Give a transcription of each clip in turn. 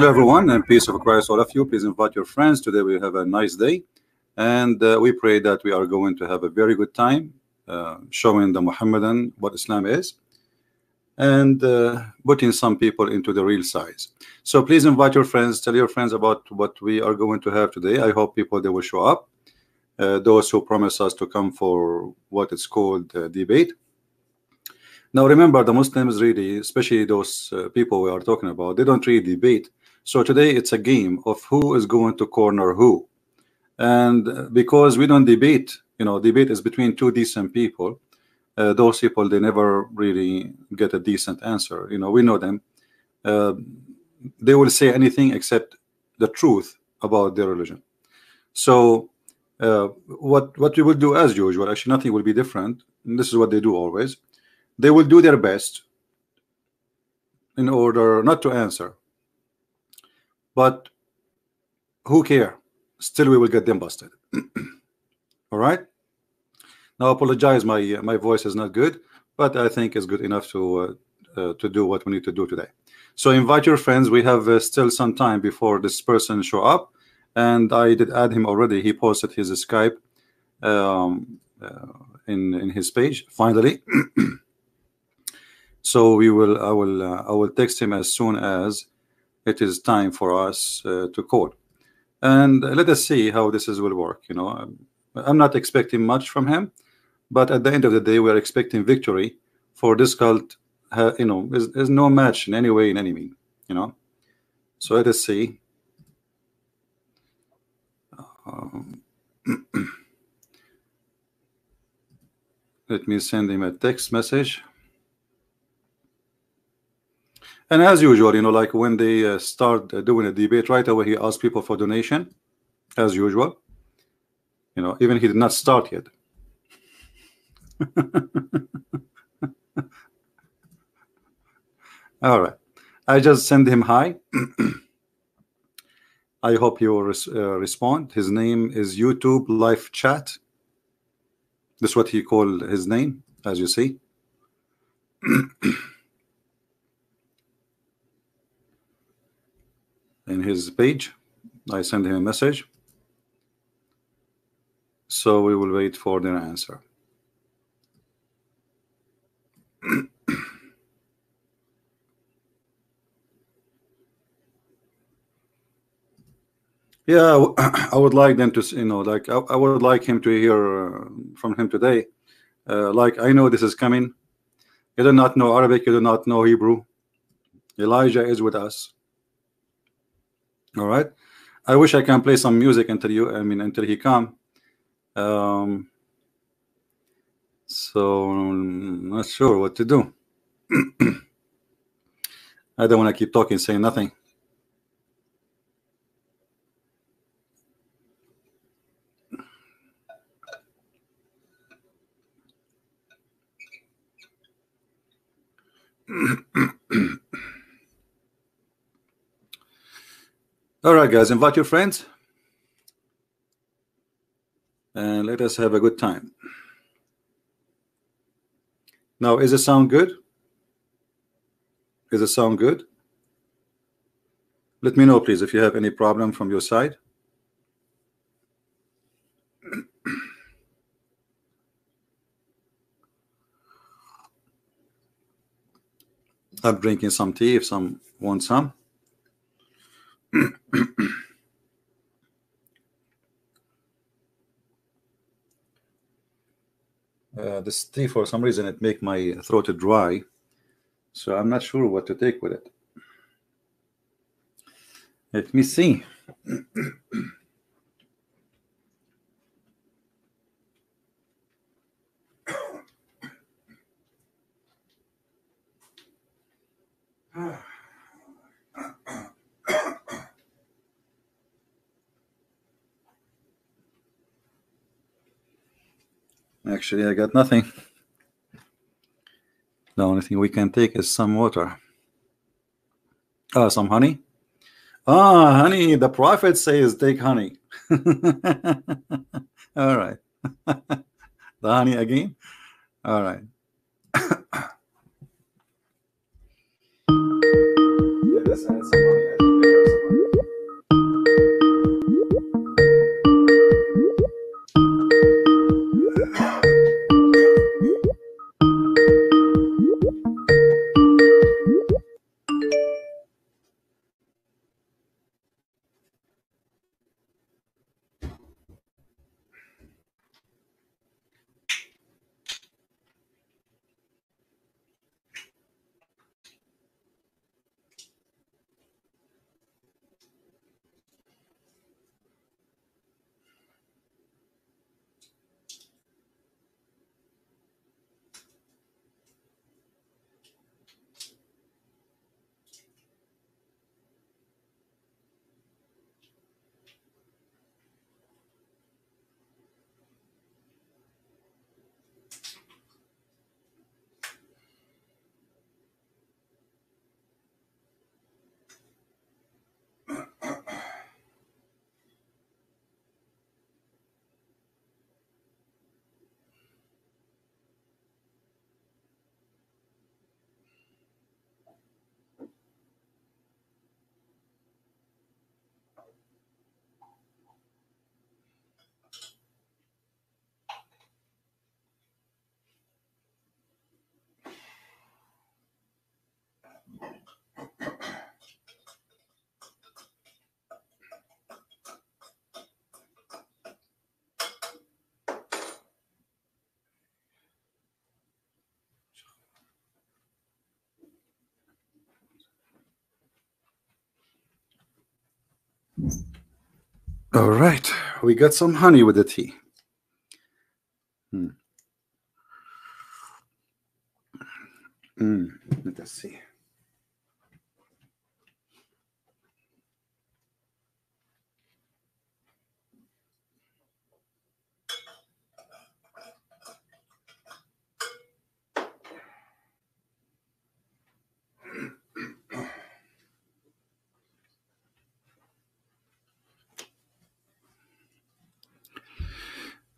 Hello, everyone, and peace of Christ, all of you. Please invite your friends. Today we have a nice day, and uh, we pray that we are going to have a very good time uh, showing the Muhammadan what Islam is and uh, putting some people into the real size. So please invite your friends, tell your friends about what we are going to have today. I hope people they will show up. Uh, those who promise us to come for what is called uh, debate. Now remember, the Muslims really, especially those uh, people we are talking about, they don't really debate so today it's a game of who is going to corner who. And uh, because we don't debate, you know, debate is between two decent people. Uh, those people, they never really get a decent answer. You know, we know them. Uh, they will say anything except the truth about their religion. So uh, what what we will do as usual, actually nothing will be different. And this is what they do always. They will do their best in order not to answer but who care? Still, we will get them busted. All right. Now, I apologize. My uh, my voice is not good, but I think it's good enough to uh, uh, to do what we need to do today. So invite your friends. We have uh, still some time before this person show up, and I did add him already. He posted his Skype um, uh, in in his page finally. so we will. I will. Uh, I will text him as soon as it is time for us uh, to call. And let us see how this is, will work. You know, I'm, not expecting much from him, but at the end of the day, we are expecting victory for this cult. Uh, you know, is, is no match in any way, in any mean. You know, so let us see. Um, let me send him a text message. And as usual, you know, like when they uh, start doing a debate right away, he asks people for donation, as usual. You know, even he did not start yet. All right. I just send him hi. I hope you res uh, respond. His name is YouTube Live Chat. is what he called his name, as you see. in his page. I send him a message. So we will wait for the answer. yeah, I would like them to, you know, like I, would like him to hear uh, from him today. Uh, like I know this is coming. You do not know Arabic. You do not know Hebrew. Elijah is with us all right i wish i can play some music until you i mean until he come um so I'm not sure what to do i don't want to keep talking saying nothing All right, guys, invite your friends and let us have a good time. Now, is it sound good? Is it sound good? Let me know, please, if you have any problem from your side. I'm drinking some tea if some want some uh, this tea, for some reason, it make my throat dry, so I'm not sure what to take with it. Let me see. Actually, I got nothing. The only thing we can take is some water. Oh, some honey. Ah, oh, honey, the prophet says take honey. All right. the honey again. All right. yeah, All right, we got some honey with the tea. Hmm. Mm, let us see.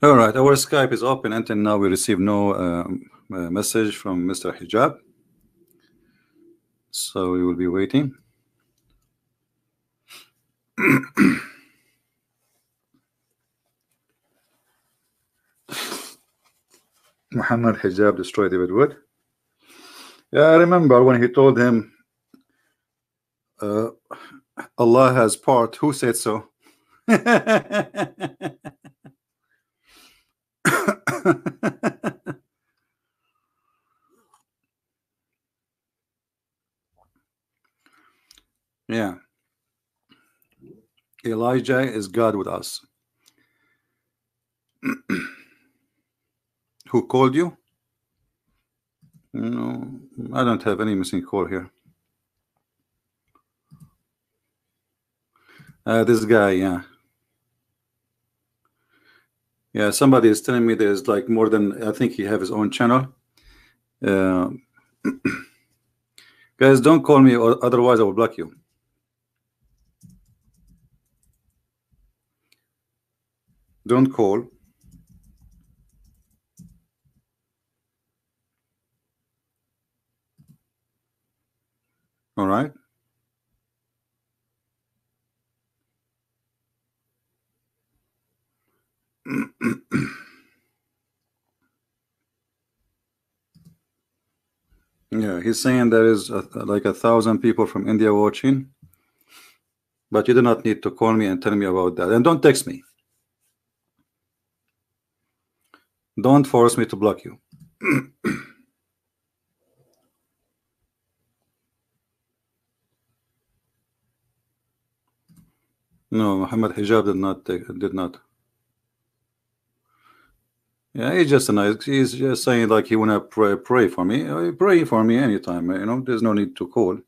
All right, our Skype is open until now. We receive no uh, uh message from Mr. Hijab, so we will be waiting. Muhammad Hijab destroyed David Wood. Yeah, I remember when he told him, uh, Allah has part. Who said so? yeah. Elijah is God with us. Who called you? No, I don't have any missing call here. Uh, this guy, yeah. Yeah, somebody is telling me there's like more than I think he have his own channel. Uh, guys, don't call me, or otherwise I will block you. Don't call. All right. yeah, he's saying there is a, like a thousand people from India watching, but you do not need to call me and tell me about that. And don't text me. Don't force me to block you. no, Muhammad Hijab did not take, did not. Yeah, he's just a nice. He's just saying like he wanna pray, pray for me. Uh, pray for me anytime. You know, there's no need to call.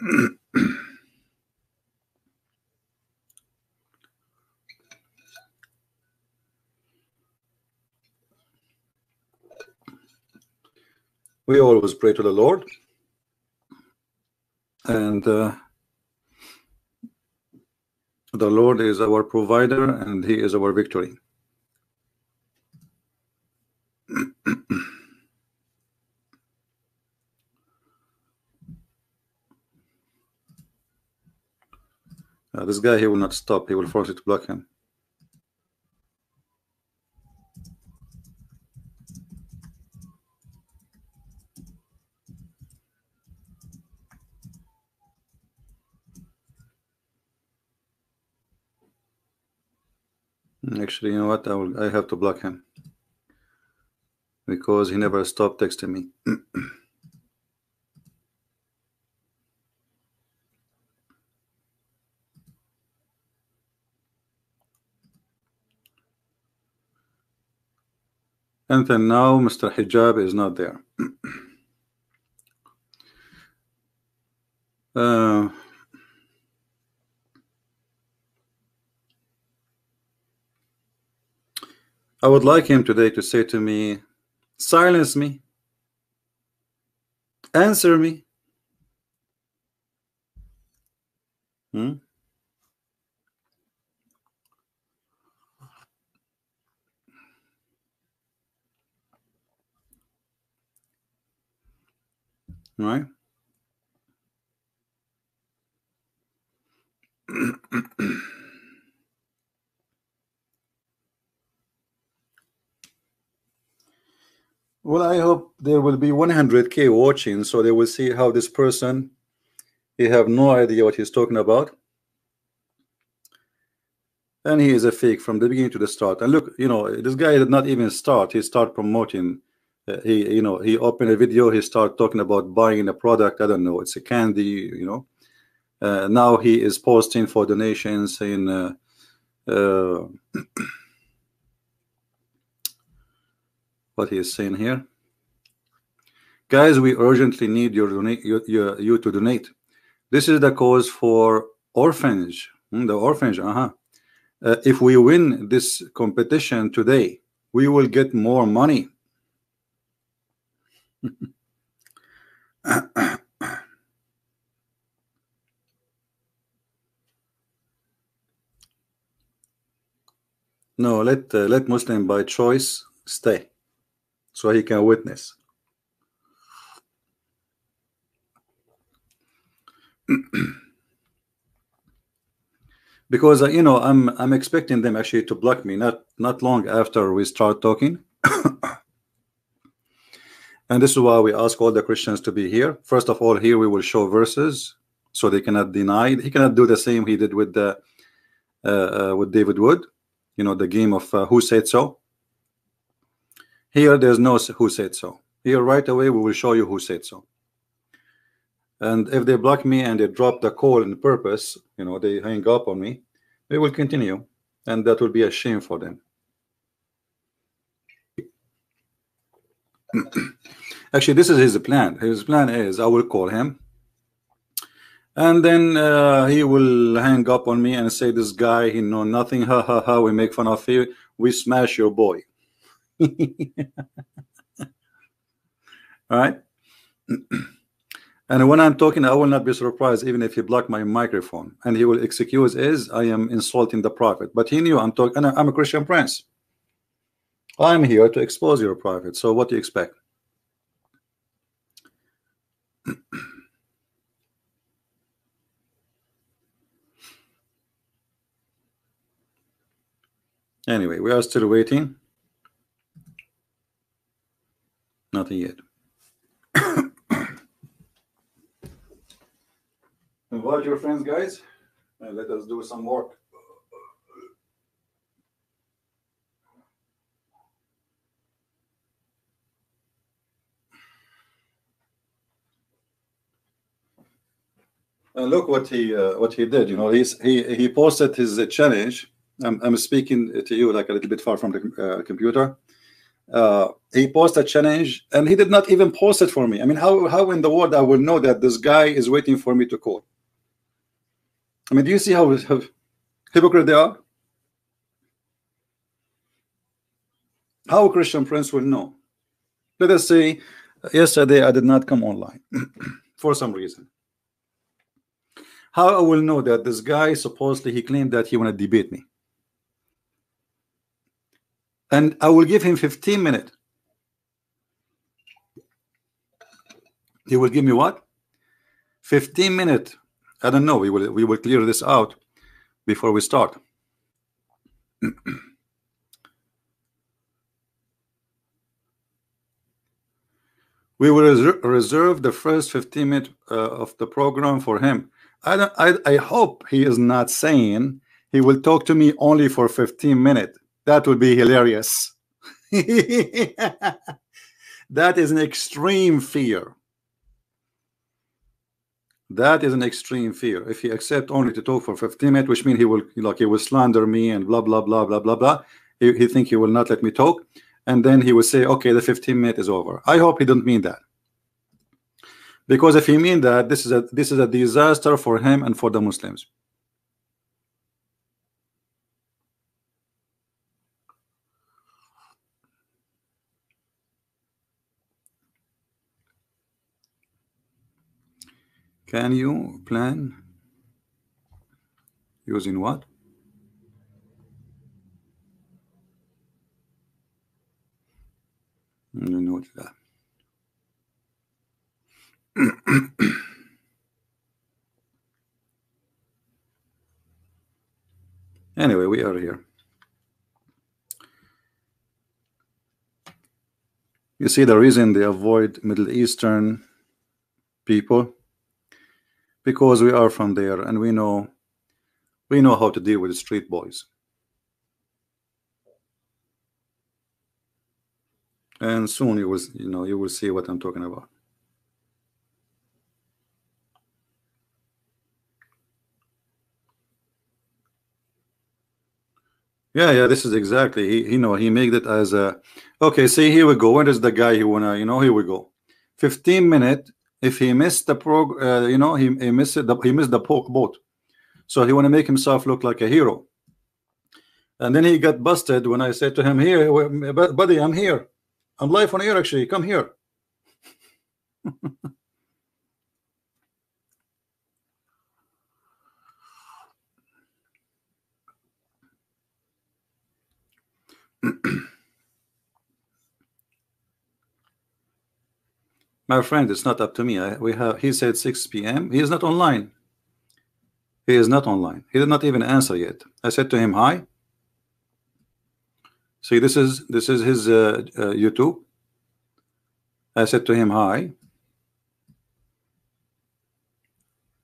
we always pray to the Lord, and uh, the Lord is our provider, and He is our victory. uh, this guy, he will not stop. He will force you to block him. Hmm, actually, you know what? I will. I have to block him because he never stopped texting me. And then now, Mr. Hijab is not there. uh, I would like him today to say to me, Silence me. Answer me. Hmm? Right? Well, I hope there will be 100k watching, so they will see how this person, he have no idea what he's talking about, and he is a fake from the beginning to the start. And look, you know, this guy did not even start; he start promoting. Uh, he, you know, he opened a video. He start talking about buying a product. I don't know, it's a candy, you know. Uh, now he is posting for donations in. Uh, uh what he is saying here. Guys, we urgently need your donate you, you, you, to donate. This is the cause for orphanage. Mm, the orphanage, uh-huh. Uh, if we win this competition today, we will get more money. no, let uh, let Muslim by choice stay so he can witness. because uh, you know I'm I'm expecting them actually to block me not not long after we start talking. and this is why we ask all the Christians to be here. First of all, here we will show verses so they cannot deny. He cannot do the same he did with the uh, uh, with David Wood, you know, the game of uh, who said so. Here, there's no who said so. Here, right away, we will show you who said so. And if they block me and they drop the call in purpose, you know, they hang up on me, they will continue. And that will be a shame for them. Actually, this is his plan. His plan is I will call him. And then uh, he will hang up on me and say, this guy, he know nothing. Ha, ha, ha. We make fun of you. We smash your boy. All right. and when I'm talking, I will not be surprised even if he blocked my microphone and he will excuse as I am insulting the prophet. But he knew I'm talking, and I'm a Christian prince. I'm here to expose your prophet. So what do you expect? anyway, we are still waiting. Nothing yet. Invite your friends, guys, and let us do some work. And look what he uh, what he did. You know, he's he he posted his uh, challenge. I'm I'm speaking to you like a little bit far from the uh, computer uh, he posted a challenge and he did not even post it for me. I mean, how, how in the world I will know that this guy is waiting for me to call? I mean, do you see how, how hypocrite they are? How Christian Prince will know? Let us say, yesterday I did not come online for some reason. How I will know that this guy supposedly he claimed that he want to debate me? and I will give him 15 minutes. He will give me what? 15 minutes. I don't know. We will we will clear this out before we start. we will reserve the first 15 minutes uh, of the program for him. I don't I, I hope he is not saying he will talk to me only for 15 minutes that would be hilarious. that is an extreme fear. That is an extreme fear. If he accept only to talk for 15 minutes, which means he will like he will slander me and blah blah blah blah blah blah. He, he think he will not let me talk, and then he will say, "Okay, the 15 minute is over." I hope he don't mean that, because if he mean that, this is a this is a disaster for him and for the Muslims. Can you plan using what? Mm, you note that. anyway, we are here. You see the reason they avoid Middle Eastern people because we are from there and we know we know how to deal with street boys. And soon you will you know you will see what I'm talking about. Yeah, yeah, this is exactly. He, you know, he made it as a. Okay, see, here we go. Where is the guy? who wanna, you know, here we go. Fifteen minute if he missed the prog, uh, you know, he, he missed the, he missed the poke boat, so he want to make himself look like a hero. And then he got busted when I said to him, "Here, buddy, I'm here. I'm live on air. Actually, come here." My friend, it's not up to me. I, we have. He said 6 p.m. He is not online. He is not online. He did not even answer yet. I said to him, "Hi." See, this is this is his uh, uh, YouTube. I said to him, "Hi."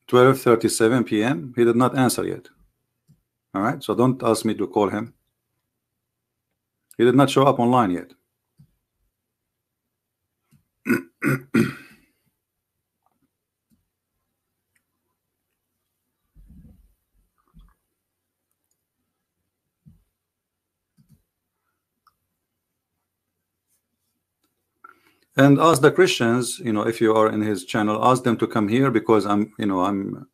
12:37 p.m. He did not answer yet. All right, so don't ask me to call him. He did not show up online yet. and ask the christians you know if you are in his channel ask them to come here because i'm you know i'm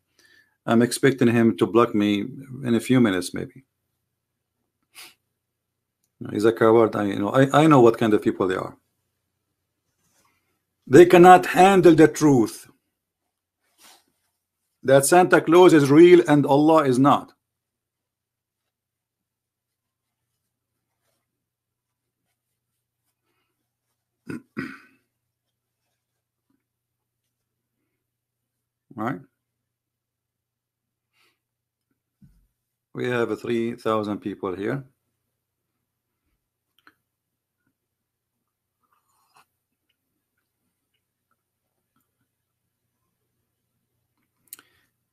i'm expecting him to block me in a few minutes maybe he's a coward i you know i, I know what kind of people they are they cannot handle the truth that Santa Claus is real and Allah is not. right? We have 3,000 people here.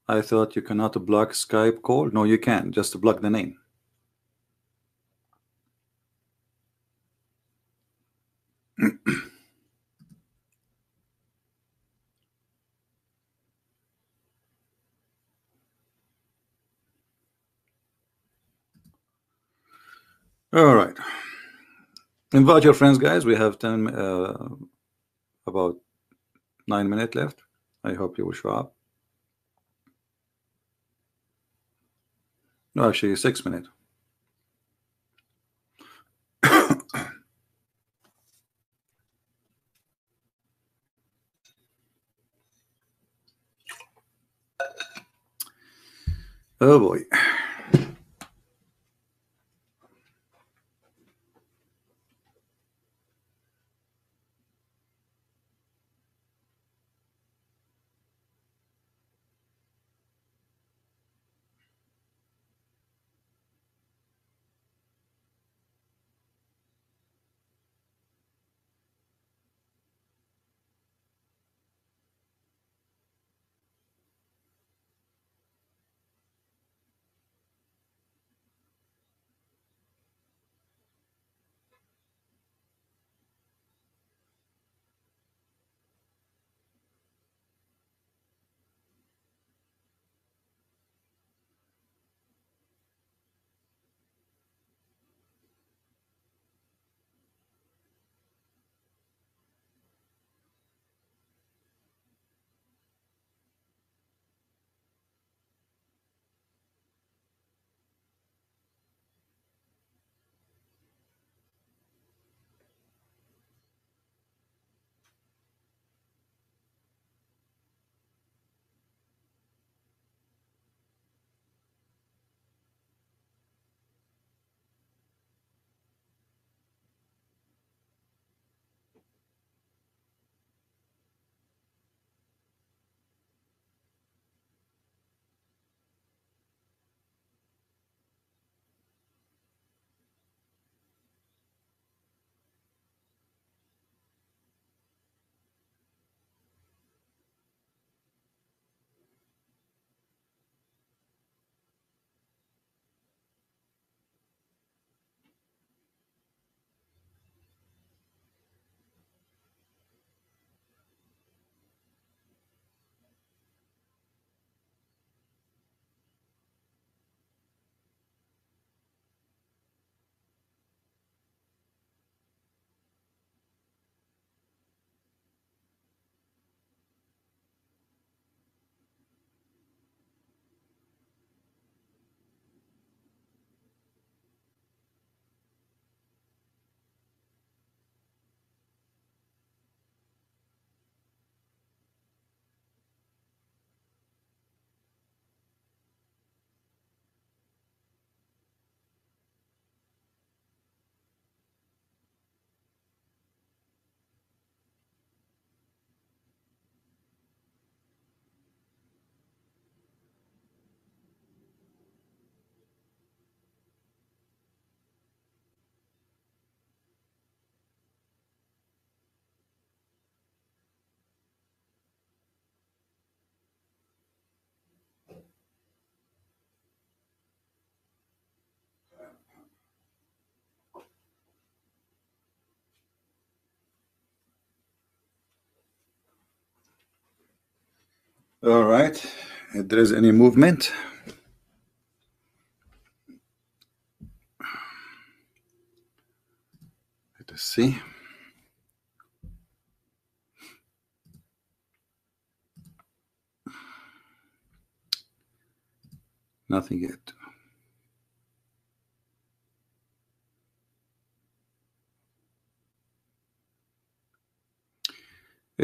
I thought you cannot block Skype call. No, you can. Just block the name. All right. Invite your friends, guys. We have 10, uh, about nine minutes left. I hope you will show up. No, actually, a six minute. oh boy. All right, if there is any movement. Let us see. Nothing yet.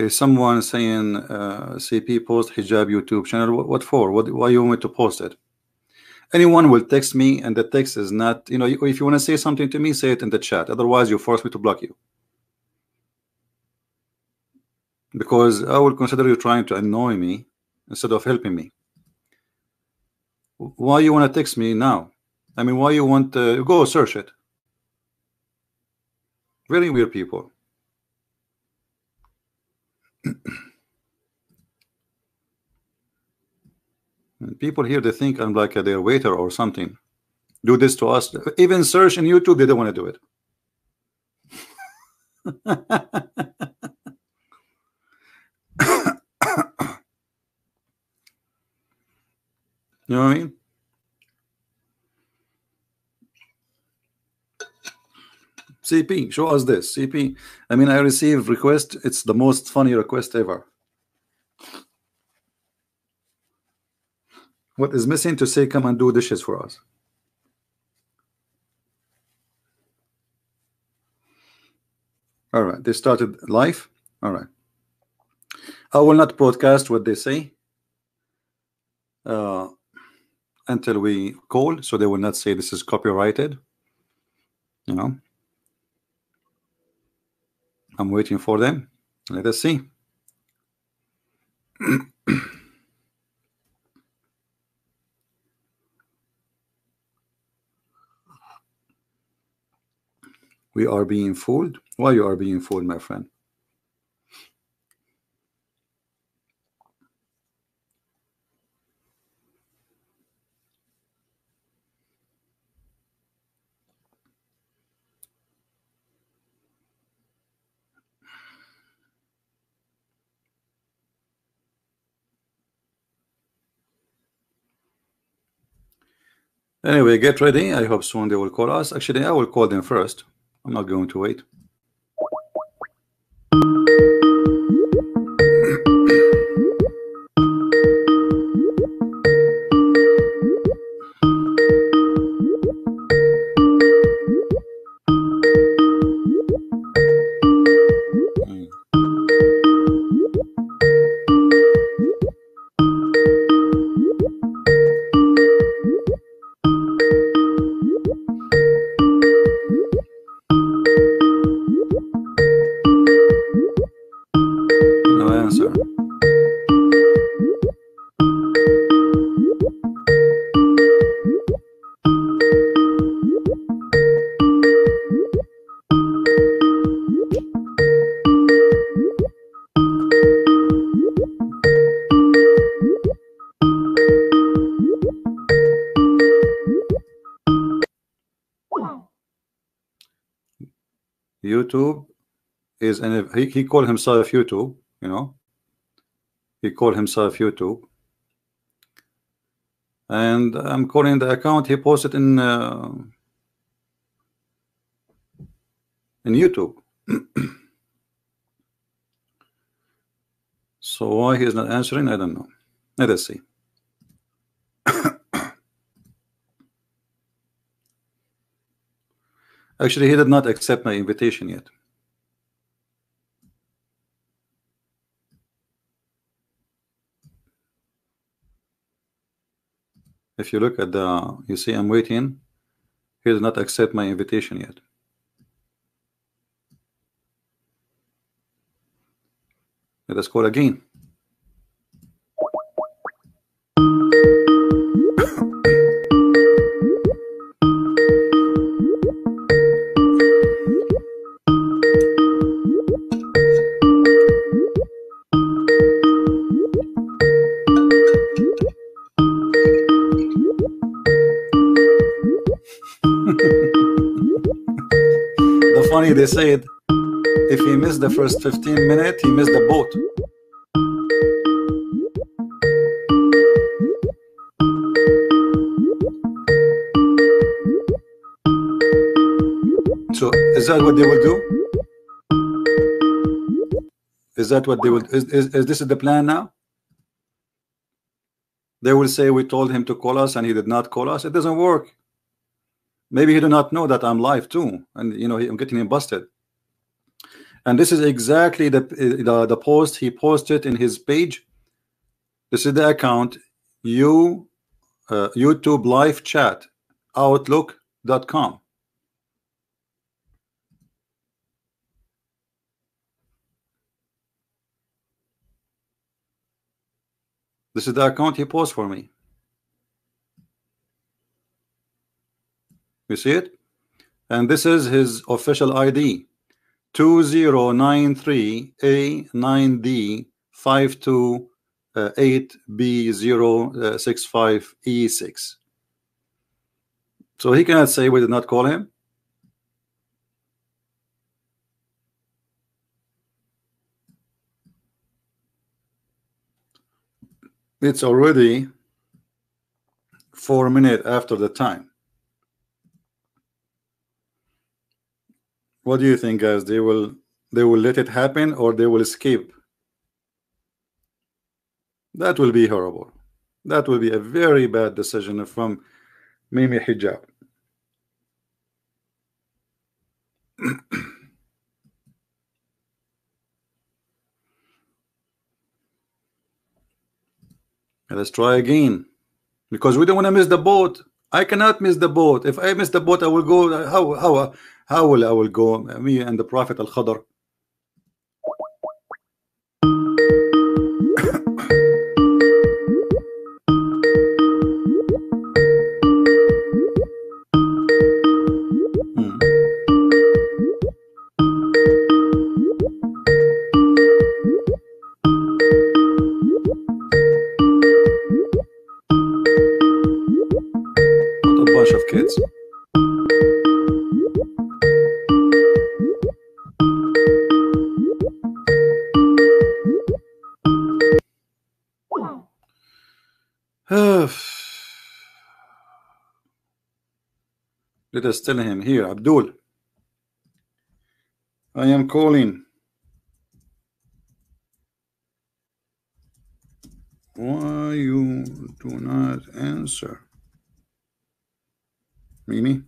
someone saying CP uh, post hijab YouTube channel. What for? What? Why you want me to post it? Anyone will text me, and the text is not. You know, if you want to say something to me, say it in the chat. Otherwise, you force me to block you. Because I will consider you trying to annoy me instead of helping me. Why you want to text me now? I mean, why you want to uh, go search it? Really weird people people here, they think I'm like their waiter or something. Do this to us. Even search in YouTube, they don't want to do it. you know what I mean? CP, show us this. CP, I mean, I receive request. It's the most funny request ever. What is missing to say, come and do dishes for us? All right, they started live. All right. I will not broadcast what they say uh, until we call, so they will not say this is copyrighted. You know. I'm waiting for them. Let us see. we are being fooled. Why you are being fooled, my friend? Anyway, get ready. I hope soon they will call us. Actually, I will call them first. I'm not going to wait. is and he, he called himself YouTube, you know. He called himself YouTube. And I'm calling the account he posted in uh, in YouTube. so why he is not answering, I don't know. Let us see. Actually, he did not accept my invitation yet. if you look at the you see I'm waiting he does not accept my invitation yet let us call again they said if he missed the first 15 minutes, he missed the boat. So is that what they will do? Is that what they will is, is, is this the plan now? They will say we told him to call us and he did not call us. It doesn't work. Maybe he do not know that I'm live too, and you know I'm getting him busted. And this is exactly the, the the post he posted in his page. This is the account you uh, YouTube live chat outlook.com. This is the account he posted for me. You see it? And this is his official ID 2093A9D528B065E6. Uh, uh, so he cannot say we did not call him. It's already four minutes after the time. What do you think, guys? They will they will let it happen or they will escape? That will be horrible. That will be a very bad decision from Mimi Hijab. Let's try again because we don't want to miss the boat. I cannot miss the boat. If I miss the boat, I will go. How, how, how will I will go me and the Prophet Al Khadr is him. Here, Abdul. I am calling. Why you do not answer? Mimi?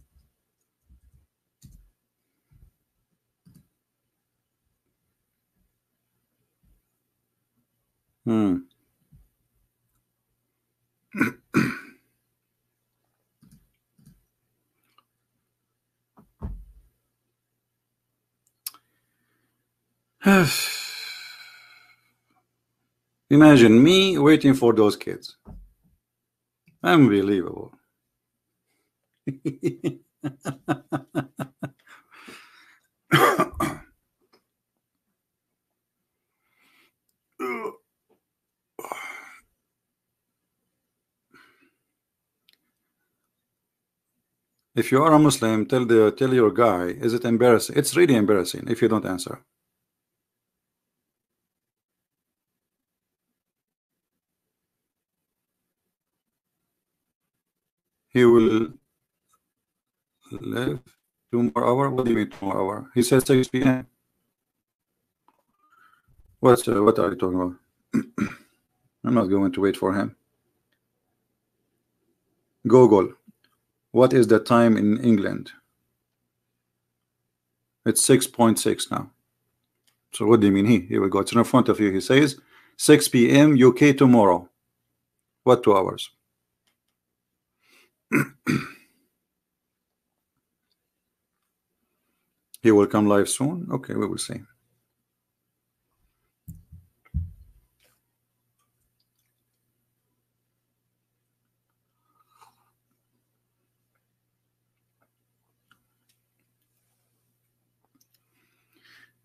Hmm. Imagine me waiting for those kids. Unbelievable. if you are a Muslim, tell the tell your guy, is it embarrassing? It's really embarrassing if you don't answer. he will live two more hour. What do you mean two more hour? He said 6 p.m. What's uh, what are you talking about? I'm not going to wait for him. Google, what is the time in England? It's 6.6 now. So what do you mean he? Here we go. It's in front of you. He says 6 p.m. UK tomorrow. What two hours? he will come live soon. Okay, we will see.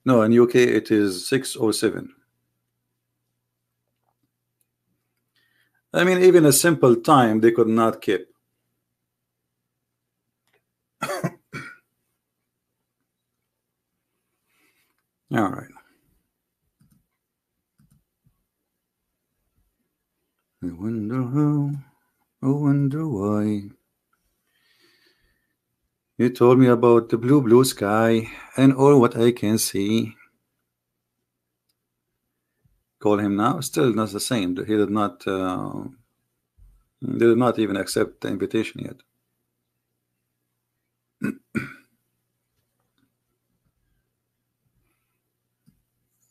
No, in UK it is 607. I mean, even a simple time they could not keep. All right. I wonder who. I wonder why. You told me about the blue, blue sky and all what I can see. Call him now, still not the same. He did not, uh, did not even accept the invitation yet.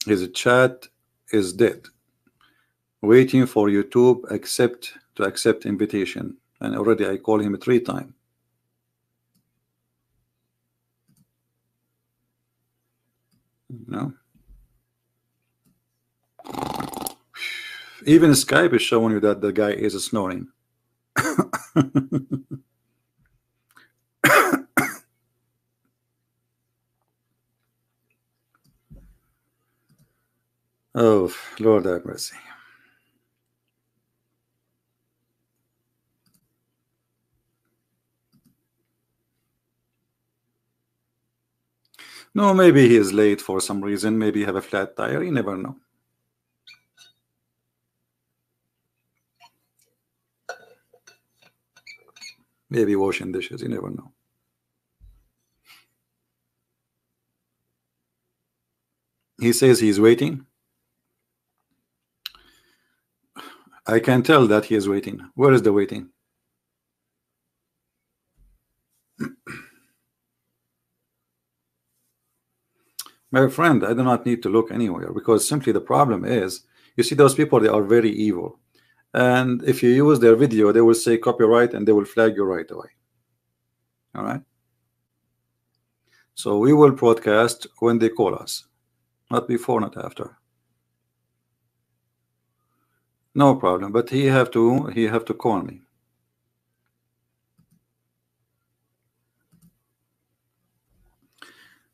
His chat is dead, waiting for YouTube accept to accept invitation. And already I call him three times. No. Even Skype is showing you that the guy is snoring. Oh, Lord have mercy. No, maybe he is late for some reason. Maybe have a flat tire. You never know. Maybe washing dishes. You never know. He says he's waiting. I can tell that he is waiting. Where is the waiting? My friend, I do not need to look anywhere because simply the problem is you see those people, they are very evil. And if you use their video, they will say copyright and they will flag you right away. All right. So we will broadcast when they call us, not before, not after. No problem, but he have to he have to call me.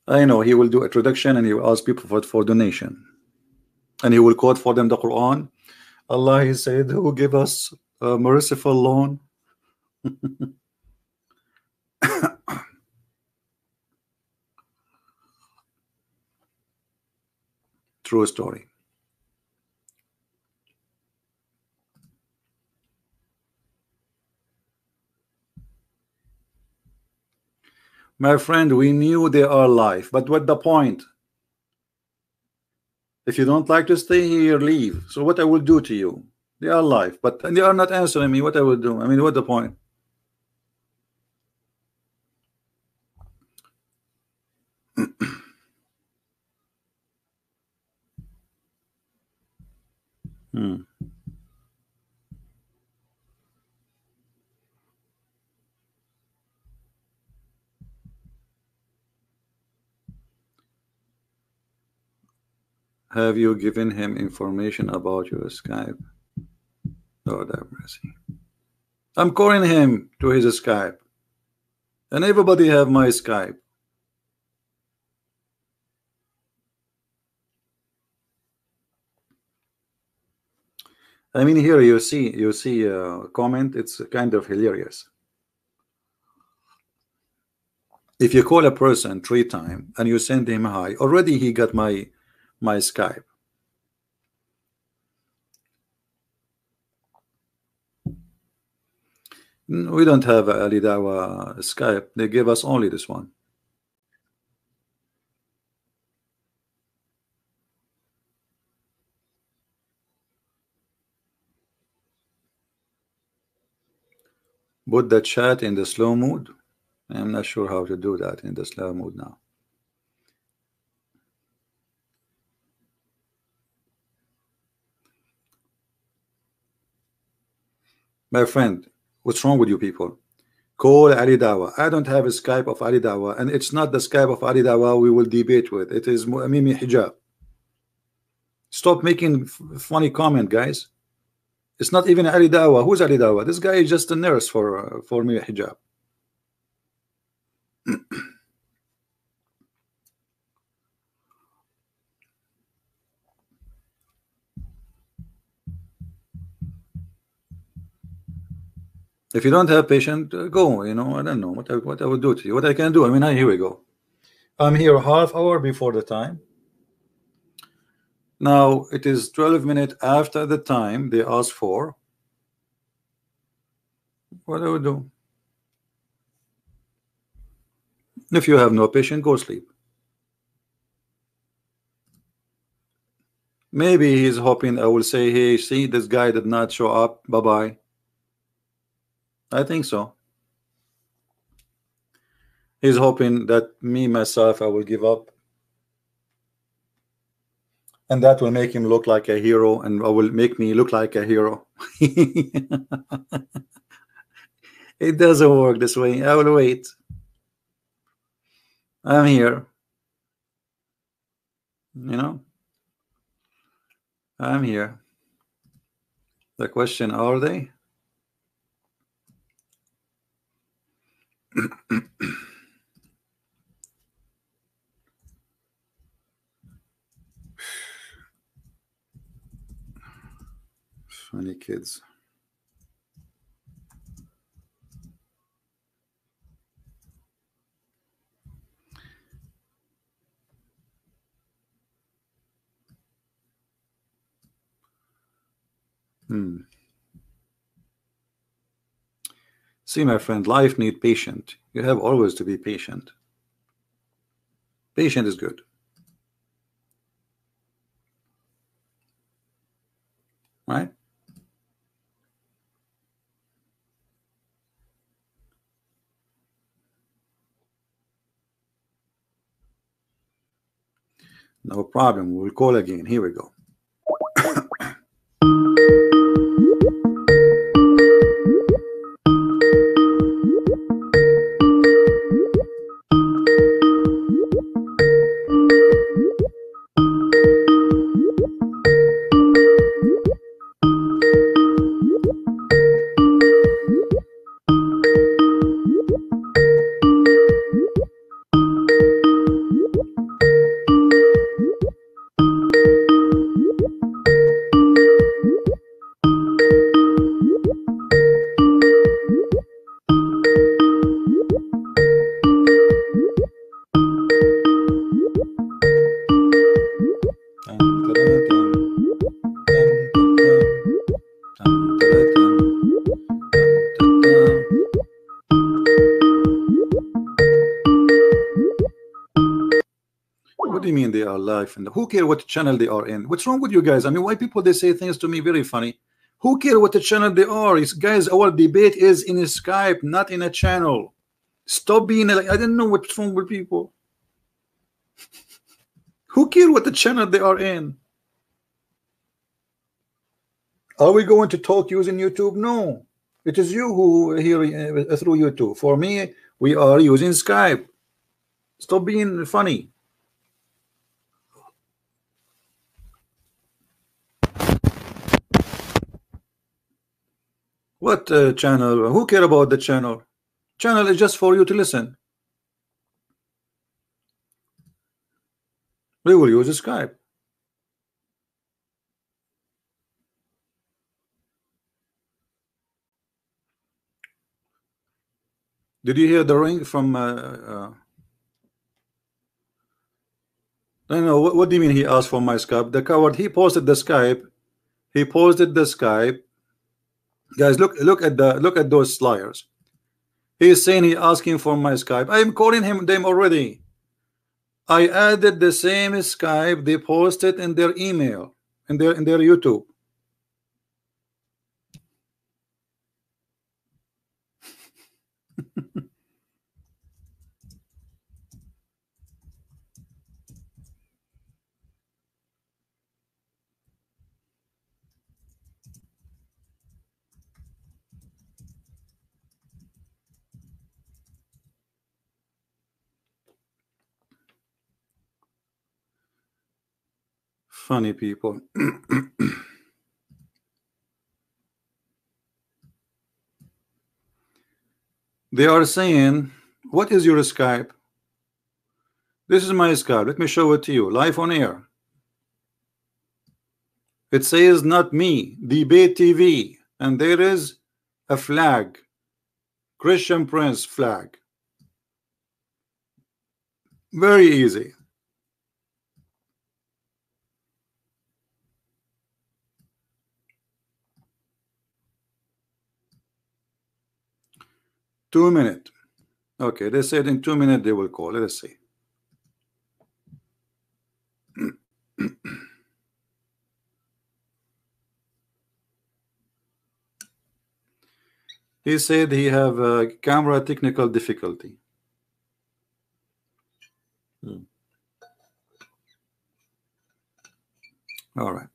I know he will do introduction and he will ask people for, for donation. And he will quote for them the Quran. Allah, he said, who give us a merciful loan. True story. My friend, we knew they are life, but what the point? If you don't like to stay here, leave. So what I will do to you? They are life, but they are not answering me. What I will do? I mean, what the point? hmm. Have you given him information about your Skype? Lord have mercy. I'm calling him to his Skype. And everybody have my Skype. I mean, here you see, you see a comment. It's kind of hilarious. If you call a person three times and you send him hi, already he got my my Skype. We don't have Alidawa Skype. They gave us only this one. Put the chat in the slow mode. I'm not sure how to do that in the slow mode now. my friend, what's wrong with you people? Call Ali Dawa. I don't have a Skype of Ali Dawa, and it's not the Skype of Ali Dawa we will debate with. It is Mimi Hijab. Stop making funny comment, guys. It's not even Ali Dawa. Who's Ali Dawa? This guy is just a nurse for uh, for Mimi hijab. if you don't have patient, uh, go. You know, I don't know what I, what I would do to you. What I can do. I mean, I, here we go. I'm here half hour before the time. Now it is 12 minutes after the time they asked for. What I would do? If you have no patient, go sleep. Maybe he's hoping I will say, hey, see, this guy did not show up. Bye bye. I think so. He's hoping that me, myself, I will give up. And that will make him look like a hero and will make me look like a hero. it doesn't work this way. I will wait. I'm here. You know? I'm here. The question are they? Funny kids. Hmm. See, my friend, life need patient. You have always to be patient. Patient is good. Right? No problem. We'll call again. Here we go. who care what channel they are in? What's wrong with you guys? I mean, why people they say things to me very funny? Who care what the channel they are? It's, guys, our debate is in Skype, not in a channel. Stop being like I didn't know what's wrong with people. who care what the channel they are in? Are we going to talk using YouTube? No. It is you who here uh, through YouTube. For me, we are using Skype. Stop being funny. What uh, channel? Who care about the channel? Channel is just for you to listen. We will use Skype. Did you hear the ring from? Uh, uh, I don't know. What, what do you mean he asked for my Skype? The coward. He posted the Skype. He posted the Skype guys look look at the look at those liars he is saying he asking for my skype i am calling him them already i added the same skype they posted in their email in their in their youtube funny people. they are saying, What is your Skype? This is my Skype. Let me show it to you live on air. It says, Not me, Debate TV. And there is a flag, Christian Prince flag. Very easy. Two minutes. Okay, they said in two minutes they will call. Let us see. he said he have a uh, camera technical difficulty. Hmm. All right.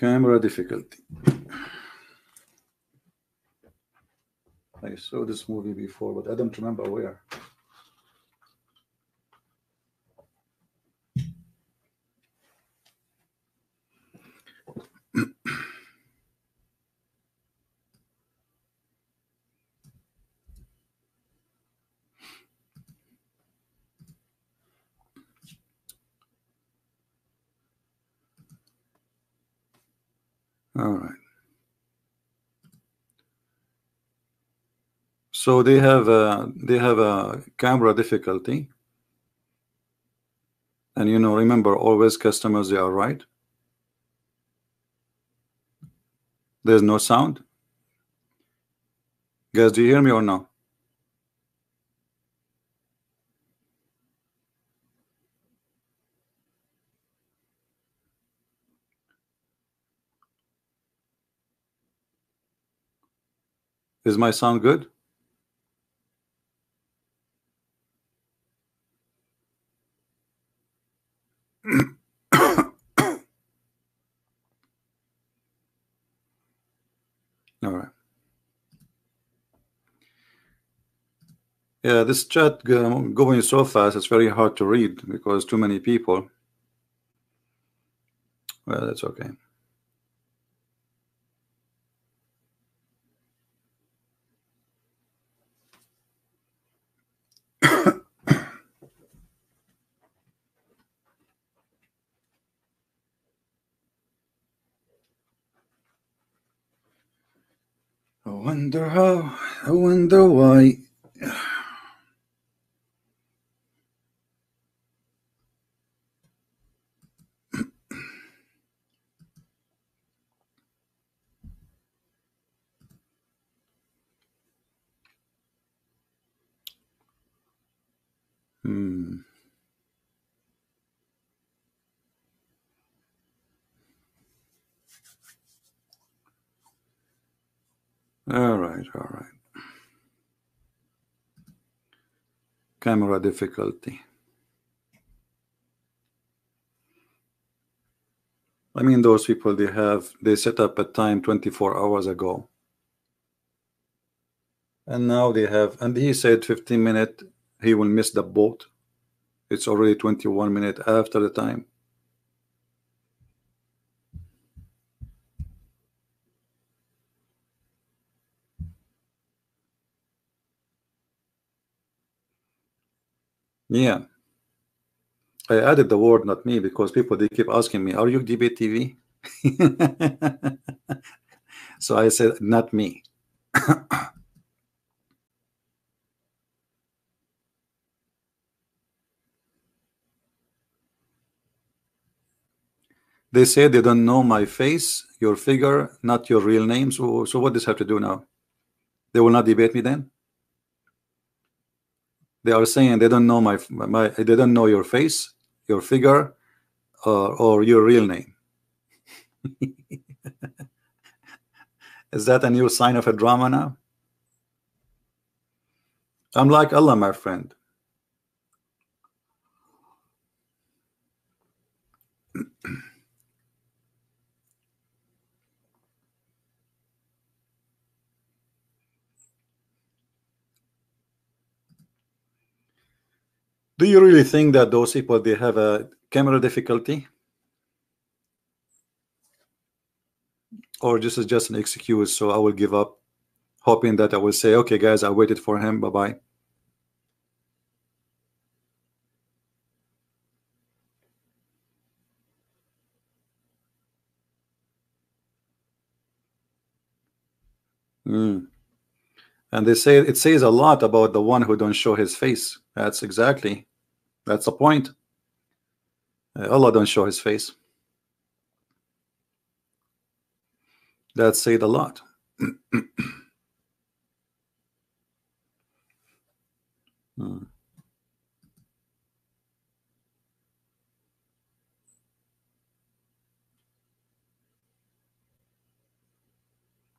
Camera difficulty. I saw this movie before, but I don't remember where. All right. So they have a, they have a camera difficulty. And you know, remember always customers, they are right. There's no sound. Guys, do you hear me or no? Is my sound good? All right. Yeah, this chat um, going so fast, it's very hard to read because too many people. Well, that's okay. wonder how, I wonder why. All right, all right. Camera difficulty. I mean, those people, they have, they set up a time 24 hours ago. And now they have, and he said 15 minute, he will miss the boat. It's already 21 minutes after the time. Yeah. I added the word not me because people they keep asking me, Are you debate TV? so I said, Not me. they say they don't know my face, your figure, not your real name. So, so what does have to do now? They will not debate me then? they are saying they don't know my, my they don't know your face, your figure, or, or your real name. Is that a new sign of a drama now? I'm like Allah, my friend. Do you really think that those people they have a camera difficulty? Or this is just an excuse, so I will give up, hoping that I will say, okay, guys, I waited for him, bye-bye. Mm. And they say it says a lot about the one who don't show his face. That's exactly that's the point. Uh, Allah don't show his face. That said a lot. Hmm.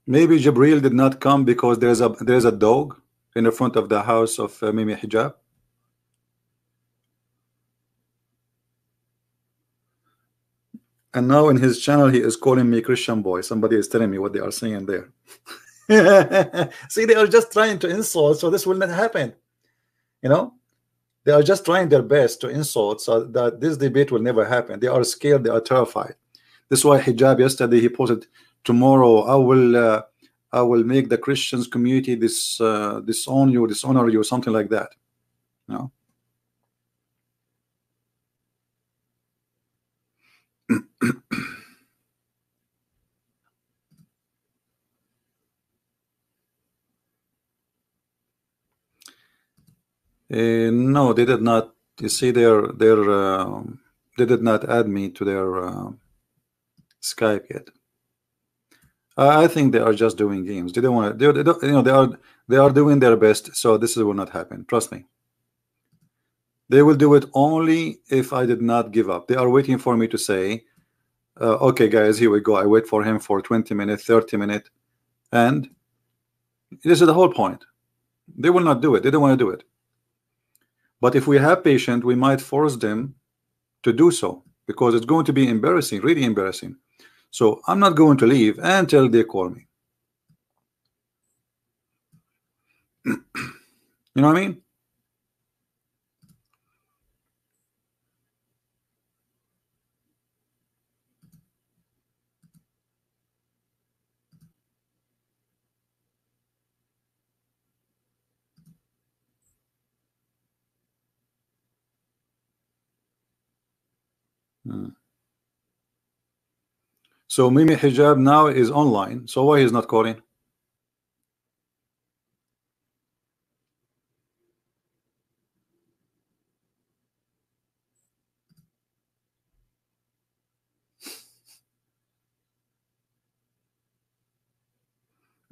Maybe Jabril did not come because there's a there's a dog in the front of the house of uh, Mimi Hijab. And now in his channel, he is calling me Christian boy. Somebody is telling me what they are saying there. See, they are just trying to insult, so this will not happen. You know, they are just trying their best to insult so that this debate will never happen. They are scared, they are terrified. That's why hijab yesterday he posted, tomorrow I will uh, I will make the Christians community this uh, disown you, dishonor you, something like that. You know? Uh, no, they did not. You see, they're they're uh, they did not add me to their uh, Skype yet. I think they are just doing games. They don't want to. They, they don't, you know, they are they are doing their best. So this will not happen. Trust me. They will do it only if I did not give up. They are waiting for me to say, uh, okay, guys, here we go. I wait for him for 20 minutes, 30 minutes. And this is the whole point. They will not do it. They don't want to do it. But if we have patient, we might force them to do so because it's going to be embarrassing, really embarrassing. So I'm not going to leave until they call me. you know what I mean? Hmm. So Mimi Hijab now is online. So why he's not calling?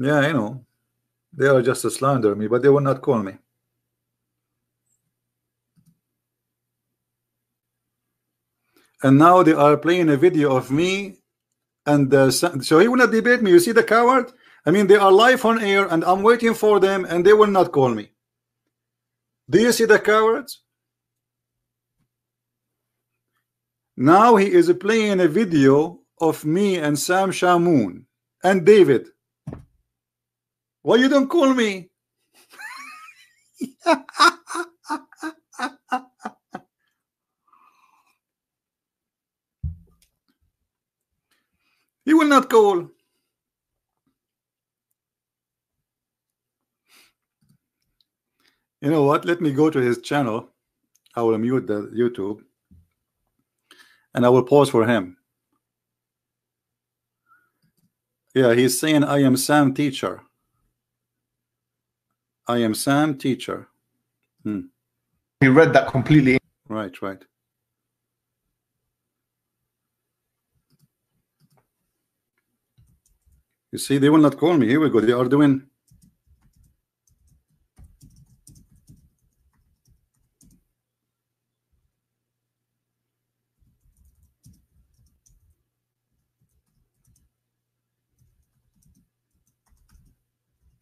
Yeah, you know. They are just slander me, but they will not call me. and now they are playing a video of me and so he will not debate me you see the coward i mean they are live on air and i'm waiting for them and they will not call me do you see the cowards now he is playing a video of me and sam shamoon and david why you don't call me He will not call. You know what? Let me go to his channel. I will mute the YouTube and I will pause for him. Yeah, he's saying, I am Sam teacher. I am Sam teacher. Hmm. He read that completely. Right, right. You see, they will not call me. Here we go. They are doing.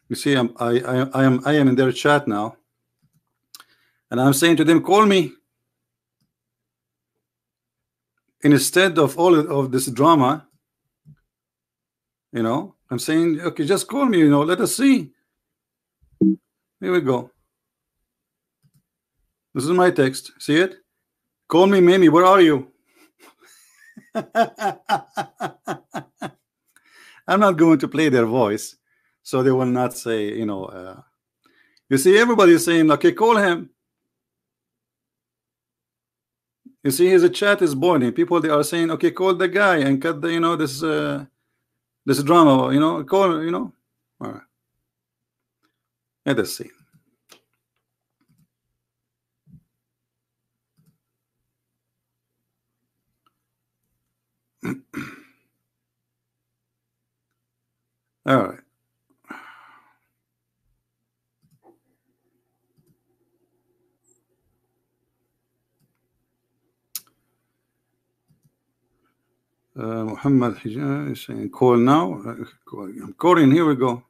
You see, I'm, I, I, I am I am in their chat now, and I'm saying to them, "Call me." Instead of all of this drama, you know, I'm saying, okay, just call me, you know, let us see. Here we go. This is my text. See it? Call me Mamie. Where are you? I'm not going to play their voice, so they will not say, you know. Uh, you see, everybody is saying, okay, call him. You see, his chat is boiling. People they are saying, okay, call the guy and cut the, you know, this. Uh, this drama, you know, call, you know. All right. Let us see. All right. Muhammad Hijaz is saying call now. I'm calling. Here we go.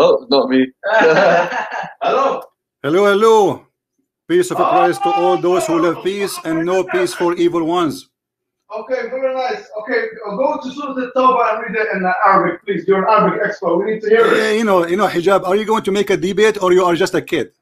Oh, not me. hello. Hello, hello. Peace of oh. Christ to all those who love peace and no peace for evil ones. Okay, very nice. Okay, uh, go to Surah Tawbah and read it in Arabic, please. You're an Arabic expert. We need to hear it. Yeah, you know, you know, hijab. Are you going to make a debate or you are just a kid?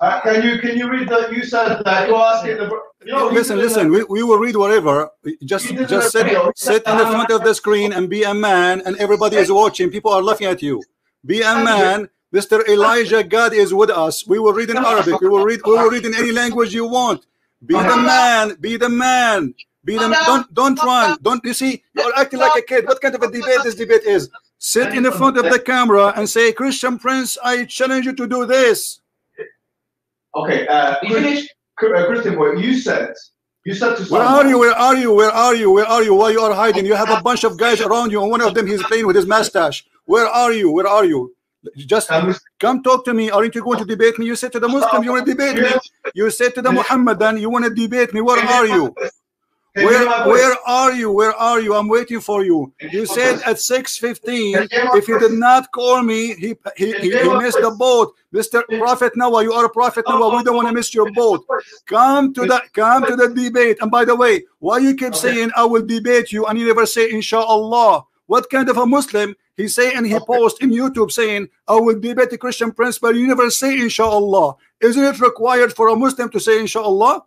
Uh, can you can you read that? You said that you asking the. You know, listen, listen. We, we will read whatever. Just just sit sit in the front of the screen and be a man, and everybody is watching. People are laughing at you. Be a man, Mr. Elijah. God is with us. We will read in Arabic. We will read. We will read in any language you want. Be the man. Be the man. Be them. don't don't run. Don't you see? You're acting like a kid. What kind of a debate this debate is? Sit in the front of the camera and say, Christian Prince, I challenge you to do this. Okay, uh, you uh, Christian, what you said. You said to someone, Where are you? Where are you? Where are you? Where are you? Why you are hiding? You have a bunch of guys around you, and one of them he's playing with his mustache. Where are you? Where are you? Just um, come talk to me. Aren't you going to debate me? You said to the Muslim, you want to debate me. You said to the Muhammadan, you want to debate me. Where are you? Where, where are you? Where are you? I'm waiting for you. You said at 6.15, if you did not call me, he, he, he, he missed the boat. Mr. Prophet Noah, you are a Prophet Noah. We don't want to miss your boat. Come to the come to the debate. And by the way, why you keep saying, I will debate you, and you never say, inshallah. What kind of a Muslim he say and he post in YouTube saying, I will debate the Christian prince, but you never say inshallah. Isn't it required for a Muslim to say inshallah?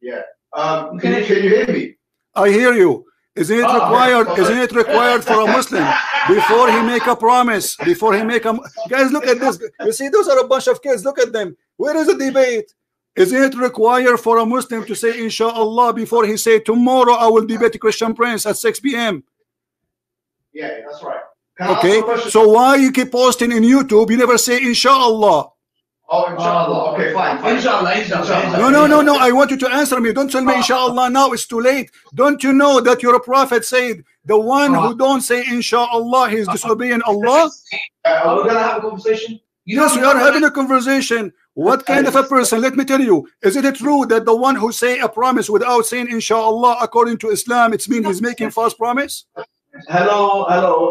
Yeah. Um, can, you, can you hear me? I hear you. Isn't it ah, required? Isn't it required for a Muslim before he make a promise? Before he make a guys, look at this. You see, those are a bunch of kids. Look at them. Where is the debate? Isn't it required for a Muslim to say inshallah before he say tomorrow I will debate Christian Prince at 6 p.m. Yeah, that's right. okay, so why you keep posting in YouTube? You never say inshallah. Oh, inshallah. Um, okay, fine. fine. Inshallah, inshallah, No, no, no, no. I want you to answer me. Don't tell me uh-huh. inshallah now. It's too late. Don't you know that your prophet said the one who uh-huh. don't say inshallah uh-huh. is disobeying Allah? Uh, we're gonna have a conversation. You yes, we are having a conversation. What kind of a person? Let me tell you. Is it true that the one who say a promise without saying inshallah according to Islam, it's mean he's making false promise? Hello, hello.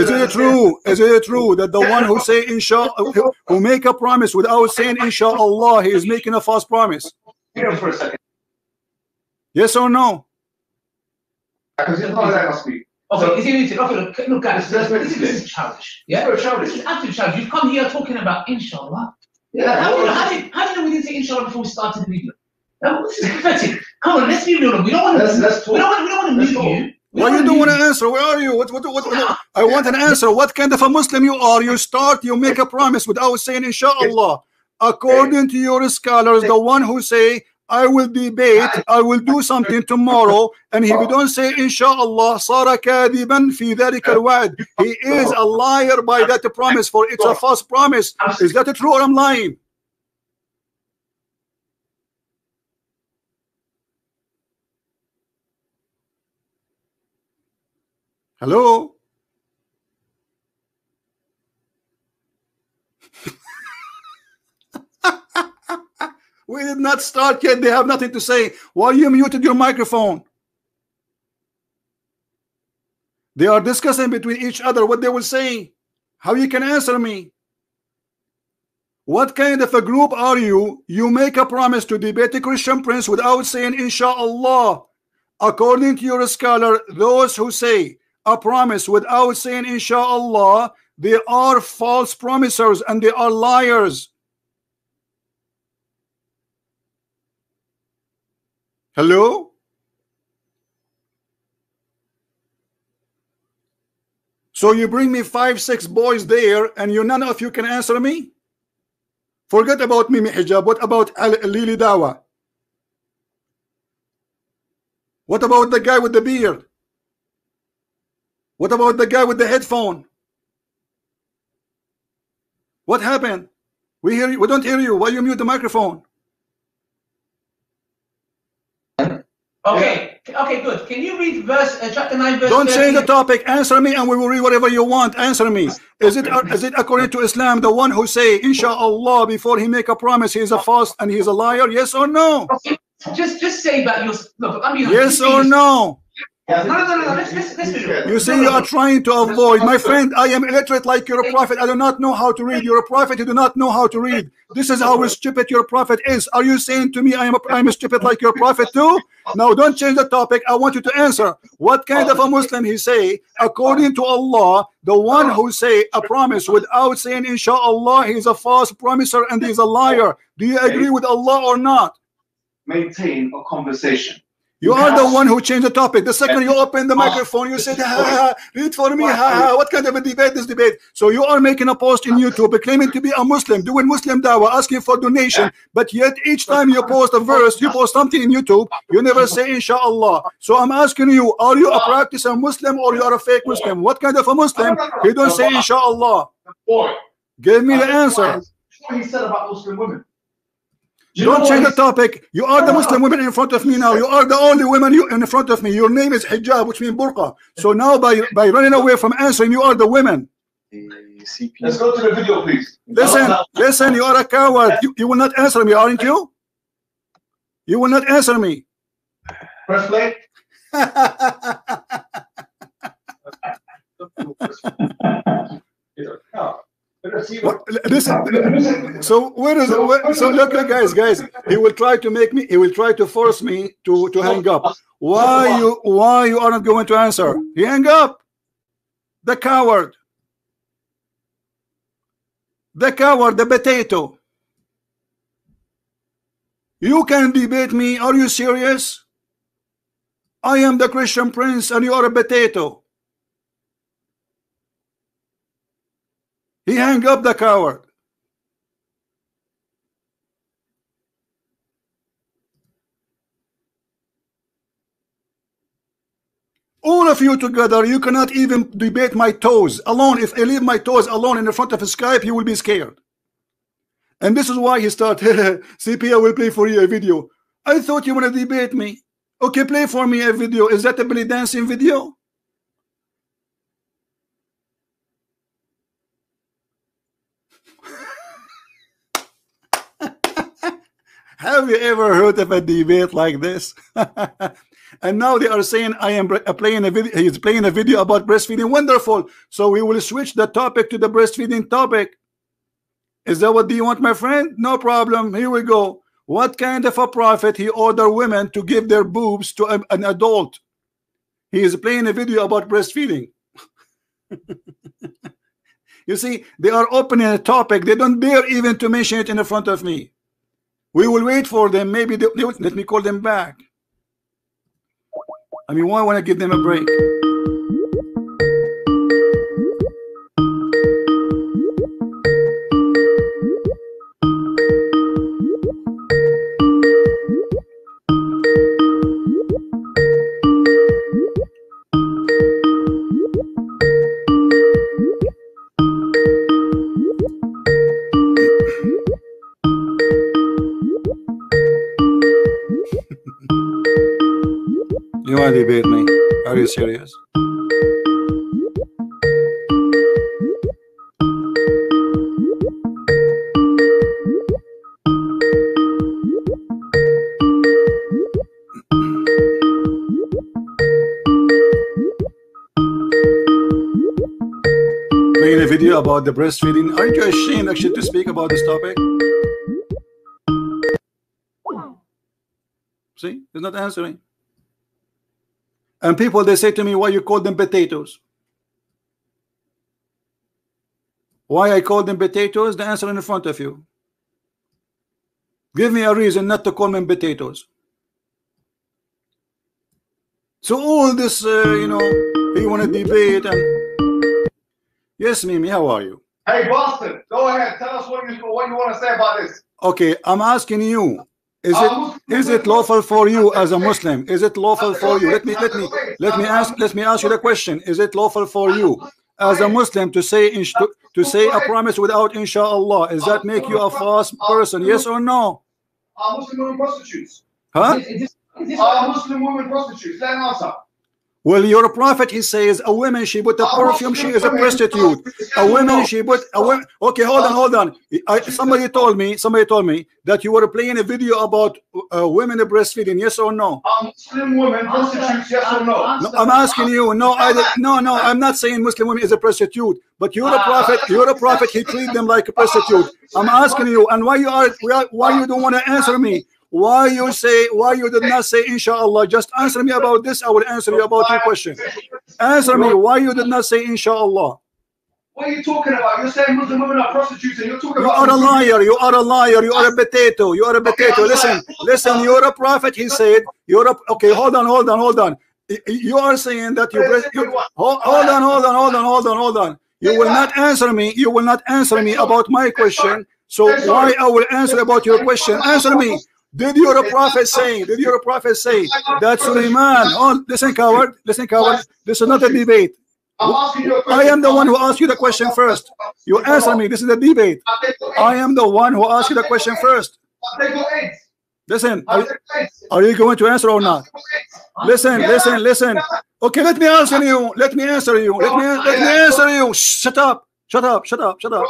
Is it true? Is it true that the one who say inshallah, who make a promise without saying inshallah, he is making a false promise? Here for a second. Yes or no? Okay, is he speak, Okay, look, guys, this, this, this is childish. Yeah, it's childish. This is absolute childish. You've come here talking about inshallah. Yeah, how, do you know, how, did, how we didn't say inshallah before we started the video? Now, this is pathetic. Come on, let's be real. We don't want to. Let's, let's talk. We don't want. We don't want to mute you. Why you don't want an answer? Where are you? What, what, what, what, I want an answer. What kind of a Muslim you are? You start, you make a promise without saying, inshallah. According to your scholars, the one who say, I will debate, I will do something tomorrow, and he don't say, inshallah, صار كاذبا في He is a liar by that promise, for it's a false promise. Is that true or I'm lying? Hello? we did not start yet. They have nothing to say. Why you muted your microphone? They are discussing between each other what they will say. How you can answer me? What kind of a group are you? You make a promise to debate a Christian prince without saying, Inshallah. According to your scholar, those who say a promise without saying inshallah, they are false promisers and they are liars. Hello? So you bring me five, six boys there and you none of you can answer me? Forget about Mimi Hijab. What about Al Lili Dawa? What about the guy with the beard? What about the guy with the headphone? What happened? We hear you. We don't hear you. Why you mute the microphone? Okay. Okay. Good. Can you read verse uh, chapter nine? Verse don't change the topic. Answer me, and we will read whatever you want. Answer me. Is it uh, is it according to Islam the one who say inshallah before he make a promise he is a false and he is a liar? Yes or no? Just just say that you look. I mean, yes or no? No, no, no, no. Let's, let's, let's you see, no, you are trying to avoid. My friend, I am illiterate like your prophet. I do not know how to read. You're a prophet, you do not know how to read. This is how stupid your prophet is. Are you saying to me I am a, I'm a stupid like your prophet too? Now, don't change the topic. I want you to answer. What kind of a Muslim he say? According to Allah, the one who say a promise without saying inshallah, he's a false promiser and he's a liar. Do you agree with Allah or not? Maintain a conversation you are the one who changed the topic. The second you open the ah, microphone, you said, read for me, ha, ha, what kind of a debate is debate? So you are making a post in YouTube claiming to be a Muslim, doing Muslim dawah, asking for donation, but yet each time you post a verse, you post something in YouTube, you never say inshallah. So I'm asking you, are you a ah. practicing Muslim or you are a fake Muslim? What kind of a Muslim? You don't say inshallah. Give me the answer. What he said about Muslim women. You Don't change the topic. You are the ah. Muslim women in front of me now. You are the only women you, in front of me. Your name is hijab, which means burqa. So now by, by running away from answering, you are the women. Let's go to the video, please. Listen, listen, you are a coward. You, you will not answer me, aren't you? You will not answer me. Press play. What, listen. So where is so, where, so look, look, guys, guys. He will try to make me. He will try to force me to to hang up. Why you why you are not going to answer? He hang up. The coward. The coward. The potato. You can debate me. Are you serious? I am the Christian prince, and you are a potato. He hung up the coward. All of you together, you cannot even debate my toes alone. If I leave my toes alone in the front of Skype, you will be scared. And this is why he started, CPA will play for you a video. I thought you want to debate me. Okay, play for me a video. Is that a belly dancing video? Have you ever heard of a debate like this? and now they are saying I am uh, playing a video. He's playing a video about breastfeeding. Wonderful. So we will switch the topic to the breastfeeding topic. Is that what do you want, my friend? No problem. Here we go. What kind of a prophet he order women to give their boobs to a, an adult? He is playing a video about breastfeeding. you see, they are opening a topic. They don't dare even to mention it in the front of me. We will wait for them. Maybe they, they will, let me call them back. I mean, why want to give them a break? serious. Making a video about the breastfeeding. Aren't you ashamed actually to speak about this topic? See, he's not answering. And people, they say to me, why you call them potatoes? Why I call them potatoes? The answer in front of you. Give me a reason not to call them potatoes. So all this, uh, you know, you want to debate and... Yes, Mimi, how are you? Hey, Boston, go ahead. Tell us what you, what you want to say about this. Okay, I'm asking you. Is uh, it is it lawful for you as a Muslim? Is it lawful for you? Let me let me let me ask let me ask you the question. Is it lawful for you as a Muslim to say to, say a promise without inshallah? Does that make you a false person? Yes or no? Are Muslim women prostitutes? Huh? Are Muslim women prostitutes? Then answer. Well, you're a prophet, he says. A woman, she put a oh, perfume, she is a prostitute. A woman, she put a woman. Okay, hold on, hold on. I, somebody told me, somebody told me that you were playing a video about uh, women breastfeeding. Yes or no? Um, Muslim women prostitutes. Yes or no? no? I'm asking you. No, I no, no. I'm not saying Muslim women is a prostitute, but you're a ah. prophet. You're a prophet. He treat them like a prostitute. I'm asking you, and why you are why you don't want to answer me? Why you say, why you did not say inshallah? Just answer me about this. I will answer you about your question. Answer me. Why you did not say inshallah? What are you talking about? You're saying Muslim women are prostitutes and you're talking you about. You are a liar. You are a liar. You are a potato. You are a potato. Okay, listen, listen, you're a prophet, he said. You're a. Okay, hold on, hold on, hold on. You are saying that you. you hold on, hold on, hold on, hold on, hold on. You will not answer me. You will not answer me about my question. So why I will answer about your question? Answer me. Did you hear a prophet saying? Did you hear a prophet say that Suleiman? Oh, listen, coward! Listen, coward! This is not a debate. I am the one who asked you the question first. You answer me. This is a debate. I am the one who asked you the question first. Listen, are, you going to answer or not? Listen, listen, listen. Okay, let me answer you. Let me answer you. Let me let me answer you. Shut up. Shut up. Shut up. Shut up.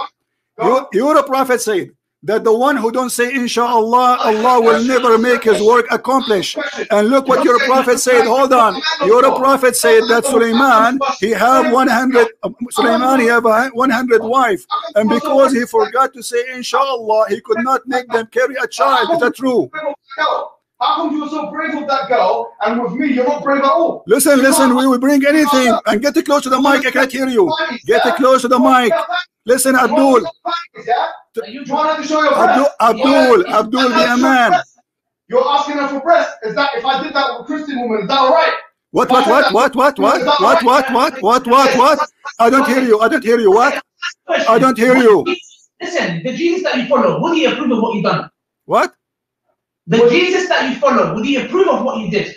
You, you a prophet said that the one who don't say inshallah allah will never make his work accomplished and look what your prophet said hold on your prophet said that suleiman um, he have 100 suleiman he have 100 wife and because he forgot to say inshallah he could not make them carry a child is that true how come you are so brave with that girl and with me you're not brave at all? Listen, listen, we will bring anything and get it close to the mic. I can't hear you. Get it close to the mic. Listen, Abdul. Abdul, Abdul, Abdul, be a man. You're asking her for breast. Is that if I did that with a Christian woman, is that all right? What what what what what what what what what what what what? I don't hear you. I don't hear you. What? I don't hear you. Listen, the Jesus that you follow, would he approve of what you have done? What? The Jesus that you follow, would he approve of what you did?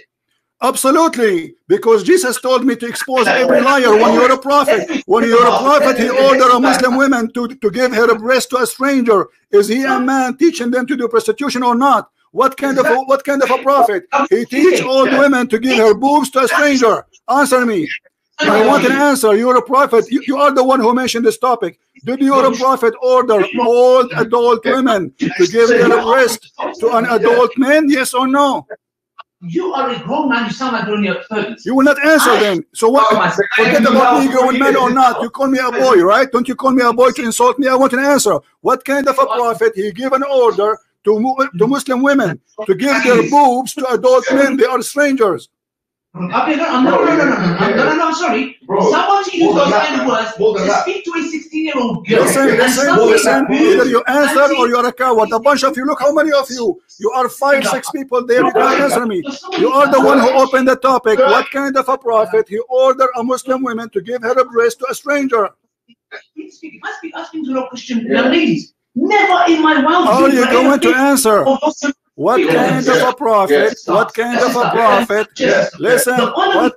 Absolutely, because Jesus told me to expose every liar. When you're a prophet, when you're a prophet, he ordered a Muslim woman to, to give her breast to a stranger. Is he a man teaching them to do prostitution or not? What kind of a, what kind of a prophet? He teach old women to give her boobs to a stranger. Answer me. I want an answer. You're a prophet. You, you are the one who mentioned this topic. Did your prophet order old adult women to give their breast to an adult man? Yes or no? You are a grown man. You sound like you're in your 30s. You will not answer I, ah! them. So what? Oh forget about me going man or not. You call me a boy, right? Don't you call me a boy to insult me? I want an answer. What kind of a prophet? He gave an order to, to Muslim women to give their boobs to adult men. They are strangers. Not, I'm, bro, no, no, no, no, no, no, no, no, no, I'm sorry. Bro, Someone used those kind of words to that. speak to a 16 year old girl. Listen, listen, listen. Either you answer or you're a coward. A bunch of you, look how many of you. You are five, six people there. You can't answer me. You are the one who opened the topic. What kind of a prophet? He ordered a Muslim woman to give her a breast to a stranger. He must be asking to no Christian yeah. ladies. Never in my wild dreams. Oh, how are you going to answer? What kind of a prophet? What kind of a prophet? Listen, what?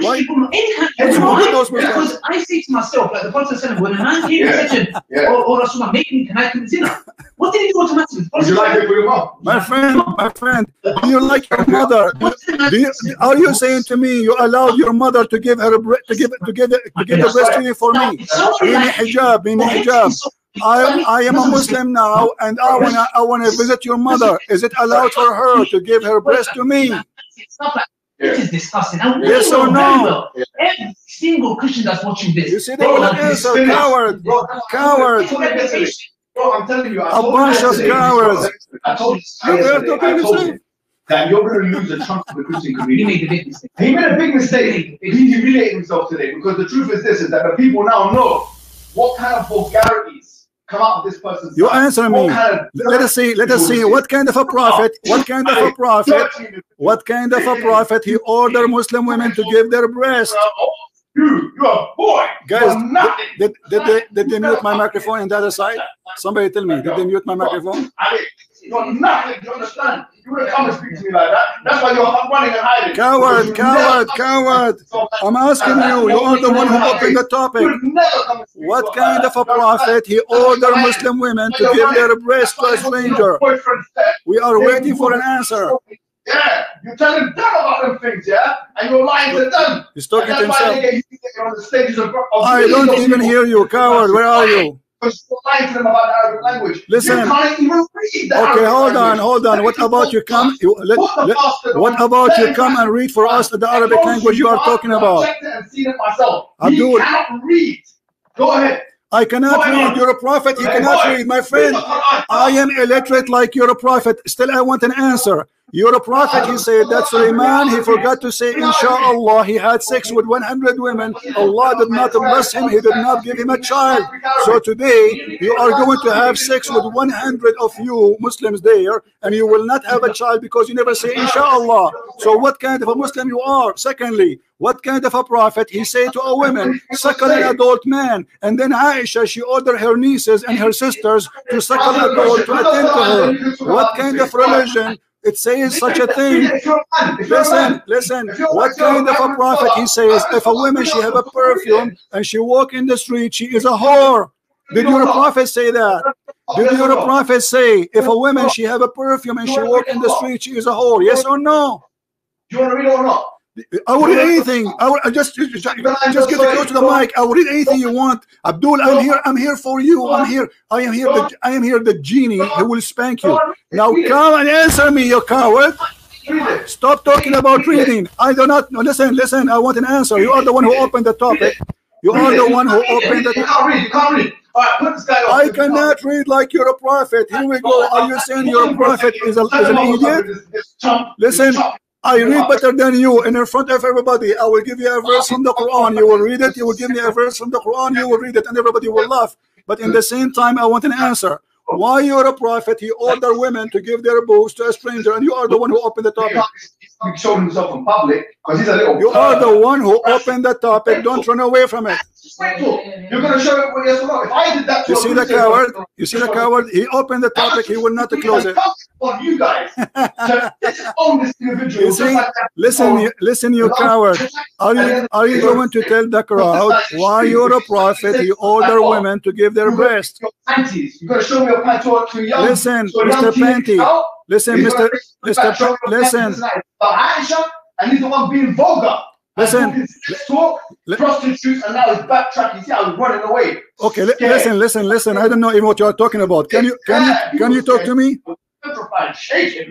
Why? Because I say to myself, like the Prophet said, when a man came yeah. to yeah. or, oh, or oh, Rasulullah, make me, can I commit sin? What did he do automatically? Would you like it for your mom? My friend, my friend, do you like your mother? Do you, are you saying to me you allowed your mother to give her to give to give to give the breast to you for me? Meaning hijab, meaning hijab. I, I am a Muslim now, and I wanna I wanna visit your mother. Is it allowed for her to give her breast to me? Yeah. It is disgusting. yes or no? Every single Christian that's watching this. You see, they would answer coward, bro, coward. Bro, I'm telling you, I a bunch of cowards. I told you that you're going to lose the trust of the Christian community. He made a big mistake. He made a big mistake. He humiliated himself today because the truth is this: is that the people now know what kind of vulgarities come out this person's you answer me kind of let us see let us see what kind of a prophet oh, what kind of a prophet what kind of a prophet he ordered muslim women to give their breast you, you're a boy. Guys, did, did, did, they, did they mute my microphone on the other side? Somebody tell me, did they mute my microphone? You're nothing. You understand? You wouldn't come and speak to me like that. That's why you're running and hiding. Coward, coward, coward. I'm asking you. You are the one who opened the topic. What kind of a prophet? He ordered Muslim women to give their breast to a stranger. We are waiting for an answer. Yeah, you're telling them about them things, yeah? And you're lying to them. He's talking to himself. I don't even hear you, coward. Where are you? lying to them about Arabic language. Listen, you can't even read the Okay, Arabic hold language. on, hold on. What about you come? You, let, let, what about you come and read for us the Arabic language you are talking about? i am doing. read. Go ahead. I cannot read. You're a prophet. You cannot read, my friend. I am illiterate like you're a prophet. Still, I want an answer. Your prophet, he said "That's that man. he forgot to say, Inshallah, he had sex with 100 women. Allah did not bless him, he did not give him a child. So today, you are going to have sex with 100 of you Muslims there, and you will not have a child because you never say, Inshallah. So, what kind of a Muslim you are? Secondly, what kind of a prophet he said to a woman suckle an adult man and then Aisha she ordered her nieces and her sisters to suckle an adult to attend to her what kind of religion it says such a thing. Listen, listen. What kind of a prophet? He says, if a woman she have a perfume and she walk in the street, she is a whore. Did your prophet say that? Did your prophet say if a woman she have a perfume and she walk in the street, she is a whore? Yes or no? Do you want to read or not? I will read anything. I would I just just, just get close to the mic. I will read anything you want. Abdul, I'm here. I'm here for you. I'm here. I am here. The, I am here. The genie who will spank you. Now come and answer me, you coward. Stop talking about reading. I do not no, listen. Listen. I want an answer. You are the one who opened the topic. You are the one who opened the. Can't read. Can't read. I cannot read like you're a prophet. Here we go. Are you saying your prophet is, a, is an idiot? Listen, I read better than you and in front of everybody. I will give you a verse from the Quran. You will read it. You will give me a verse from the Quran. You will read it and everybody will laugh. But in the same time, I want an answer. Oh. Why you're a prophet? You order women to give their boobs to a stranger and you are the one who opened the topic. You are the one who opened the topic. Don't run away from it disrespectful. You're going to show up yes or no. If I did that to you, see the coward. you see the coward. He opened the topic. He will not close it. On you guys. so this this individual. You see, like listen, you, listen, you coward. Are you are you going to tell the crowd why you're a prophet? You order women to give their breast. You're going to show me your panties young. Listen, so Mr. Panty. Listen, Mr. Mr. Mr. Mr. Listen. But Aisha, and he's the one being vulgar. Listen, Let's talk, let, prostitutes, and now he's backtracking. See I was running away. Okay, l- listen, listen, listen. I don't know even what you are talking about. Can you can you can you talk to me?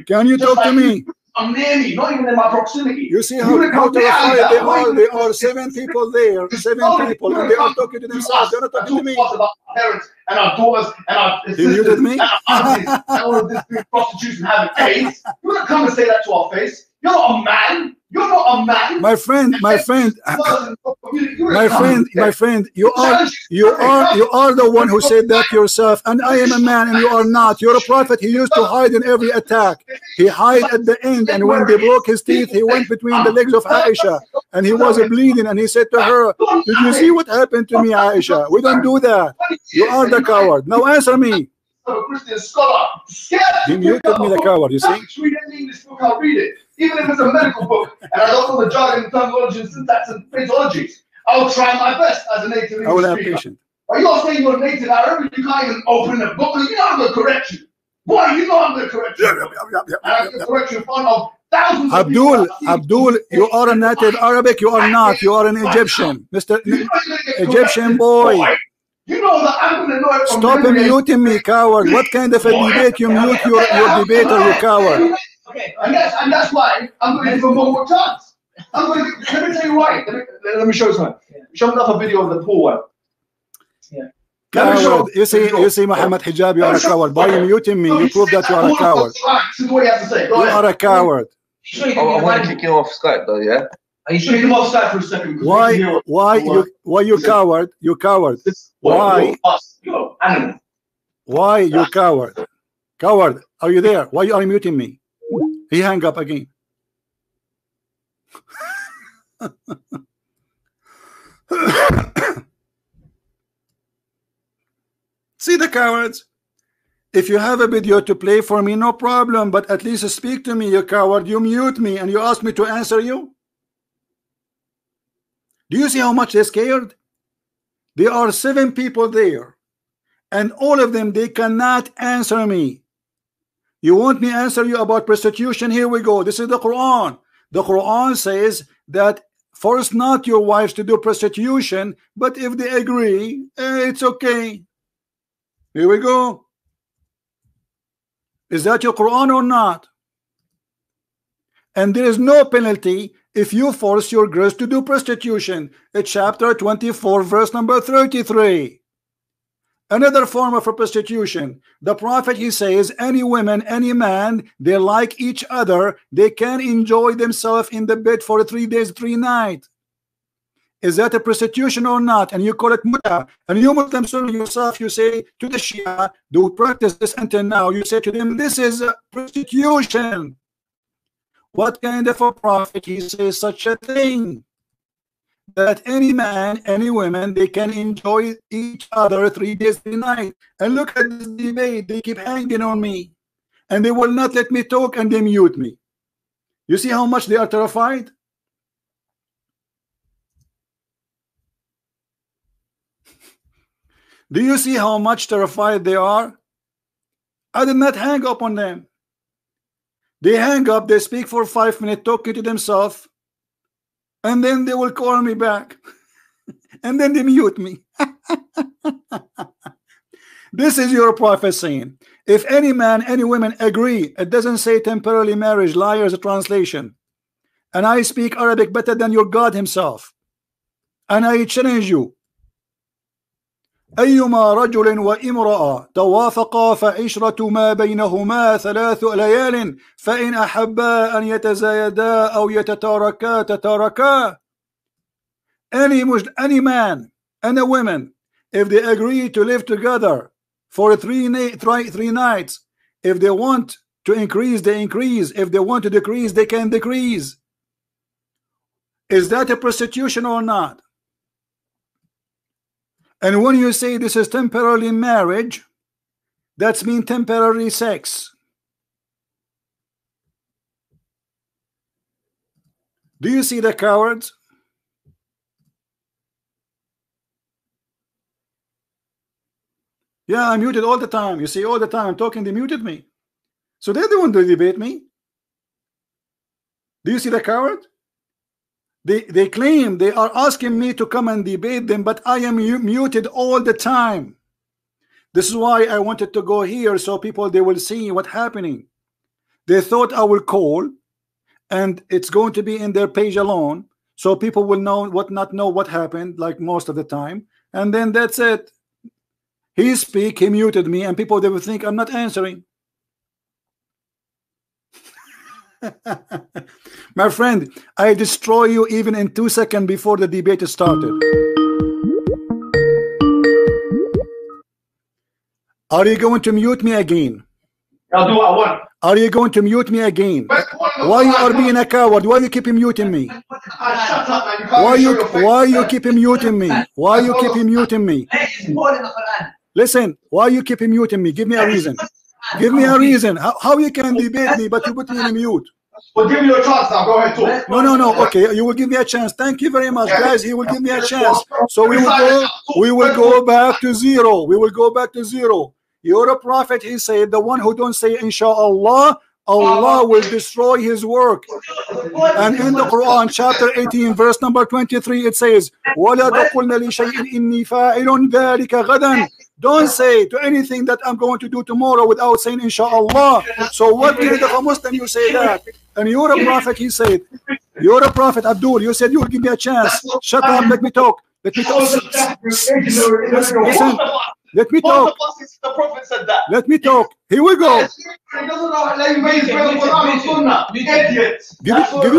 Can you talk to me? I'm near me, not even in my proximity. You see how, how terrified they are. There are seven people there, seven people, and they are talking to themselves. They're not talking to me. About parents and our daughters and our sisters and our aunties and all of this prostitutes and having AIDS. You wouldn't come and say that to our face. You're not a man. You're not a man. My friend, my friend, my friend, my friend, you are, you are, you are the one who said that yourself. And I am a man, and you are not. You're a prophet. He used to hide in every attack. He hid at the end, and when they broke his teeth, he went between the legs of Aisha, and he was bleeding. And he said to her, "Did you see what happened to me, Aisha? We don't do that. You are the coward. Now answer me." Christian scholar, scared. You muted me the coward. You see even if it's a medical book and I don't know the jargon terminology and syntax and phraseologies. I'll try my best as a native English I will have speaker. Patient. Are you all saying you're a native Arab? You can't even open a book. You know I'm going to correct you. Boy, you know i to correct you. Yeah, yeah, yeah, yeah, I'm going in front of thousands Abdul, Abdul, you are a native Arabic. You are not. You are an Egyptian. Mr. Egyptian boy. You know that I'm going to know it Stop muting me, coward. What kind of a debate you mute your, your debater, you coward? Okay. And that's and that's why I'm going to give him one more chance. I'm going to let me tell you why. Let me, let me show you something. Yeah. Show me another video of the poor one. Yeah. Let me show. You see, you see, Muhammad Hijab, you are a coward. By muting me, you prove that you are a coward. what to say. You are a coward. Oh, I, I want to kick him off Skype though, yeah. Are you sure him off Skype for a second? Why, why, you, why you coward? You coward. Why? Why you coward? Coward, are you there? Why you are muting me? He hang up again. See the cowards? If you have a video to play for me, no problem, but at least speak to me, you coward. You mute me and you ask me to answer you. Do you see how much they're scared? There are seven people there, and all of them, they cannot answer me. You want me answer you about prostitution? Here we go. This is the Quran. The Quran says that force not your wives to do prostitution, but if they agree, eh, it's okay. Here we go. Is that your Quran or not? And there is no penalty if you force your girls to do prostitution. It's chapter 24, verse number 33. Another form of prostitution. The Prophet, he says, any women, any man, they like each other. They can enjoy themselves in the bed for three days, three nights. Is that a prostitution or not? And you call it muta. And you Muslims yourself, you say to the Shia, do practice this until now. You say to them, this is prostitution. What kind of a prophet he says such a thing? that any man, any woman, they can enjoy each other three days a night. And look at this debate. They keep hanging on me. And they will not let me talk and they mute me. You see how much they are terrified? Do you see how much terrified they are? I did not hang up on them. They hang up, they speak for five minutes, talking to themselves, and then they will call me back and then they mute me this is your prophesying if any man any women agree it doesn't say temporarily marriage liars a translation and i speak arabic better than your god himself and i challenge you أيما رجل وامرأة توافقا فعشرة ما بينهما ثلاث ليال فإن أحبا أن يتزايدا أو يتتاركا تتاركا any, any man and a woman if they agree to live together for three, three, three nights if they want to increase they increase if they want to decrease they can decrease is that a prostitution or not and when you say this is temporary marriage, that's mean temporary sex. Do you see the cowards? Yeah, I'm muted all the time. You see, all the time I'm talking, they muted me. So they're the one to debate me. Do you see the coward? They, they claim they are asking me to come and debate them, but I am muted all the time. This is why I wanted to go here so people they will see what's happening. They thought I will call and it's going to be in their page alone so people will know what not know what happened like most of the time and then that's it he speak he muted me and people they will think i'm not answering My friend, I destroy you even in two seconds before the debate started. Are you going to mute me again? I'll do what I want. Are you going to mute me again? Why you are being a coward? Why you keep muting me? Ah, why you why you keep muting me? Why you keep muting me? Listen, why you keep muting me? Give me a reason. Give me a reason. How, how you can debate me, but you put me in mute. Well, give me a chance now. Go ahead, talk. No, no, no. Okay, you will give me a chance. Thank you very much, guys. He will give me a chance. So we will go. We will go back to zero. We will go back to zero. You're a prophet. He said, the one who don't say inshallah, Allah will destroy his work. And in the Quran, chapter 18, verse number 23, it says, وَلَا تَقُلْنَ لِشَيْءٍ إِنِّي فَاعِلٌ ذَلِكَ غَدًا don't say to anything that I'm going to do tomorrow without saying inshallah. So what did a Muslim you say that? And you're a prophet, he said. You're a prophet, Abdul. You said you'll give me a chance. Shut up, let me talk. Let me talk. Listen, let me talk. The prophet said that. Let me talk. Here we go. Give you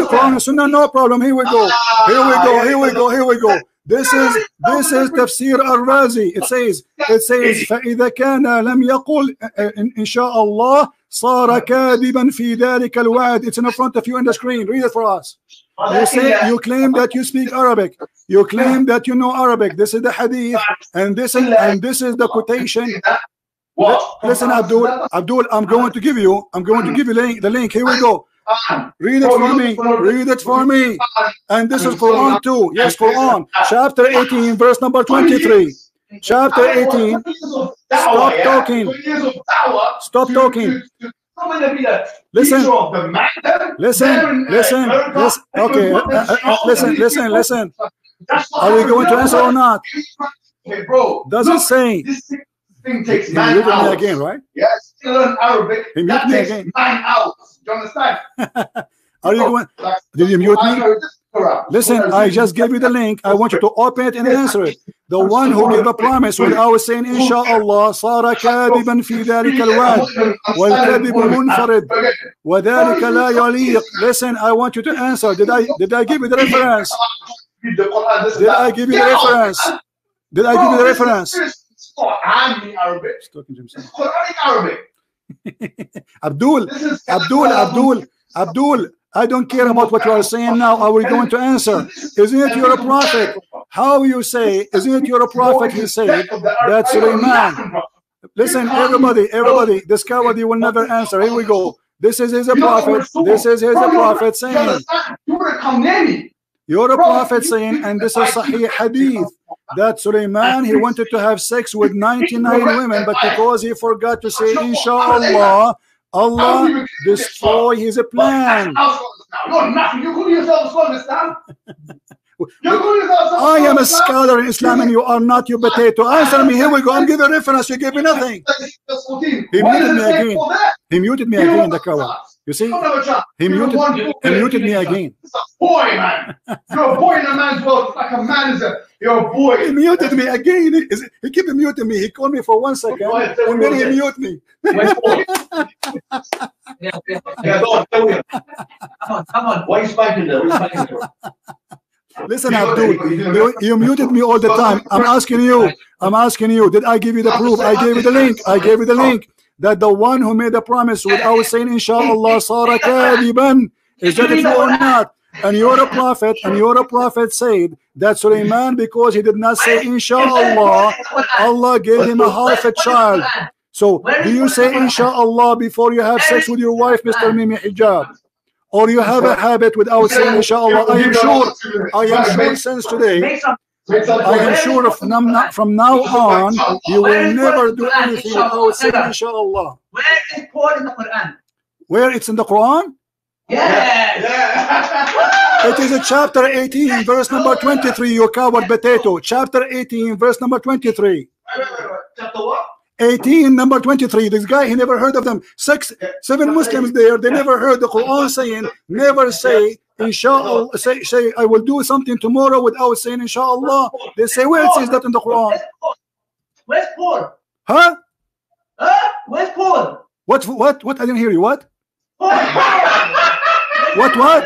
Quran and Sunnah, no problem. Here we go. Here we go. Here we go. Here we go. Here we go. This is this is تفسير الرازي. It says it says فإذا كان لم يقل إن شاء الله صار كاذبا في ذلك الوعد. It's in front of you on the screen. Read it for us. You say you claim that you speak Arabic. You claim that you know Arabic. This is the hadith, and this is and this is the quotation. Listen, Abdul. Abdul, I'm going to give you. I'm going to give you the link. Here we go. Read it for me. Read it for me. And this is Quran too. Yes, Quran. Chapter 18, verse number 23. Chapter 18. Stop talking. Stop talking. Listen, listen, listen, listen. Okay, uh, uh, uh, listen, listen, listen. Are we going to answer or not? Does it say? This thing takes nine hours. again, right? Yes. Still learn Arabic. He that takes time out. Do you understand? Are you going? did you mute me? Listen, I just gave you the link. I want you to open it and answer it. The one who gave a promise when I was saying inshallah صار كاذبا في ذلك الوعد والكذب منفرد وذلك لا يليق. Listen, I want you to answer. Did I did I give you the reference? Did I give you the reference? Did I give you the reference? in Arabic. He's talking to himself. This is Arabic. Abdul, Abdul, Abdul, Abdul, I don't care about what you are saying now. Are we going to answer? Isn't it your prophet? How you say, isn't it your prophet? He said, that's Sulaiman. Listen, everybody, everybody, this coward, he will never answer. Here we go. This is his prophet. This is his prophet saying. You're a prophet saying, and this is Sahih Hadith, that Surayman he wanted to have sex with 99 women, but because he forgot to say, Inshallah, Allah destroy his plan. I am a scholar in Islam and you are not your potato. Answer me, here we go. I'm giving reference, you give me nothing. He muted me again. He muted me again, the coward. You see, he muted, he muted me again. It's a boy, man. You're a boy in a man's world. like a man is a you're a boy. He muted me again. He, he kept muting me. He called me for one second, and then he muted me. yeah, yeah, yeah, Come on, come on. Why are you smoking there? you Listen, Abdul, you, you, muted me all the time. I'm asking you. I'm asking you. Did I give you the proof? I gave you the link. I gave you the link that the one who made a promise without saying inshallah sara kadiban is that true or not and you're a prophet and you're a prophet said that Suleiman because he did not say inshallah Allah gave him a half a child so do you say inshallah before you have sex with your wife Mr. Mimi Hijab or you have a habit without saying inshallah I am sure I am sure since today I am sure from, from now on, you will never do anything without saying inshallah. Where is called in the Quran? Where it's in the Quran? Yeah. yeah. it is in chapter 18, verse number 23, you coward potato. Chapter 18, verse number 23. Chapter what? 18, number 23. This guy, he never heard of them. Six, seven Muslims there, they never heard the Quran saying, never say Inshallah, say, say, I will do something tomorrow without saying inshallah. They say, where it says that in the Quran? Where's Paul? Huh? Huh? Where's Paul? What, what, what? I didn't hear you. What? what, what?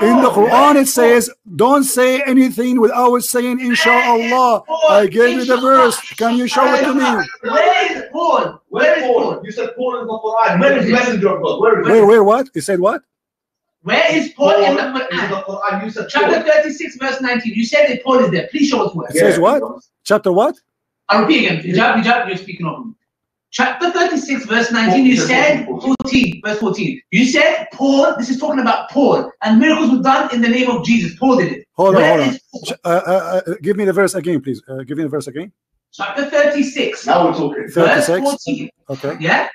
In the Quran, it says, don't say anything without saying inshallah. I gave you the verse. Can you show it to me? Where is Paul? Where is Paul? You said Paul in the Quran. Where is messenger of God? Where, where, where what? You said what? Where is Paul, Paul in the Quran? Chapter 36, verse 19. You said that Paul is there. Please show us where. It Says what? Chapter what? i repeat again. Hijab, hijab, you're speaking of me. Chapter 36, verse 19, you said 14, verse 14. You said Paul, this is talking about Paul, and miracles were done in the name of Jesus. Paul did it. Hold where on, hold on. Uh, uh, uh, give me the verse again, please. Uh, give me the verse again. Chapter 36. Now we're talking. 36? Verse 14. Okay. Yeah?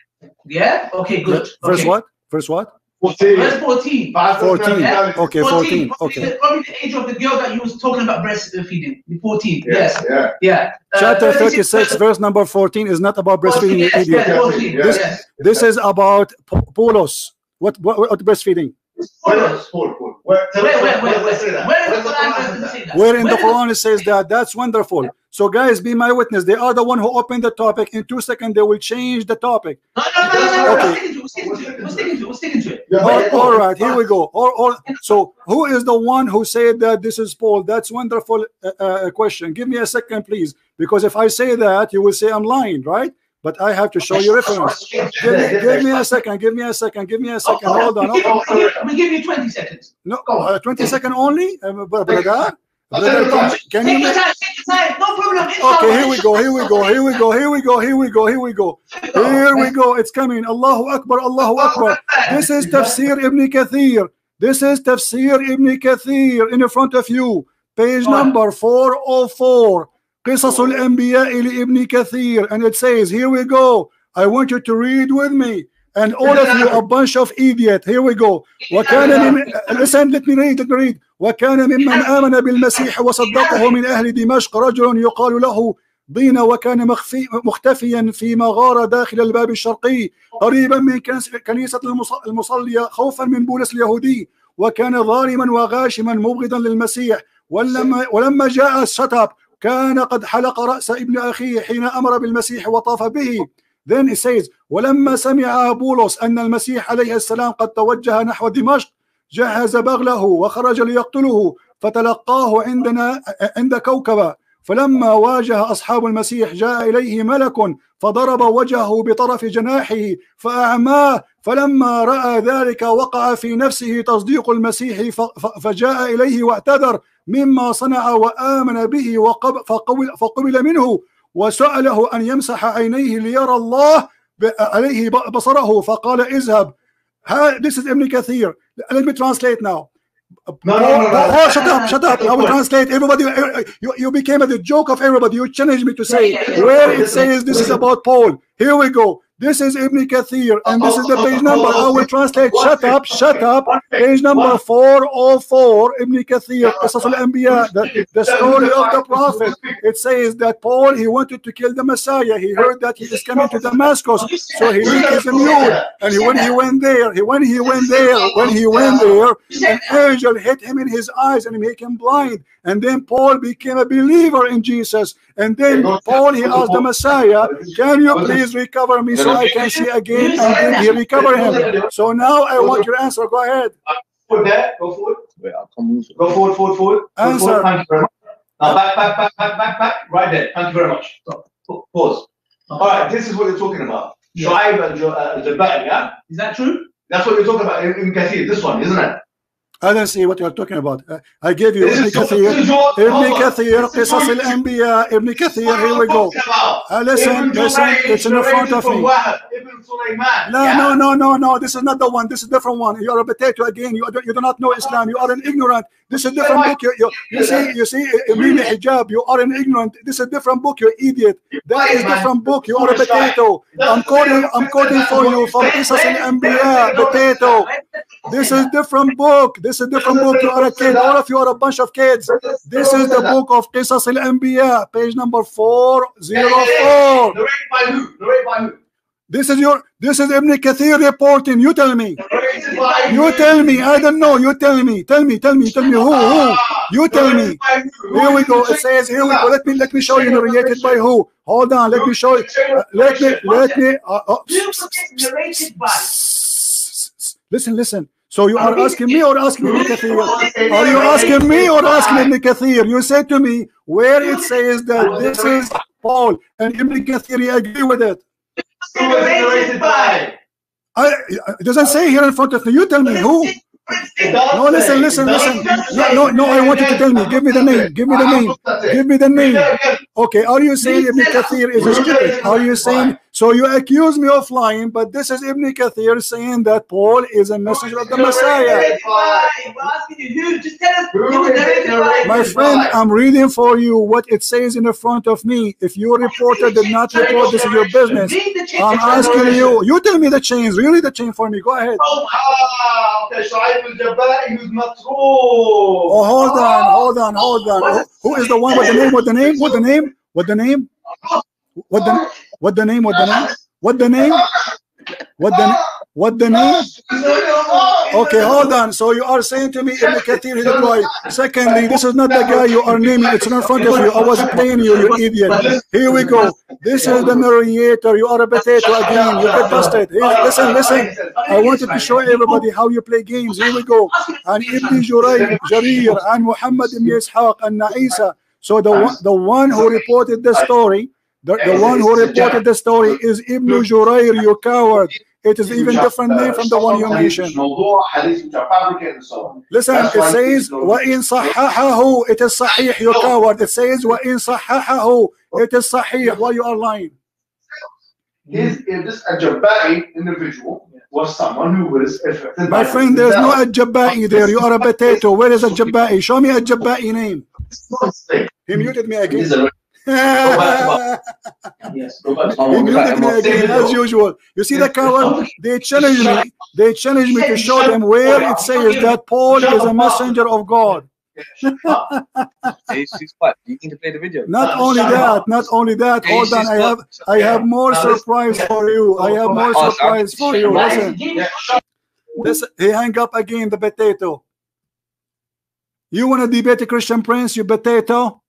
Yeah? Okay, good. Verse okay. what? Verse what? 14. Where's 14? 14. Yeah? Okay, 14. 14. Okay. probably the age of the girl that you was talking about breastfeeding. 14. Yeah, yes. Yeah. yeah. Uh, Chapter 36, 36, verse number 14 is not about breastfeeding. 14, yes, Yes, 14, this, yes. this is about polos. What, what, what breastfeeding? Polos. Where, in the Quran it says that? That's wonderful. So, guys, be my witness. They are the one who opened the topic. In two seconds, they will change the topic. No, no, no, no, no. Okay. we it. we it. we it. Yeah. All, all right, here we go. All, all, so, who is the one who said that this is Paul? That's wonderful uh, uh, question. Give me a second, please, because if I say that, you will say I'm lying, right? but I have to show you reference. Give me, give me, a second. Give me a second. Give me a second. Hold on. We give you, we give you 20 seconds. No, uh, 20 seconds only, um, uh, brother. Can you make... No problem. okay, here we go. Here we go. Here we go. Here we go. Here we go. Here we go. Here we go. It's coming. Allahu Akbar. Allahu Akbar. This is Tafsir Ibn Kathir. This is Tafsir Ibn Kathir in front of you. Page number 404. قصص الأنبياء لابن كثير and it says here we go I want you to read with me and all of you a bunch of idiots here we go وكان من listen let me read let me read وكان ممن آمن بالمسيح وصدقه من أهل دمشق رجل يقال له ضين وكان مخفي مختفيا في مغارة داخل الباب الشرقي قريبا من كنيسة المصلية خوفا من بولس اليهودي وكان ظالما وغاشما مبغضا للمسيح ولما ولما جاء الشتب كان قد حلق رأس ابن أخيه حين أمر بالمسيح وطاف به Then it says ولما سمع بولس أن المسيح عليه السلام قد توجه نحو دمشق جهز بغله وخرج ليقتله فتلقاه عندنا عند كوكبة فلما واجه أصحاب المسيح جاء إليه ملك فضرب وجهه بطرف جناحه فأعماه فلما رأى ذلك وقع في نفسه تصديق المسيح فجاء إليه واعتذر مما صنع وآمن به فقبل, منه وسأله أن يمسح عينيه ليرى الله عليه بصره فقال اذهب this is Ibn Kathir let me translate now No, no, no, no. Oh, shut up, shut up. I will translate. Everybody, you, you became the joke of everybody. You challenged me to say where it says this is about Paul. Here we go. This is Ibn Kathir, and this is the page number. I will translate. Shut up, shut up. Page number 404, Ibn Kathir, anbiya the, the story of the Prophet. It says that Paul, he wanted to kill the Messiah. He heard that he is coming to Damascus, so he is a mule. And he, when he went there, he, when he went there, when he went there, an angel hit him in his eyes and make made him blind. And then Paul became a believer in Jesus. And then Paul, he asked the Messiah, Can you please recover me so I can see again? And then he recovered him. So now I want your answer. Go ahead. Go forward. Go forward, forward, forward. Answer. Now back, back, back, back, back, back. Right there. Thank you very much. Pause. All right, this is what you're talking about. Yeah. Shu'aib al uh, yeah? Is that true? That's what you're talking about in, can see this one, isn't it? I don't see what you are talking about. Uh, I gave you Ibn Kathir. Ibn Kathir, قصص الأنبياء. Ibn Kathir, here we go. Uh, listen, listen, it's in the front of me. No, yeah. no, no, no, no. This is not the one. This is different one. You are a potato again. You, you do not know Islam. You are an ignorant. This is a different book. You, you, you see, you see, Emile uh, uh, Hijab, you are an ignorant. This is a different book, you idiot. That is different book. You are a potato. I'm quoting, I'm quoting for you from Qisas al MBA. potato. This is different book. This is different book. You are a kid. All of you are a bunch of kids. This is the book of Qisas al MBA, page number 404. This is your this is Ibn Kathir reporting. You tell me. You tell me. I don't know. You tell me. Tell me. Tell me. Tell me. Who? Who? You tell me. Here we go. It says here we go. Let me let me show you narrated by who. Hold on. Let me show you. Uh, let me let me. Uh, uh, listen. Listen. So you are asking me or asking Ibn Kathir? Are you asking me or asking Ibn Kathir? You said to me where it says that this is Paul and Ibn Kathir. agree with it. I, it doesn't say here in front of me. You tell me who. No, listen, listen, listen. No, no, no, I want you to tell me. Give me the name. Give me the name. Give me the name. Okay, are you saying Ibn Kathir is a stupid? Are you saying so you accuse me of lying, but this is Ibn Kathir saying that Paul is a messenger of the Messiah. My friend, I'm reading for you what it says in the front of me. If you reporter did not report, this is your business. I'm asking you. You tell me the chains. Really, the chain for me. Go ahead. Oh, ah, oh ah, hold on, hold on, hold on. Who is the one with the name? With the name? With the name? With the name? What the what the name? What the name? What the name? What the what the name? Okay, hold on. So you are saying to me, Ibn Kathir is boy. Secondly, this is not the guy you are naming. It's not in front of you. I was playing you, you idiot. Here we go. This is the mediator. You are a potato again. You get busted. Here, listen, listen. I wanted to show everybody how you play games. Here we go. And Ibn Jurayr, Jarir, and Muhammad ibn Ishaq, and Na'isa. So the the one who reported the story the, the one who reported the story is Ibn Jurayr, you coward. It is even different name from the one you mentioned. Listen, it says, وَإِن صَحَّحَهُ It is sahih, you coward. It says, وَإِن صَحَّحَهُ It is sahih. Why you are lying? This, this Ajabai individual was someone who was affected My friend, there's no Ajabai there. You are a potato. Where is Ajabai? Show me Ajabai name. He muted me again yes, go back home. home. Again, as usual. You see the cover. they challenge me. They challenge me to show them where it says that Paul is a messenger of God. it's, it's you need to play the video. Not only that, not only that. Hold on, I have I have more surprise for you. I have more surprise for you. Listen, this, he hang up again the potato. You want to debate a Christian Prince, you potato?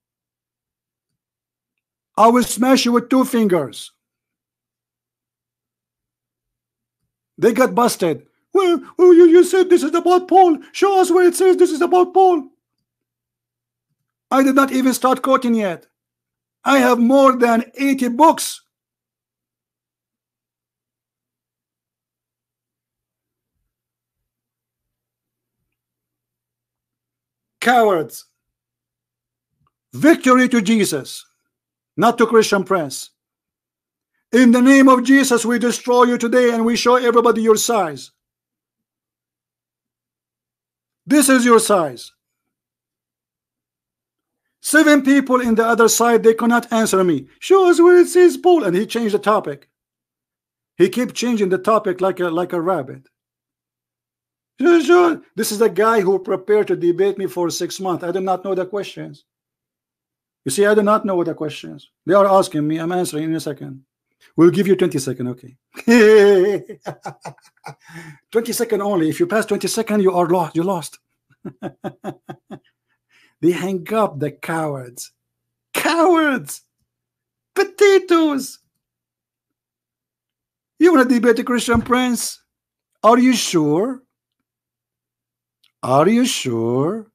I will smash you with two fingers. They got busted. Well, well you, you said this is about Paul. Show us where it says this is about Paul. I did not even start quoting yet. I have more than 80 books. Cowards. Victory to Jesus not to Christian press. In the name of Jesus, we destroy you today and we show everybody your size. This is your size. Seven people in the other side, they could not answer me. Show us where it says Paul. And he changed the topic. He kept changing the topic like a like a rabbit. This is a guy who prepared to debate me for six months. I did not know the questions. You see, I do not know what the question is. They are asking me. I'm answering in a second. We'll give you 20 seconds, okay? 20 seconds only. If you pass 20 seconds, you are lost. You lost. they hang up the cowards. Cowards! Potatoes! You want to debate the Christian prince? Are you sure? Are you sure?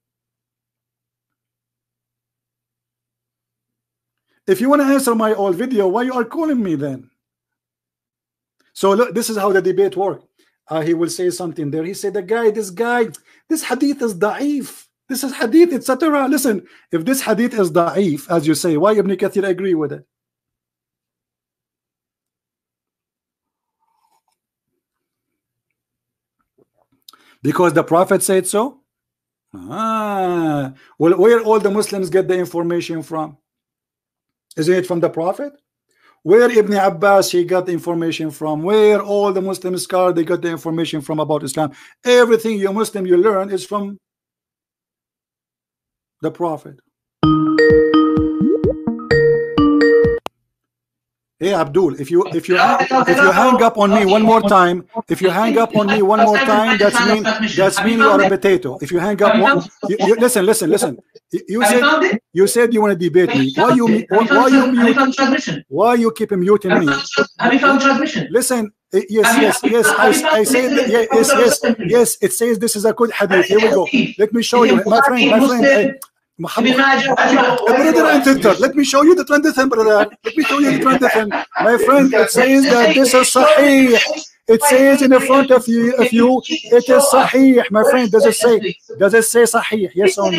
If you want to answer my old video, why you are calling me then? So look, this is how the debate work. Uh, he will say something there. He said, the guy, this guy, this hadith is da'if. This is hadith, etc. Listen, if this hadith is da'if, as you say, why Ibn Kathir agree with it? Because the Prophet said so? Ah, well, where all the Muslims get the information from? Is not it from the Prophet? Where Ibn Abbas he got the information from? Where all the Muslim scholars they got the information from about Islam? Everything you Muslim you learn is from the Prophet. Hey Abdul, if you if you if you hang up on me one more time, if you hang up on me one more time, that's mean that's mean you are a potato. If you hang up, one, you, you, listen, listen, listen. You said you said you want to debate me. Why you why you mute, Why you keep muting me? Have you found transmission? Listen, eh, yes, yes, yes. I, I say that, yes, yes, yes. It says this is a good hadith. Here we go. Let me show you, my friend, my friend. Brother and sister, let me show you the 20th brother. Let me show you the 20th My friend, it says that this is Sahih. It says in the front of you, of you it is Sahih, my friend. Does it say? Does it say Sahih? Yes or no?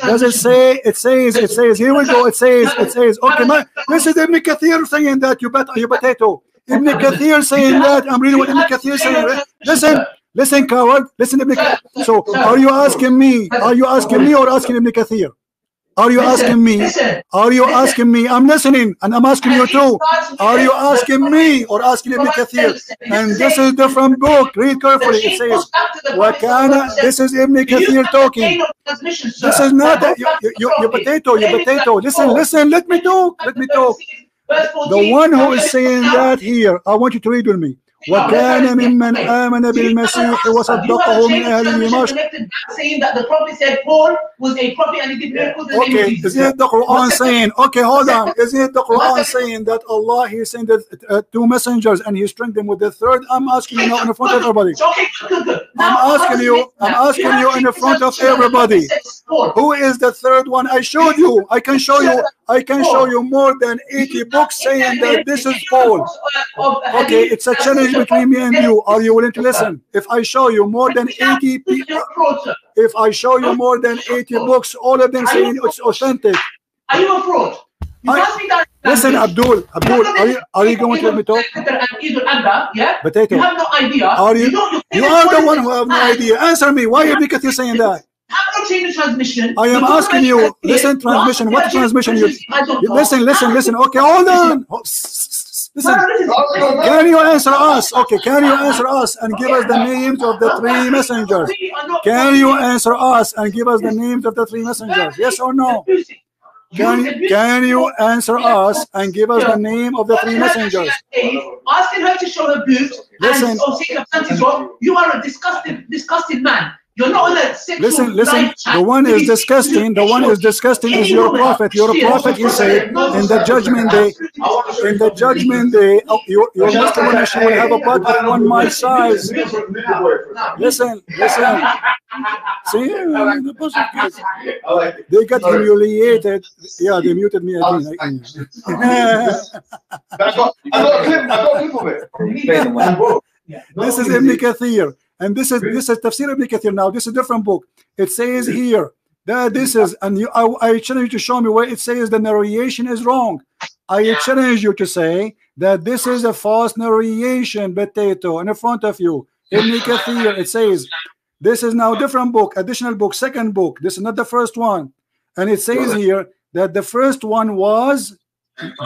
Does it say? It says. It says. Here we go. It says. It says. Okay, my, this is Ibn Kathir saying that you bet you potato. Ibn Kathir saying that. I'm reading what Ibn Kathir saying. Listen, Listen, coward. Listen, Ibn Kathir. So are you asking me? Are you asking me or asking Ibn Kathir? Are you listen, asking me? Listen, are you listen. asking me? I'm listening and I'm asking and you too. Are you asking me or asking Ibn Kathir? And this is a different book. Read carefully. It says, Wakana, this is Ibn Kathir talking. This is not a, you, you, you, your potato, your potato. Listen, listen, let me talk. Let me talk. The one who is saying that here, I want you to read with me. وكان ممن آمن بالمسيح وصدقه من أهل دمشق. Okay, isn't it the Quran saying? Okay, hold on. Isn't it the Quran saying that Allah He sent uh, two messengers and He strengthened them with the third? I'm asking you now in front of everybody. I'm asking you. I'm asking you in front of everybody. Who is the third one? I showed you. I can show you. I can show oh. you more than 80 books saying that this is Paul. Okay, it's a challenge between me and you. Are you willing to listen? If I show you more than 80 people, if I show you more than 80 books, all of them saying it's authentic. Are you a fraud? I, listen, Abdul, Abdul, are you, are you going to let me talk? Yeah? Potato. You have no idea. Are you, you, you are the one who have no idea. Answer me. Why are you saying that? How I change the transmission? I am asking you, listen, transmission, what, transmission? You, listen, listen, listen. Okay, hold on. Oh, listen, can you answer us? Okay, can you answer us and give us the names of the three messengers? Can you answer us and give us the names of the three messengers? Yes or no? Can, can you answer us and give us the name of the three messengers? Asking her to show her boobs and saying that something's wrong. You are a disgusting, disgusting man you know that sexual Listen, listen. The one is disgusting. The one is disgusting is your prophet. Your prophet, you say, in the judgment day, in the judgment day, oh, your, your Muslim nation will have a bucket one my size. Listen, listen. See, they got humiliated. Yeah, they muted me again. I got a clip. I got a clip of it. Yeah. This is Ibn Kathir. And this is this is Tafsir Ibn Kathir now. This is a different book. It says here that this is, and you, I, I challenge you to show me where it says the narration is wrong. I challenge you to say that this is a false narration, potato, in front of you. Ibn Kathir, it says, this is now different book, additional book, second book. This is not the first one. And it says here that the first one was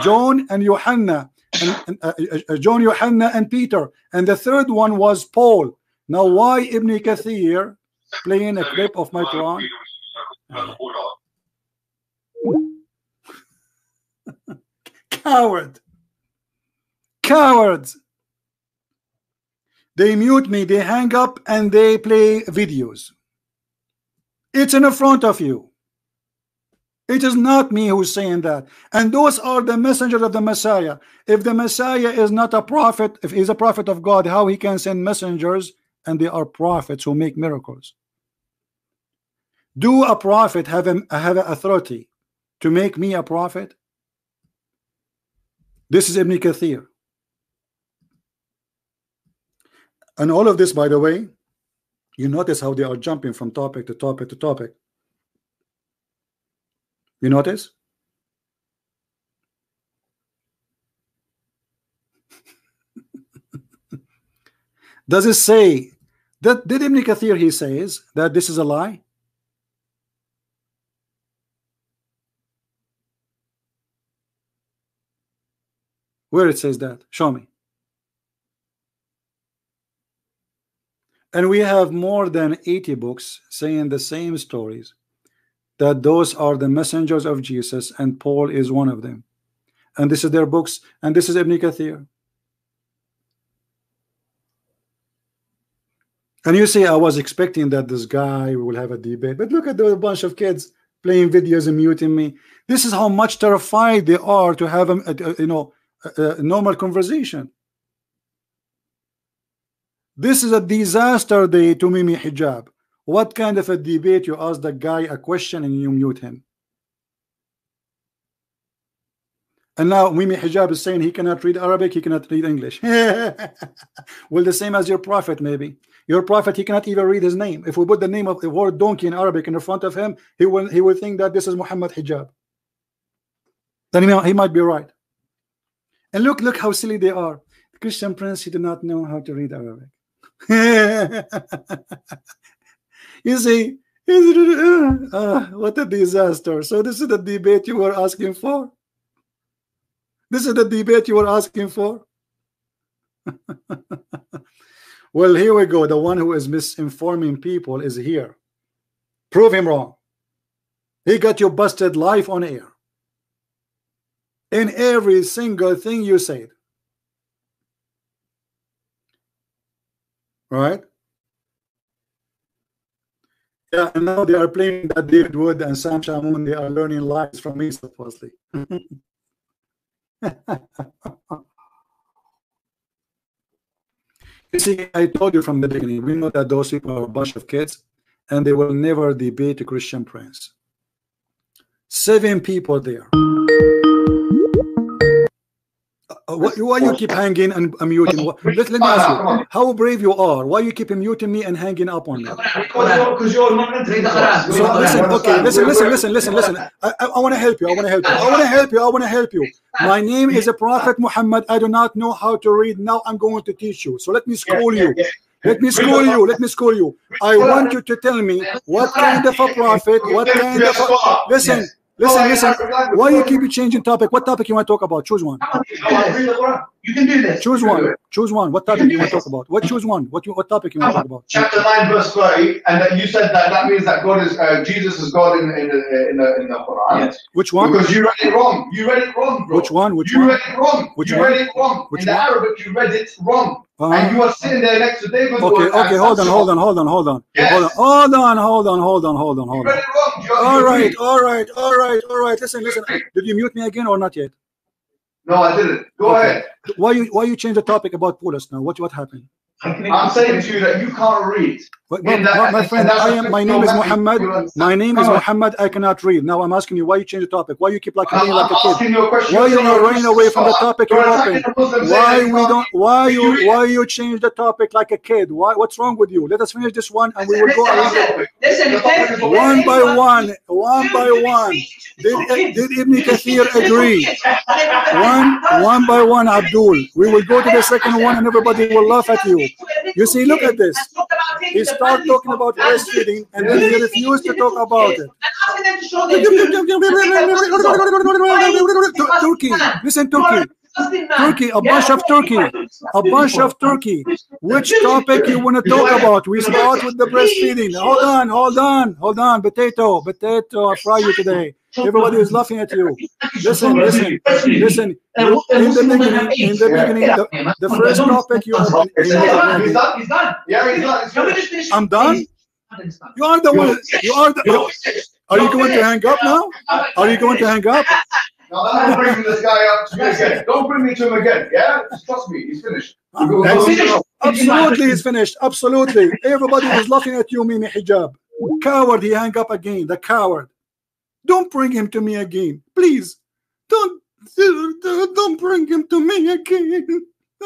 John and Johanna, and, and uh, uh, uh John, Johanna, and Peter. And the third one was Paul. Now, why Ibn Kathir playing a clip of my Quran? Coward. Cowards. They mute me, they hang up, and they play videos. It's in front of you. It is not me who's saying that. And those are the messengers of the Messiah. If the Messiah is not a prophet, if he's a prophet of God, how he can send messengers and they are prophets who make miracles. Do a prophet have a, have authority to make me a prophet? This is Ibn Kathir. And all of this, by the way, you notice how they are jumping from topic to topic to topic. You notice? Does it say that did Ibn Kathir he says that this is a lie? Where it says that? Show me. And we have more than 80 books saying the same stories that those are the messengers of Jesus and Paul is one of them. And this is their books and this is Ibn Kathir. And you see, I was expecting that this guy will have a debate, but look at the bunch of kids playing videos and muting me. This is how much terrified they are to have a, a, you know a, a normal conversation. This is a disaster day to Mimi Hijab. What kind of a debate you ask the guy a question and you mute him? And now Mimi Hijab is saying he cannot read Arabic, he cannot read English. well, the same as your prophet, maybe. Your prophet, he cannot even read his name. If we put the name of the word donkey in Arabic in front of him, he will he will think that this is Muhammad hijab. Then he, he might be right. And look, look how silly they are. The Christian prince, he did not know how to read Arabic. you see, uh, uh, what a disaster. So this is the debate you were asking for. This is the debate you were asking for. Well, here we go. The one who is misinforming people is here. Prove him wrong. He got you busted live on air. In every single thing you said. Right? Yeah, and now they are playing that David Wood and Sam Shamoon, they are learning lies from me, supposedly. You see, I told you from the beginning, we know that those people are a bunch of kids and they will never debate a Christian prince. Seven people there. Uh, why, why you keep hanging and muting? Let, let me ask you, how brave you are? Why you keep muting me and hanging up on me? Because you're not So listen, okay, listen, listen, listen, listen, listen. I, I want to help you. I want to help you. I want to help you. I want to help you. My name is a Prophet Muhammad. I do not know how to read. Now I'm going to teach you. So let me school you. Let me school you. Let me school you. I want you to tell me what kind of a prophet, what kind of a, listen. Listen, oh, listen. Why do you keep changing topic? What topic you want to talk about? Choose one. You can do this. Choose one. Choose one. What topic you, you want to talk about? What choose one? What you, what topic you want to talk about? Chapter nine, verse thirty, and you said that that means that God is uh, Jesus is God in in in, the, in the Quran. Yes. Which one? Because you read it wrong. You read it wrong, bro. Which one? Which you one? read it wrong. Which you one? read it wrong. Which in the Arabic, you read it wrong. Uh, and you are sitting there next to David. Okay, okay, hold on, hold on, hold on, hold on, yes. hold on, hold on, hold on, hold on, hold on, hold on. You read it wrong. All right, all right, all right, all right. Listen, listen. Did you mute me again or not yet? No, I didn't. Go okay. ahead. Why you why you change the topic about Pulis now? What what happened? I'm saying to you that you can't read. But, but, but my friend, I am, my name is Muhammad. My name is Muhammad. I cannot read. Now I'm asking you why you change the topic. Why you keep like me like a kid? Why you not running away from the topic you're Why we don't? Why you? Why you change the topic like a kid? Why? What's wrong with you? Let us finish this one, and we will go around. One by one, one by one. Did, did Ibn Kathir agree? One, one by one, Abdul. We will go to the second one, and everybody will laugh at you. You see, look at this. He's start talking about breastfeeding and then he refused to talk about it. Turkey, listen, Turkey. Turkey, a bunch of Turkey, a bunch of Turkey. Which topic you want to talk about? We start with the breastfeeding. Hold on, hold on, hold on. Potato, potato, I fry you today. Everybody is laughing at you. Listen, listen, listen. in the beginning, in the, beginning the, the first topic you are. He's done, he's done. Yeah, he's done. I'm done? You are the one. You are the. Are you going to hang up now? Are you going to hang up? Now I'm bringing this guy up to me again. Don't bring me to him again. Yeah, Just trust me, he's finished. finished. Absolutely, he's finished. Absolutely, everybody was laughing at you, Mimi Hijab. Coward, he hung up again. The coward. Don't bring him to me again, please. Don't don't bring him to me again.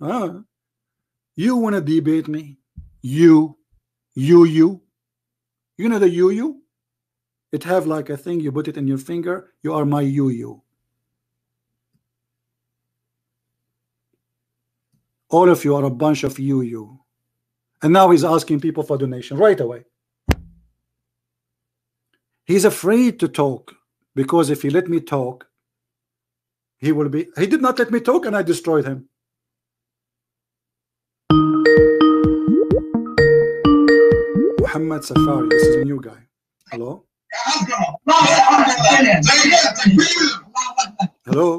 ah. You wanna debate me? You, you, you. You know the you, you. It have like a thing, you put it in your finger, you are my you-you. All of you are a bunch of you-you. And now he's asking people for donation right away. He's afraid to talk because if he let me talk, he will be, he did not let me talk and I destroyed him. Muhammad Safari. This is a new guy. Hello? Hello.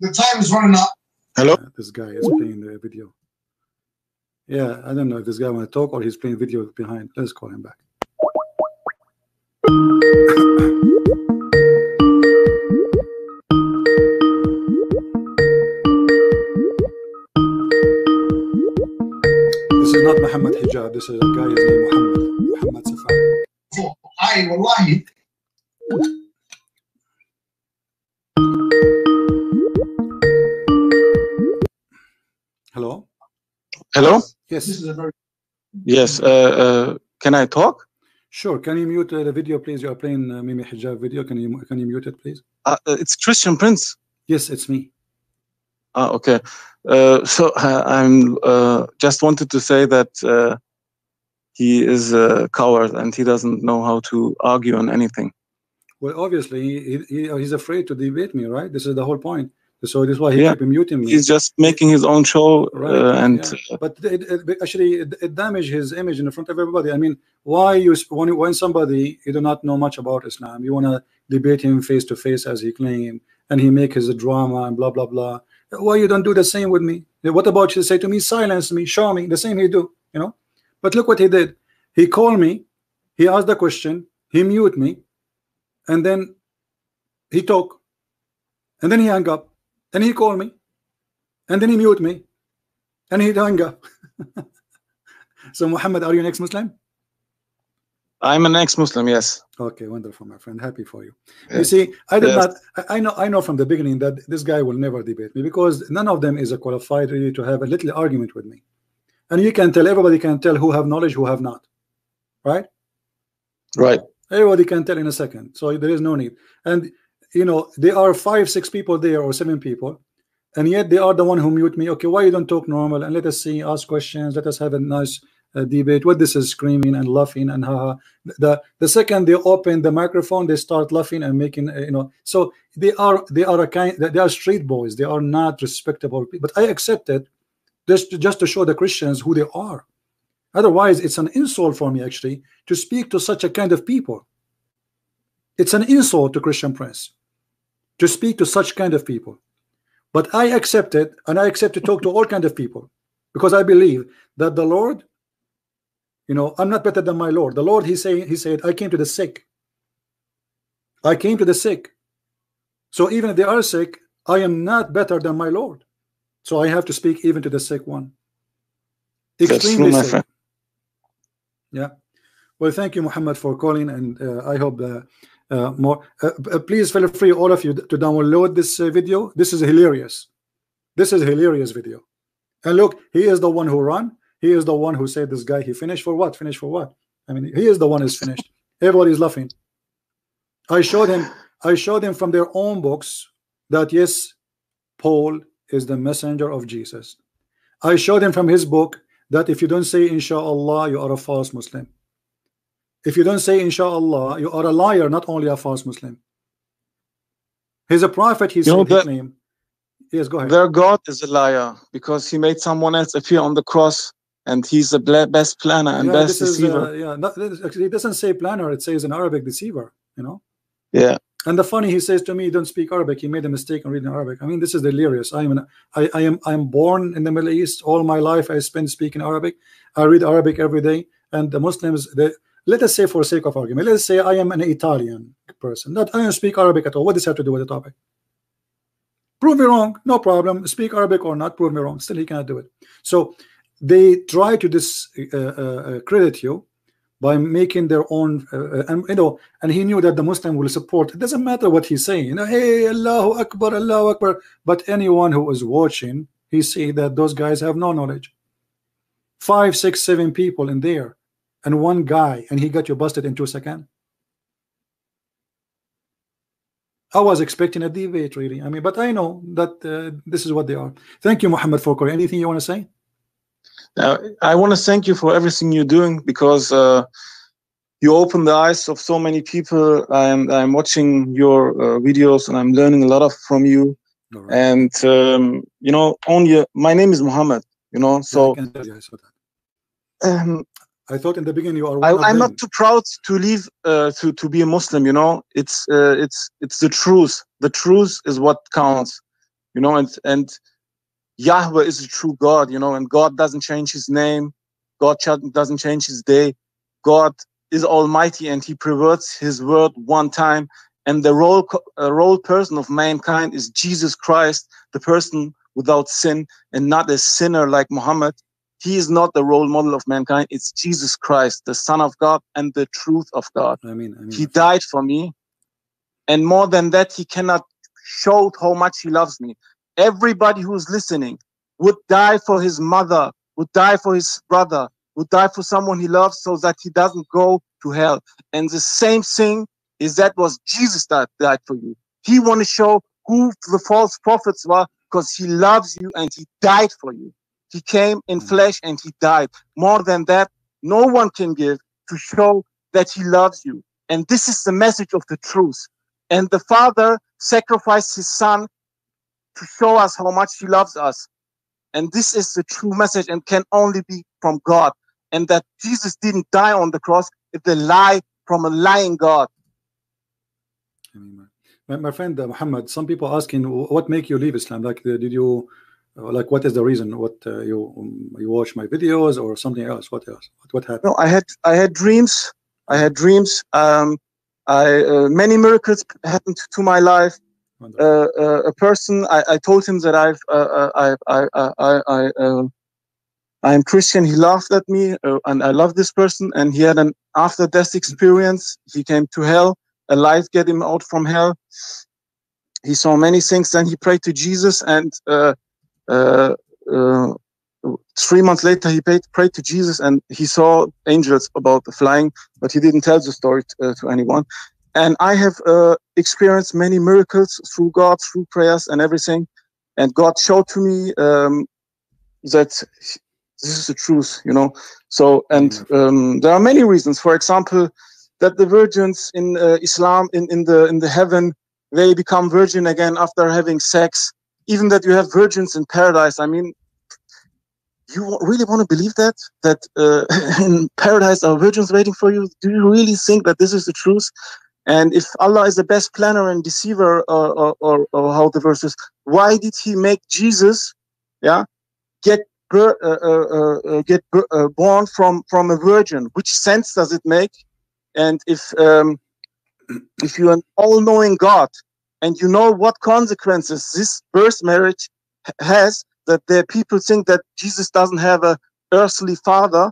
The time is running out. Hello. This guy is playing the video. Yeah, I don't know if this guy want to talk or he's playing video behind. Let's call him back. this is not Muhammad Hijab. This is a guy. His name Muhammad. Muhammad Safar. Hello. Hello. Yes. Very... Yes. Uh, uh, can I talk? Sure. Can you mute uh, the video, please? You are playing uh, Mimi Hijab video. Can you can you mute it, please? Uh, uh it's Christian Prince. Yes, it's me. Ah, okay. Uh, so uh, I'm just wanted to say that he is a coward and he doesn't know how to argue on anything. Well, obviously, he, he he's afraid to debate me, right? This is the whole point. So this is why he yeah. keep muting me. He's just making his own show, right. uh, and yeah. but it, it, actually it, it damaged his image in front of everybody. I mean, why you when, when somebody you do not know much about Islam, you want to debate him face to face as he claimed, and he make his drama and blah blah blah. Why you don't do the same with me? What about you say to me, silence me, show me the same he do? You know but look what he did. He called me, he asked the question, he muted me, and then he talked, and then he hung up, and he called me, and then he muted me, and he hung up. so Muhammad, are you an ex-Muslim? I'm an ex-Muslim, yes. Okay, wonderful, my friend. Happy for you. Yes. You see, I did yes. not. I know. I know from the beginning that this guy will never debate me because none of them is a qualified really to have a little argument with me and you can tell everybody can tell who have knowledge who have not right right everybody can tell in a second so there is no need and you know there are five six people there or seven people and yet they are the one who mute me okay why you don't talk normal and let us see ask questions let us have a nice uh, debate what this is screaming and laughing and haha the the second they open the microphone they start laughing and making uh, you know so they are they are a kind they are street boys they are not respectable people. but i accept it just to, just to show the Christians who they are. Otherwise, it's an insult for me actually to speak to such a kind of people. It's an insult to Christian press to speak to such kind of people. But I accept it, and I accept to talk to all kind of people because I believe that the Lord, you know, I'm not better than my Lord. The Lord, he saying, he said, I came to the sick. I came to the sick. So even if they are sick, I am not better than my Lord. So I have to speak even to the sick one. Extremely true, sick. Yeah. Well, thank you, Muhammad, for calling, and uh, I hope uh, uh, more. Uh, uh, please feel free, all of you, to download this uh, video. This is hilarious. This is hilarious video. And look, he is the one who run. He is the one who said this guy. He finished for what? Finished for what? I mean, he is the one who's finished. Everybody's laughing. I showed him. I showed him from their own books that yes, Paul is the messenger of Jesus. I showed him from his book that if you don't say inshallah, you are a false Muslim. If you don't say inshallah, you are a liar, not only a false Muslim. He's a prophet, he's you know name. Yes, go ahead. Their God is a liar because he made someone else appear on the cross and he's the best planner and yeah, best deceiver. Is, uh, yeah, not, it doesn't say planner; it says in Arabic deceiver. You know. Yeah. And the funny, he says to me, "You don't speak Arabic." He made a mistake on reading Arabic. I mean, this is delirious. I am, an, I, I am, I am born in the Middle East. All my life, I spend speaking Arabic. I read Arabic every day. And the Muslims, they, let us say, for sake of argument, let's say I am an Italian person. Not I don't speak Arabic at all. What does that have to do with the topic? Prove me wrong. No problem. Speak Arabic or not, prove me wrong. Still, he cannot do it. So they try to discredit uh, uh, uh you by making their own, uh, uh, and, you know, and he knew that the Muslim will support. It doesn't matter what he's saying, you know, hey, Allahu Akbar, Allahu Akbar. But anyone who is watching, he see that those guys have no knowledge. Five, six, seven people in there, and one guy, and he got you busted in two seconds. I was expecting a debate, really. I mean, but I know that uh, this is what they are. Thank you, Muhammad Fokor. Anything you want to say? Uh, I want to thank you for everything you're doing because uh, you open the eyes of so many people. I'm I'm watching your uh, videos and I'm learning a lot of from you. Right. And um, you know, only my name is Muhammad. You know, so. Yeah, I, you, I, saw that. Um, I thought in the beginning you are. I, am not too proud to live uh, to to be a Muslim. You know, it's uh, it's it's the truth. The truth is what counts. You know, and and Yahweh is a true God, you know, and God doesn't change his name. God doesn't change his day. God is almighty and he perverts his word one time. And the role, uh, role person of mankind is Jesus Christ, the person without sin and not a sinner like Muhammad. He is not the role model of mankind. It's Jesus Christ, the son of God and the truth of God. I mean, I mean he died for me. And more than that, he cannot show how much he loves me. Everybody who's listening would die for his mother, would die for his brother, would die for someone he loves so that he doesn't go to hell. And the same thing is that was Jesus that died for you. He want to show who the false prophets were because he loves you and he died for you. He came in mm. flesh and he died. More than that, no one can give to show that he loves you. And this is the message of the truth. And the father sacrificed his son to show us how much he loves us. And this is the true message and can only be from God. And that Jesus didn't die on the cross, it's a lie from a lying God. My, friend uh, Muhammad, some people asking, what make you leave Islam? Like, uh, did you, uh, like, what is the reason? What uh, you um, you watch my videos or something else? What else? What, what happened? No, I had I had dreams. I had dreams. Um, I uh, many miracles happened to my life. Uh, uh, a person. I, I, told him that I've uh, uh, I I I I. I'm Christian. He laughed at me, and I love this person. And he had an after-death experience. He came to hell. A light get him out from hell. He saw many things. Then he prayed to Jesus, and three months later he paid, prayed to jesus and he saw angels about the flying but he didn't tell the story uh, to anyone and I have uh, experienced many miracles through God, through prayers and everything. And God showed to me um, that this is the truth, you know. So, and mm-hmm. um, there are many reasons. For example, that the virgins in uh, Islam, in, in the in the heaven, they become virgin again after having sex. Even that you have virgins in paradise. I mean, you really want to believe that that uh, in paradise are virgins waiting for you do you really think that this is the truth and if Allah is the best planner and deceiver, or, uh, or, uh, or, or how the verses, why did He make Jesus, yeah, get uh, uh, uh, uh, get born from from a virgin? Which sense does it make? And if um, if you're an all-knowing God and you know what consequences this birth marriage has, that the people think that Jesus doesn't have a earthly father,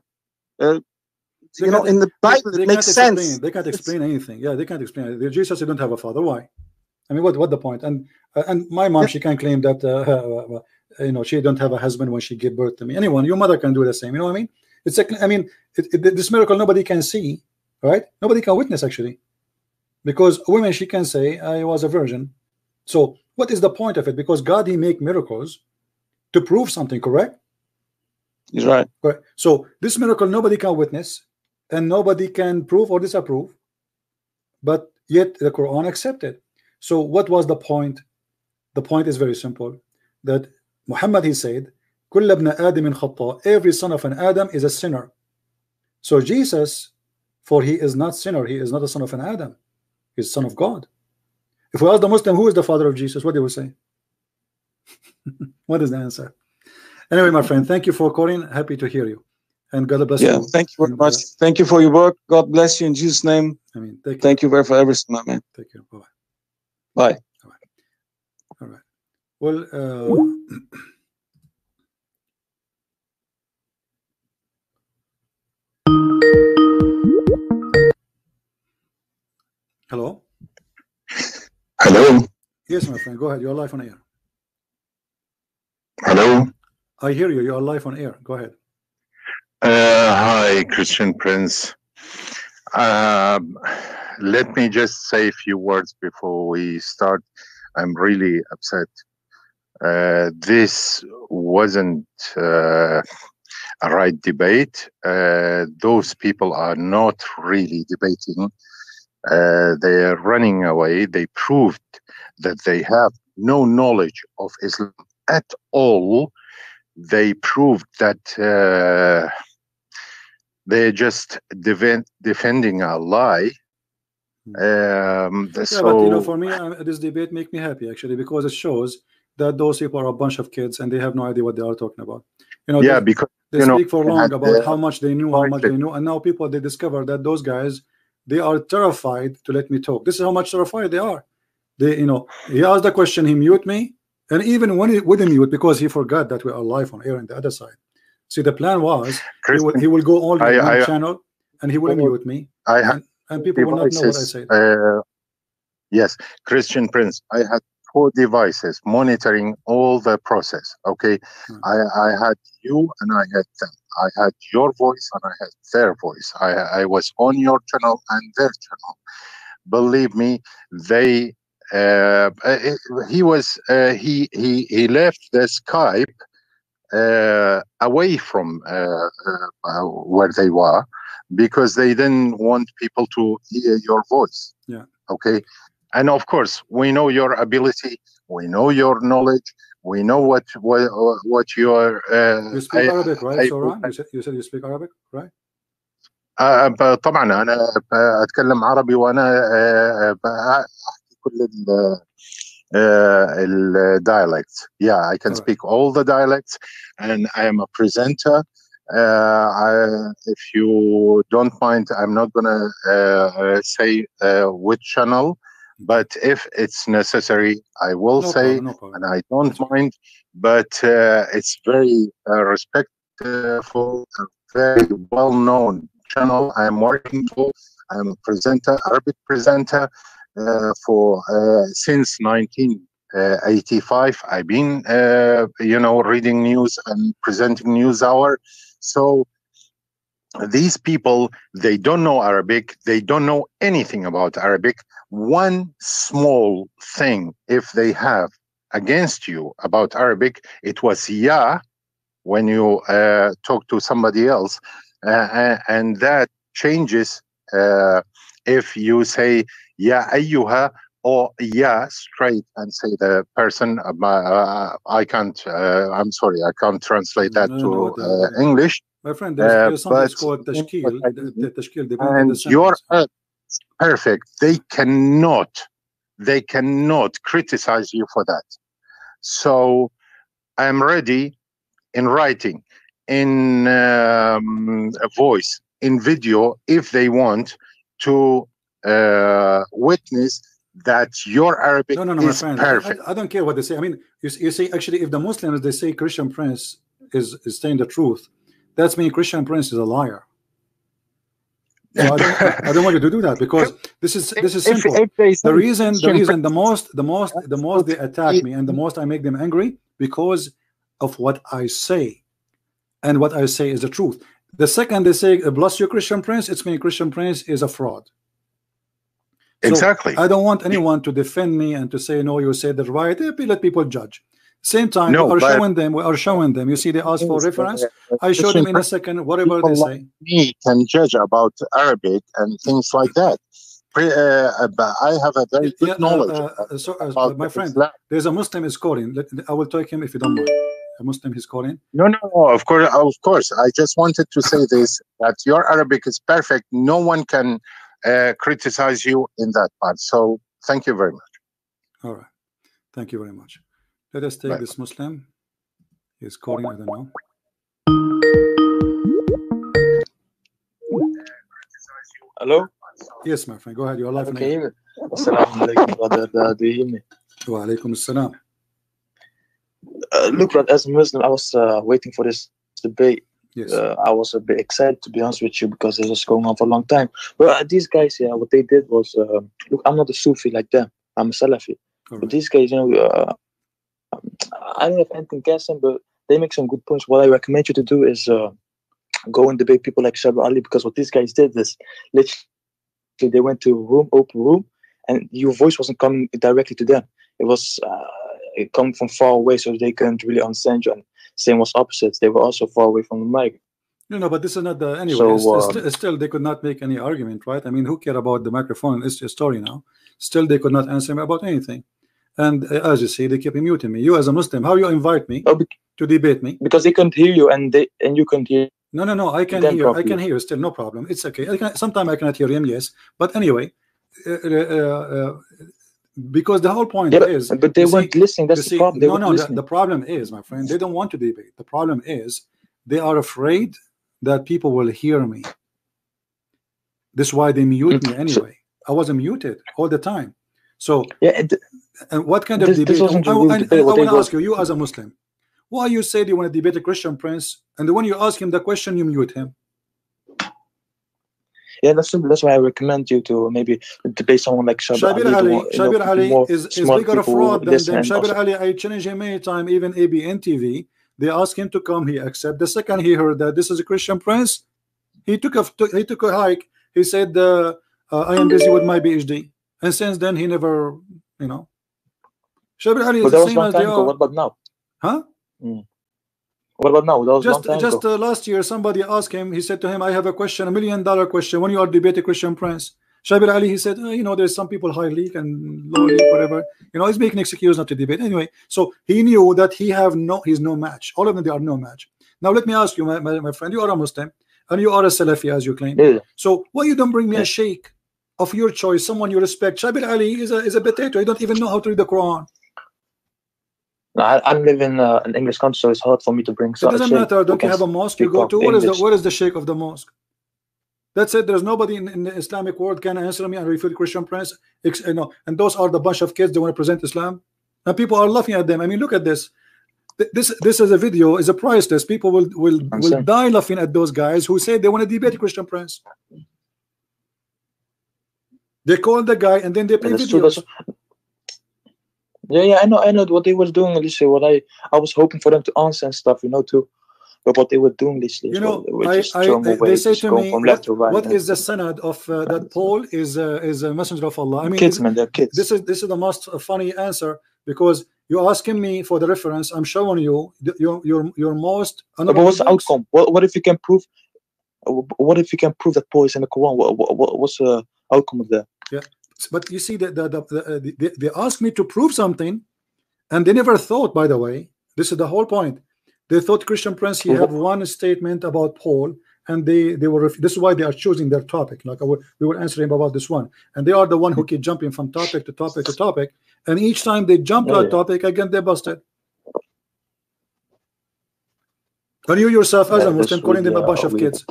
you know, in the Bible, it makes sense. They can't explain it's, anything. Yeah, they can't explain it. Jesus, you don't have a father. Why? I mean, what what the point? And uh, and my mom, she can not claim that uh, uh, uh, you know she don't have a husband when she gave birth to me. Anyone, your mother can do the same. You know what I mean? It's a, I mean, it, it, this miracle nobody can see, right? Nobody can witness actually, because women she can say I was a virgin. So what is the point of it? Because God He make miracles to prove something, correct? He's right. right. So this miracle nobody can witness and nobody can prove or disapprove, but yet the Quran accepted. So, what was the point? The point is very simple that Muhammad he said, كل ابن آدم خطأ every son of an Adam is a sinner so Jesus for he is not sinner he is not a son of an Adam he's son of God if we ask the Muslim who is the father of Jesus what do we say what is the answer anyway my friend thank you for calling happy to hear you and God bless yeah, you. Yeah, thank you very much. thank you for your work. God bless you in Jesus' name. I mean, thank you. Thank you very for everything, my man. Thank you. Bye. Bye. All right. All right. Well, uh, Hello. Hello. Yes, my friend. Go ahead. You're live on air. Hello. I hear you. You're live on air. Go ahead. Uh, hi, Christian Prince. Um, let me just say a few words before we start. I'm really upset. Uh, this wasn't uh, a right debate. Uh, those people are not really debating. Uh, they are running away. They proved that they have no knowledge of Islam at all. They proved that uh, they're just defend defending a lie. Hmm. Um, yeah, so... but you know, for me, uh, this debate make me happy actually because it shows that those people are a bunch of kids and they have no idea what they are talking about. You know, yeah, they, because they speak know, for long about how much they knew, how much they knew, and now people they discover that those guys they are terrified to let me talk. This is how much terrified they are. They, you know, he asked the question, he mute me, and even when he wouldn't mute because he forgot that we are live on air on the other side. See, the plan was he, will, he will go all I, my I, channel and he will mute me. I had and, and people devices, will not know what I said. Uh, yes, Christian Prince, I had four devices monitoring all the process. Okay, mm. I, I had you and I had them. I had your voice and I had their voice. I, I was on your channel and their channel. Believe me, they. Uh, eh, eh, he was. Uh, he he he left the Skype uh, away from uh, uh, where they were because they didn't want people to hear your voice. Yeah. Okay. And of course, we know your ability. We know your knowledge. We know what what what your. Uh, you speak I, Arabic, right, Soran? You said, you said you speak Arabic, right? طبعا انا اتكلم عربي وانا احكي كل uh, uh dialects. Yeah, I can all speak right. all the dialects, and I am a presenter. Uh, I, if you don't mind, I'm not gonna uh, uh say uh, which channel, but if it's necessary, I will no say, problem, no problem. and I don't mind. But it's very respectful, very well known channel I'm working for. I'm a presenter, Arabic presenter, uh, for uh, since 1985. Uh, I've been, you know, reading news and presenting news hour. So these people they don't know arabic they don't know anything about arabic one small thing if they have against you about arabic it was yeah when you uh, talk to somebody else uh, and that changes uh, if you say ya ayuha" or ya straight and say the person uh, uh, i can't uh, i'm sorry i can't translate that no, to no, uh, uh, english my friend there's, uh, there's something but, called tashkil the, tashkil and perfect they cannot they cannot criticize you for that so i am ready in writing in um, a voice in video if they want to uh, witness that your Arabic no, no, no, is friend, perfect. I, I, don't care what they say. I mean, you, you see, actually, if the Muslims they say Christian Prince is, is saying the truth, that's mean Christian Prince is a liar. So I, don't, I, don't, want you to do that because this is this is simple. If, if the reason, the reason, the most, the most, the most they attack me and the most I make them angry because of what I say, and what I say is the truth. The second, they say, bless you, Christian Prince. It's me, Christian Prince is a fraud. So exactly. I don't want anyone to defend me and to say, no, you said it right. Eh, let people judge. Same time, no, we are showing them. We are showing them. You see, they ask for reference. Uh, uh, I show them in a second, whatever they say. Like me can judge about Arabic and things like that. Uh, uh I have a very good yeah, knowledge. Uh, uh, so, my friend, Islam. there's a Muslim is calling. I will take him if you don't mind a Muslim he's calling? No, no, no, of course, of course. I just wanted to say this that your Arabic is perfect. No one can uh, criticize you in that part. So thank you very much. All right. Thank you very much. Let us take Bye. this Muslim. He's calling, I don't know. Hello? Yes, my friend. Go ahead. You're live. Okay. Assalamu alaikum, brother. Do you hear me? Wa alaikum assalam. Uh, look, look, as a Muslim, I was uh, waiting for this debate. Yes. Uh, I was a bit excited, to be honest with you, because this was going on for a long time. But uh, these guys here, yeah, what they did was, uh, look, I'm not a Sufi like them. I'm a Salafi. Right. But these guys, you know, I don't have anything against them, but they make some good points. What I recommend you to do is go and debate people like Shabba Ali, because what these guys did is literally they went to room, open room, and your voice wasn't coming directly to them. It was it come from far away, so they couldn't really understand you. And same was opposite; they were also far away from the mic. No, no, but this is not the anyway. So, it's, it's, uh, it's still, they could not make any argument, right? I mean, who care about the microphone? It's a story now. Still, they could not answer me about anything. And uh, as you see, they keep muting me. You, as a Muslim, how you invite me oh, to debate me? Because they couldn't hear you, and they and you couldn't hear. No, no, no. I can hear. Properly. I can hear. Still, no problem. It's okay. sometimes I cannot hear him. Yes, but anyway, uh, uh, uh because the whole point yeah, is but they weren't see, listening that's see, the problem they no no the, the, problem is my friend they don't want to debate the problem is they are afraid that people will hear me this is why they mute mm, me anyway so, i was not muted all the time so yeah and what kind of this, debate this i, I, I, I want to ask you you as a muslim why you said you want to debate a christian prince and when you ask him the question you mute him yeah, that's that's why I recommend you to maybe to pay someone like Shabir, Shabir Ali. More, Shabir know, Ali is, is bigger a fraud than, than Shabir Ali. I challenge him many times, even ABN TV. They asked him to come. He accepted. The second he heard that this is a Christian prince, he took a he took a hike. He said, uh, uh, "I am busy with my PhD," and since then he never, you know. Shabir Ali is but the same as they are. What about now? Huh? Mm. What about now? That was just just uh, last year, somebody asked him. He said to him, "I have a question, a million dollar question. When you are debating Christian Prince, Shabir Ali, he said, uh, you know, there's some people high league and low league, whatever. You know, he's making excuse not to debate anyway. So he knew that he have no, he's no match. All of them, they are no match. Now let me ask you, my, my, my friend, you are a Muslim and you are a Salafi as you claim. Yeah. So why you don't bring me yeah. a sheikh of your choice, someone you respect? Shabir Ali is a is a potato. You don't even know how to read the Quran. I, I live in uh, an English country, so it's hard for me to bring. It doesn't matter. Don't you have a mosque you go to? What the what is the sheikh of the mosque? That's it. There's nobody in, in the Islamic world can answer me and refute Christian prayers. You know, and those are the bunch of kids that want to present Islam, and people are laughing at them. I mean, look at this. This this is a video is a priceless. People will will will die laughing at those guys who say they want to debate Christian Prince. They call the guy and then they play the videos. True, yeah, yeah, I know, I know what they was doing. Literally, what I I was hoping for them to answer and stuff, you know, too. But what they were doing, literally, you know, I, I they say to me, what, right, what is the synod of uh, that Paul is uh, is a messenger of Allah? I mean, kids, man, they're kids. This is this is the most uh, funny answer because you're asking me for the reference. I'm showing you the, your your your most. But what's the outcome? What, what if you can prove? Uh, what if you can prove that Paul is in the Quran? What, what what's the outcome of that? Yeah but you see that the, the, the, the, uh, they asked me to prove something and they never thought by the way this is the whole point they thought christian prince he have one statement about paul and they they were this is why they are choosing their topic like will, we will answer him about this one and they are the one who keep jumping from topic to topic to topic and each time they jump oh, to a yeah. topic again they're busted and you yourself as yeah, a muslim calling them a bunch of kids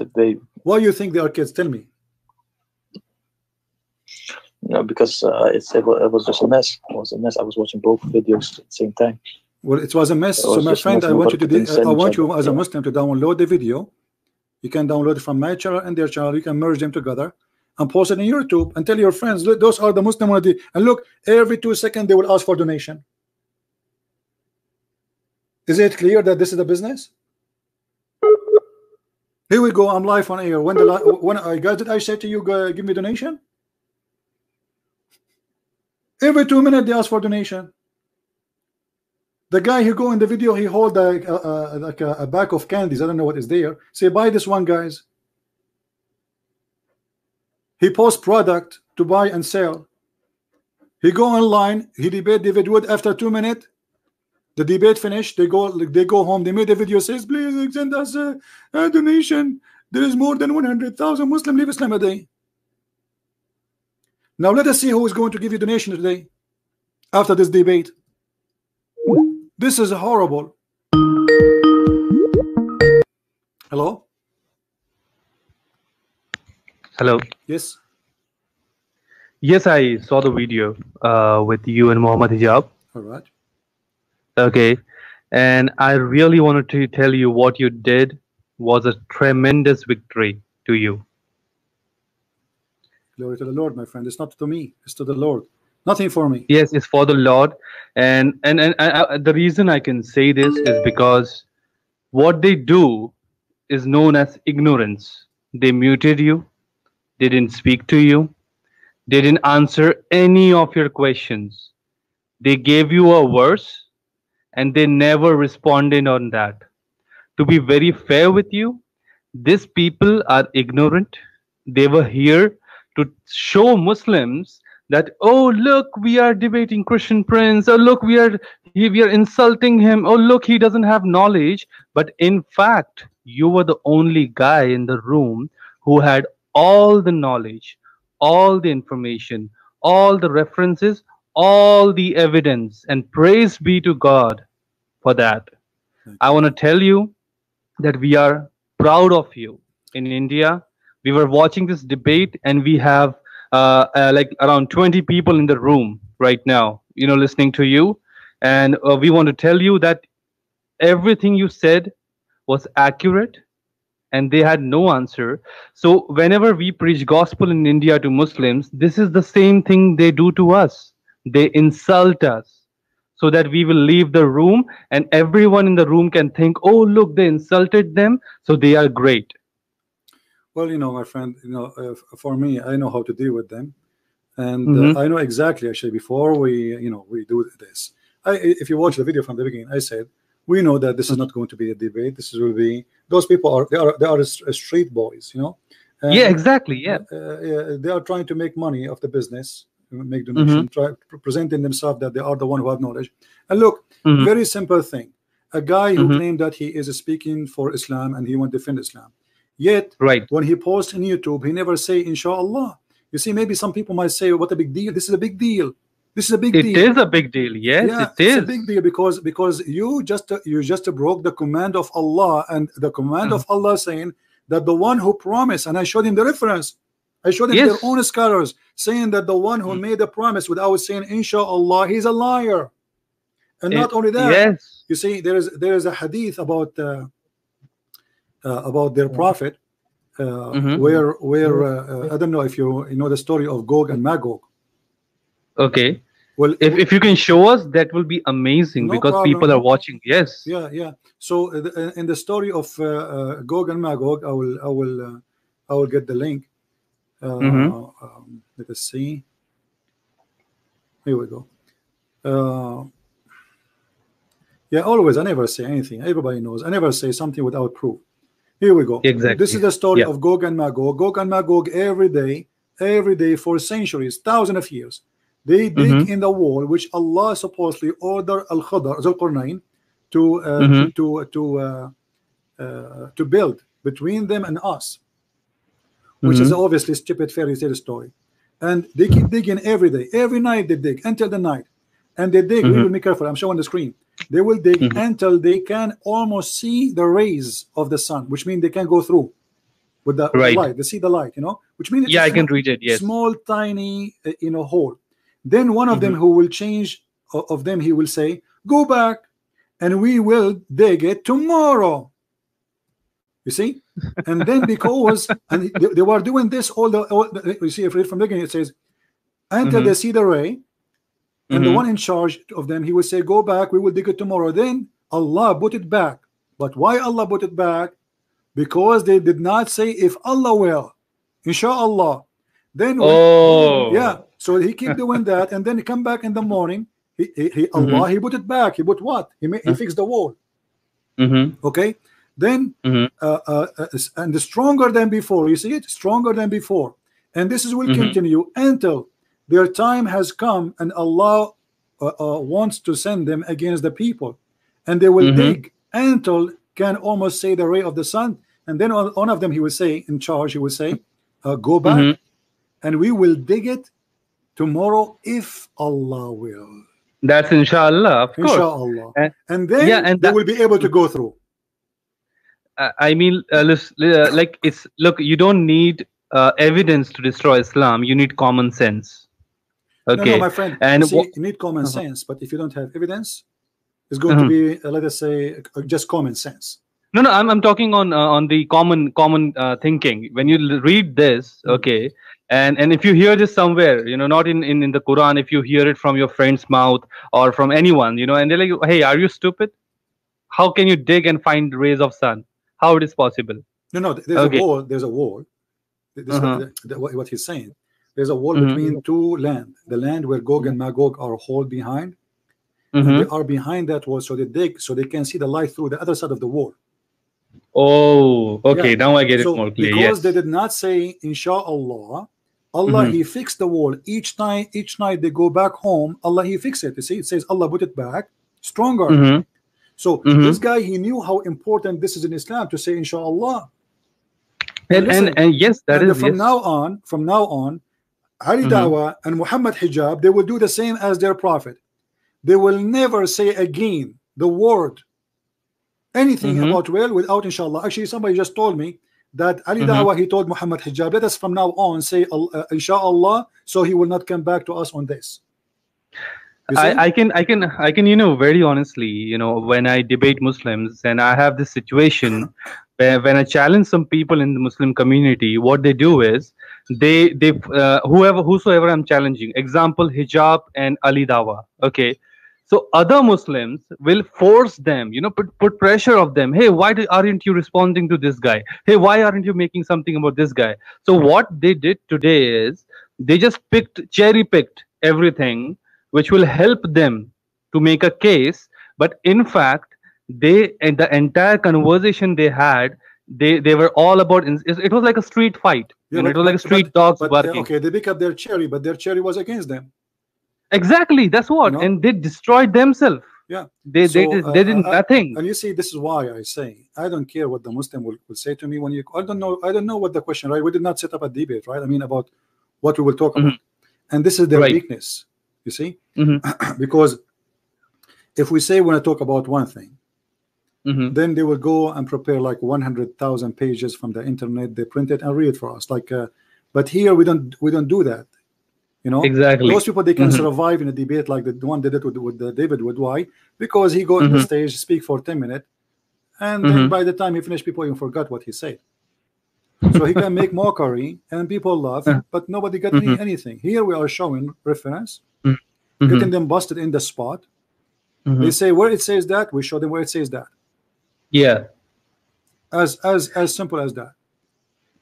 why you think they are kids tell me you know, because uh, it's, it, it, was just a mess. It was a mess. I was watching both videos at the same time. Well, it was a mess. Was so, my friend, I want you to, do, I want you as a Muslim to download the video. You can download it from my channel and their channel. You can merge them together and post it on YouTube and tell your friends, those are the Muslim ones. And look, every two seconds they will ask for donation. Is it clear that this is a business? Here we go. I'm live on air. When the when I uh, guys did I say to you, uh, give me donation? Every two minutes they ask for donation. The guy who go in the video, he hold a, a, a like a, a bag of candies. I don't know what is there. Say buy this one, guys. He post product to buy and sell. He go online. He debate David Wood after two minutes. The debate finished. They go. They go home. They made a video says, "Please send us a, a donation. There is more than one hundred thousand Muslim leave Islam a day." Now let us see who is going to give you donation today after this debate. This is horrible. Hello? Hello. Yes. Yes, I saw the video uh, with you and Muhammad Hijab. All right. Okay. And I really wanted to tell you what you did was a tremendous victory to you. Glory to the Lord, my friend. It's not to me, it's to the Lord. Nothing for me. Yes, it's for the Lord. And and, and I, I, uh, the reason I can say this is because what they do is known as ignorance. They muted you, they didn't speak to you, they didn't answer any of your questions. They gave you a verse and they never responded on that. To be very fair with you, these people are ignorant. They were here to show Muslims that oh look we are debating Christian Prince oh look we are we are insulting him oh look he doesn't have knowledge but in fact you were the only guy in the room who had all the knowledge all the information all the references all the evidence and praise be to God for that I want to tell you that we are proud of you in India we were watching this debate and we have uh, uh, like around 20 people in the room right now you know listening to you and uh, we want to tell you that everything you said was accurate and they had no answer so whenever we preach gospel in india to muslims this is the same thing they do to us they insult us so that we will leave the room and everyone in the room can think oh look they insulted them so they are great well you know my friend you know uh, for me i know how to deal with them and uh, mm-hmm. uh, i know exactly actually before we you know we do this I, if you watch the video from the beginning i said we know that this is not going to be a debate this will be those people are they are they are uh, street boys you know and, yeah exactly yeah. Uh, yeah. they are trying to make money off the business make donation mm-hmm. try presenting themselves that they are the one who have knowledge and look mm-hmm. very simple thing a guy who mm-hmm. claimed that he is speaking for islam and he want to defend islam Yet, right. when he posts on YouTube, he never say inshallah. You see, maybe some people might say, "What a big deal! This is a big deal. This is a big it deal." It is a big deal. Yes, yeah, it is a big deal because because you just you just broke the command of Allah and the command mm. of mm-hmm. Allah saying that the one who promised, and I showed him the reference. I showed him yes. their own scholars saying that the one who mm. made the promise without saying inshallah, he's a liar. And it, not only that, yes. you see, there is there is a hadith about. Uh, uh, about their prophet, uh, mm-hmm. where where uh, I don't know if you, you know the story of Gog and Magog. Okay. Well, if, if you can show us, that will be amazing no because problem. people are watching. Yes. Yeah, yeah. So in the story of uh, uh, Gog and Magog, I will, I will, I will get the link. Mm-hmm. Um, let us see. Here we go. yeah, always. I never say anything. Everybody knows. I never say something without proof. Here we go. Exactly. This is the story yeah. of Gog and Magog. Gog and Magog every day, every day for centuries, thousands of years. They dig mm -hmm. in the wall, which Allah supposedly ordered Al Khadr, Zul Qurnain, to uh, mm -hmm. to mm-hmm. uh, to uh, uh, to build between them and us, which mm -hmm. is mm-hmm. obviously stupid fairy tale story. And they keep digging every day, every night they dig until the night, and they dig. We mm-hmm. will be careful. I'm showing the screen they will dig mm-hmm. until they can almost see the rays of the sun, which means they can go through with the right. light. They see the light, you know, which means yeah, I can read it. Yes, small, tiny, uh, you know, hole. Then one of mm-hmm. them who will change uh, of them, he will say, "Go back, and we will dig it tomorrow." You see, and then because and they, they were doing this all the, all the you see, if read from the beginning, it says until mm-hmm. they see the ray, and mm-hmm. the one in charge of them he would say go back we will dig it tomorrow then allah put it back but why allah put it back because they did not say if allah will inshallah then oh. When, yeah so he keep doing that and then he come back in the morning he, he, he mm-hmm. allah he put it back he put what he, he fixed the wall mm-hmm. okay then mm-hmm. uh, uh, uh, and stronger than before you see it stronger than before and this is will mm-hmm. continue until their time has come, and Allah uh, uh, wants to send them against the people. And they will mm -hmm. dig until can almost say the ray of the sun. And then one of them, he will say, in charge, he will say, uh, go back, mm -hmm. and we will dig it tomorrow if Allah will. That's inshallah, of course. And, and then yeah, and they will be able to go through. I mean, uh, uh, like it's look, you don't need uh, evidence to destroy Islam. You need common sense. Okay. No, no, my friend. And see, you need common uh -huh. sense, but if you don't have evidence, it's going uh -huh. to uh-huh. be, uh, let us say, uh, just common sense. No, no, I'm, I'm talking on uh, on the common common uh, thinking. When you read this, mm-hmm. okay, and and if you hear this somewhere, you know, not in, in in the Quran, if you hear it from your friend's mouth or from anyone, you know, and they're like, hey, are you stupid? How can you dig and find rays of sun? How it is possible? No, no, there's okay. a wall. There's a wall. This, -huh. what, what he's saying there's a wall mm-hmm. between two land, the land where Gog and Magog are hold behind. Mm-hmm. They are behind that wall, so they dig, so they can see the light through the other side of the wall. Oh, okay. Yeah. Now I get so it more clear. Because yes. they did not say inshallah, Allah mm-hmm. He fixed the wall. Each night, each night they go back home, Allah He fixed it. You see, it says Allah put it back stronger. Mm-hmm. So mm-hmm. this guy he knew how important this is in Islam to say inshallah. And and, listen, and, and yes, that and is, From yes. now on, from now on, Ali mm -hmm. Dawa mm-hmm. and Muhammad Hijab, they will do the same as their prophet. They will never say again the word anything mm -hmm. about whale without inshallah. Actually, somebody just told me that Ali mm -hmm. Dawa mm-hmm. he told Muhammad Hijab, let us from now on say uh, uh, inshallah, so he will not come back to us on this. I, I, can I can I can you know very honestly you know when I debate Muslims and I have this situation where when I challenge some people in the Muslim community what they do is they they uh, whoever whosoever i'm challenging example hijab and ali dawa okay so other muslims will force them you know put, put pressure of them hey why do, aren't you responding to this guy hey why aren't you making something about this guy so what they did today is they just picked cherry picked everything which will help them to make a case but in fact they and the entire conversation they had they they were all about it was like a street fight yeah, you know, it was like a street but, dogs but, barking. okay they pick up their cherry but their cherry was against them exactly that's what you know? and they destroyed themselves yeah they so, they, did, uh, they did uh, uh, nothing and you see this is why i say i don't care what the muslim will, will say to me when you i don't know i don't know what the question right we did not set up a debate right i mean about what we will talk about mm-hmm. and this is their right. weakness you see mm-hmm. because if we say we i talk about one thing Mm-hmm. Then they will go and prepare like 100,000 pages from the internet. They print it and read it for us. Like, uh, but here we don't we don't do that. You know exactly. Those people they can mm-hmm. survive in a debate like the one did it with, with uh, David Wood. Why? Because he go mm-hmm. on the stage, speak for 10 minutes, and then mm-hmm. by the time he finished, people even forgot what he said. so he can make mockery and people laugh, but nobody got mm-hmm. any, anything. Here we are showing reference, mm-hmm. getting them busted in the spot. They say where it says that, we show them where it says that yeah. As as as simple as that.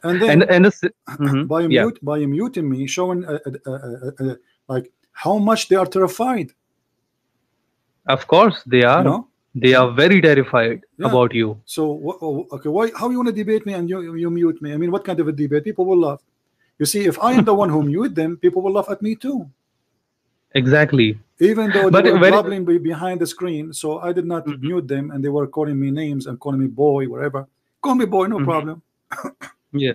And then and, and this, mm-hmm. by yeah. by muting me, showing a, a, a, like how much they are terrified. Of course, they are. You know? They are very terrified yeah. about you. So okay, why? How you want to debate me and you you mute me? I mean, what kind of a debate? People will laugh. You see, if I am the one who mute them, people will laugh at me too. Exactly. Even though they but were groveling very... behind the screen, so I did not mm-hmm. mute them, and they were calling me names and calling me boy, whatever. Call me boy, no mm-hmm. problem. yeah,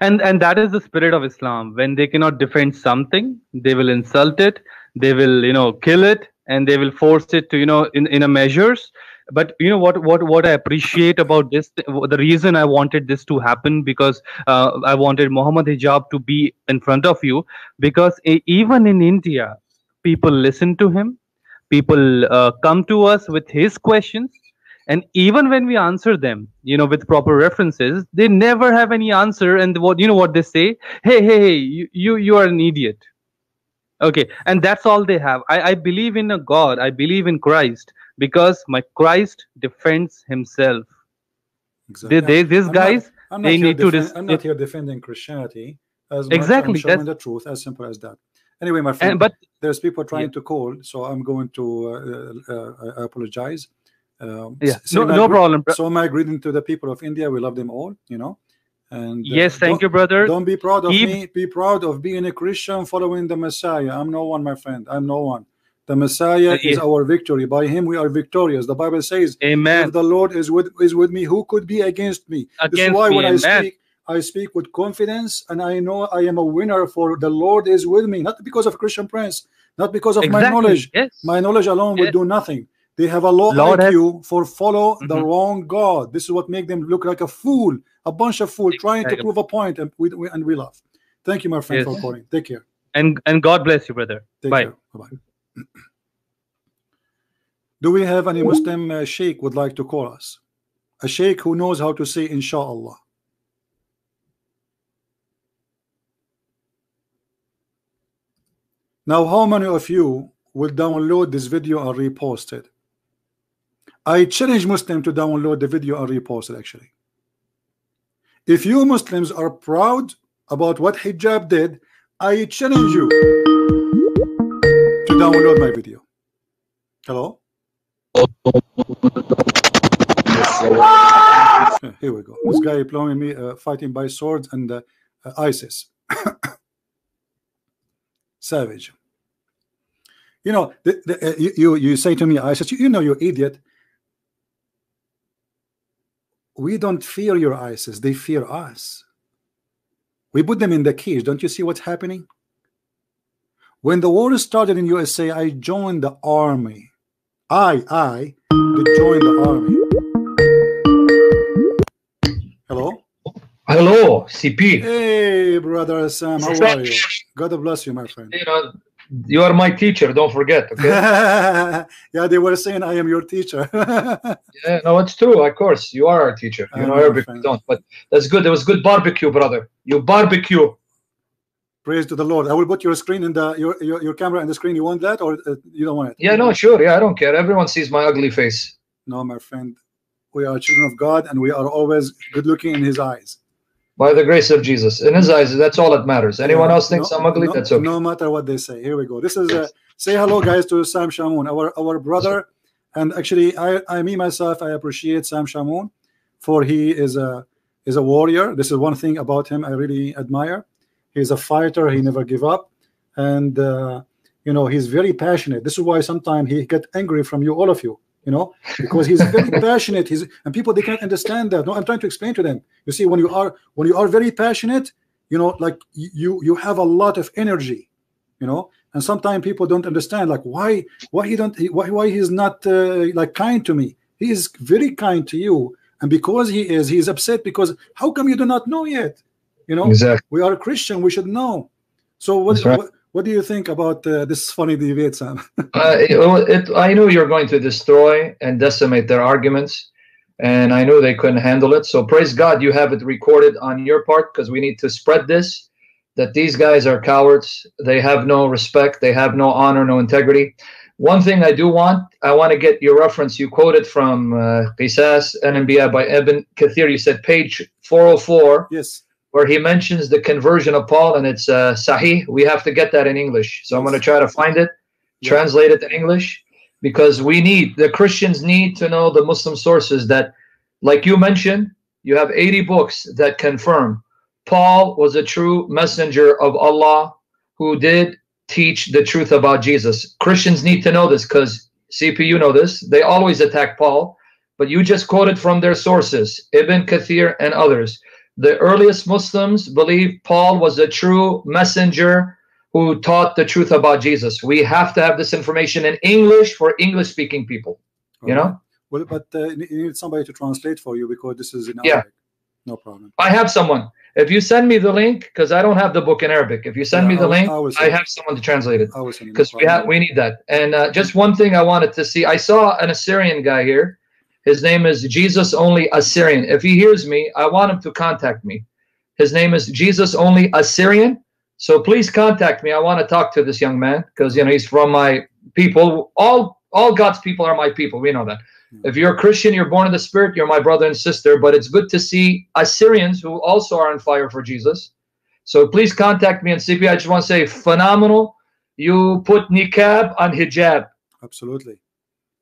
and and that is the spirit of Islam. When they cannot defend something, they will insult it, they will you know kill it, and they will force it to you know in in a measures but you know what what what i appreciate about this the reason i wanted this to happen because uh, i wanted mohammad hijab to be in front of you because even in india people listen to him people uh, come to us with his questions and even when we answer them you know with proper references they never have any answer and what you know what they say hey hey hey you you, you are an idiot okay and that's all they have I, I believe in a god i believe in christ because my Christ defends himself. Exactly. They, they, these I'm guys, not, they need to. I'm not here defending Christianity. As exactly, am showing the truth. As simple as that. Anyway, my friend, and, but there's people trying yeah. to call, so I'm going to uh, uh, uh apologize. Um, yeah, so no, no problem. So my greeting to the people of India. We love them all, you know. And uh, yes, thank you, brother. Don't be proud of Keep... me. Be proud of being a Christian, following the Messiah. I'm no one, my friend. I'm no one. The Messiah is our victory. By him we are victorious. The Bible says, Amen. If the Lord is with is with me, who could be against me? Against this is why me, when amen. I speak, I speak with confidence and I know I am a winner for the Lord is with me, not because of Christian Prince, not because of exactly. my knowledge. Yes. My knowledge alone yes. will do nothing. They have a low Lord IQ has... for follow mm-hmm. the wrong God. This is what make them look like a fool, a bunch of fool exactly. trying to prove a point and we, we and we love. Thank you, my friend, yes. for calling. Take care. And and God bless you, brother. Take Bye. Bye. Do we have any Muslim uh, sheikh would like to call us? A sheikh who knows how to say inshallah. Now, how many of you will download this video and repost it? I challenge Muslim to download the video and repost it actually. If you Muslims are proud about what hijab did, I challenge you download my video. Hello? Here we go. This guy blowing me, uh, fighting by swords and uh, uh ISIS. Savage. You know, the, the, uh, you you say to me, ISIS, you, you know, you idiot. We don't fear your ISIS; they fear us. We put them in the cage. Don't you see what's happening? When the war started in USA, I joined the army. I, I, joined the army. Hello? Hello, CP. Hey, brother Sam, how are you? God bless you, my friend. You are my teacher, don't forget, okay? yeah, they were saying I am your teacher. yeah, no, it's true, of course. You are our teacher. You I know, Arabic, don't. But that's good. That was good barbecue, brother. You barbecue. Praise to the Lord. I will put your screen in the your your, your camera in the screen. You want that or uh, you don't want it? Yeah, no, sure. Yeah, I don't care. Everyone sees my ugly face. No, my friend. We are children of God and we are always good looking in his eyes. By the grace of Jesus. In his eyes, that's all that matters. Anyone yeah, else thinks no, I'm ugly? No, that's okay. No matter what they say. Here we go. This is a uh, say hello guys to Sam Shamoon, our our brother. And actually I, I me myself I appreciate Sam Shamoon for he is a is a warrior. This is one thing about him I really admire He's a fighter. He never give up, and uh, you know he's very passionate. This is why sometimes he get angry from you, all of you. You know, because he's very passionate. He's and people they can't understand that. No, I'm trying to explain to them. You see, when you are when you are very passionate, you know, like you you have a lot of energy. You know, and sometimes people don't understand like why why he don't why why he's not uh, like kind to me he is very kind to you and because he is he is upset because how come you do not know yet you know, exactly. we are a Christian. We should know. So what, right. what, what do you think about uh, this funny debate, Sam? uh, it, it, I knew you're going to destroy and decimate their arguments, and I knew they couldn't handle it. So praise God, you have it recorded on your part because we need to spread this. That these guys are cowards. They have no respect. They have no honor, no integrity. One thing I do want, I want to get your reference. You quoted from uh, Qisas, NMBI by Ibn Kathir. You said page 404. Yes where he mentions the conversion of Paul, and it's uh, Sahih. We have to get that in English. So I'm going to try to find it, yeah. translate it in English, because we need the Christians need to know the Muslim sources that, like you mentioned, you have 80 books that confirm Paul was a true messenger of Allah who did teach the truth about Jesus. Christians need to know this because CP, you know this. They always attack Paul, but you just quoted from their sources, Ibn Kathir and others the earliest Muslims believed Paul was a true messenger who taught the truth about Jesus. We have to have this information in English for English speaking people, okay. you know? Well, but uh, you need somebody to translate for you because this is in Arabic. Yeah. No problem. I have someone. If you send me the link, because I don't have the book in Arabic. If you send yeah, me the I, link, I, was, I, have someone to translate it. Because no we we need that. And uh, just one thing I wanted to see. I saw an Assyrian guy here his name is Jesus Only Assyrian. If he hears me, I want him to contact me. His name is Jesus Only Assyrian. So please contact me. I want to talk to this young man because you know he's from my people. All all God's people are my people. We know that. Hmm. If you're a Christian, you're born of the Spirit, you're my brother and sister. But it's good to see Assyrians who also are on fire for Jesus. So please contact me and CP. I just want to say phenomenal. You put niqab on hijab. Absolutely.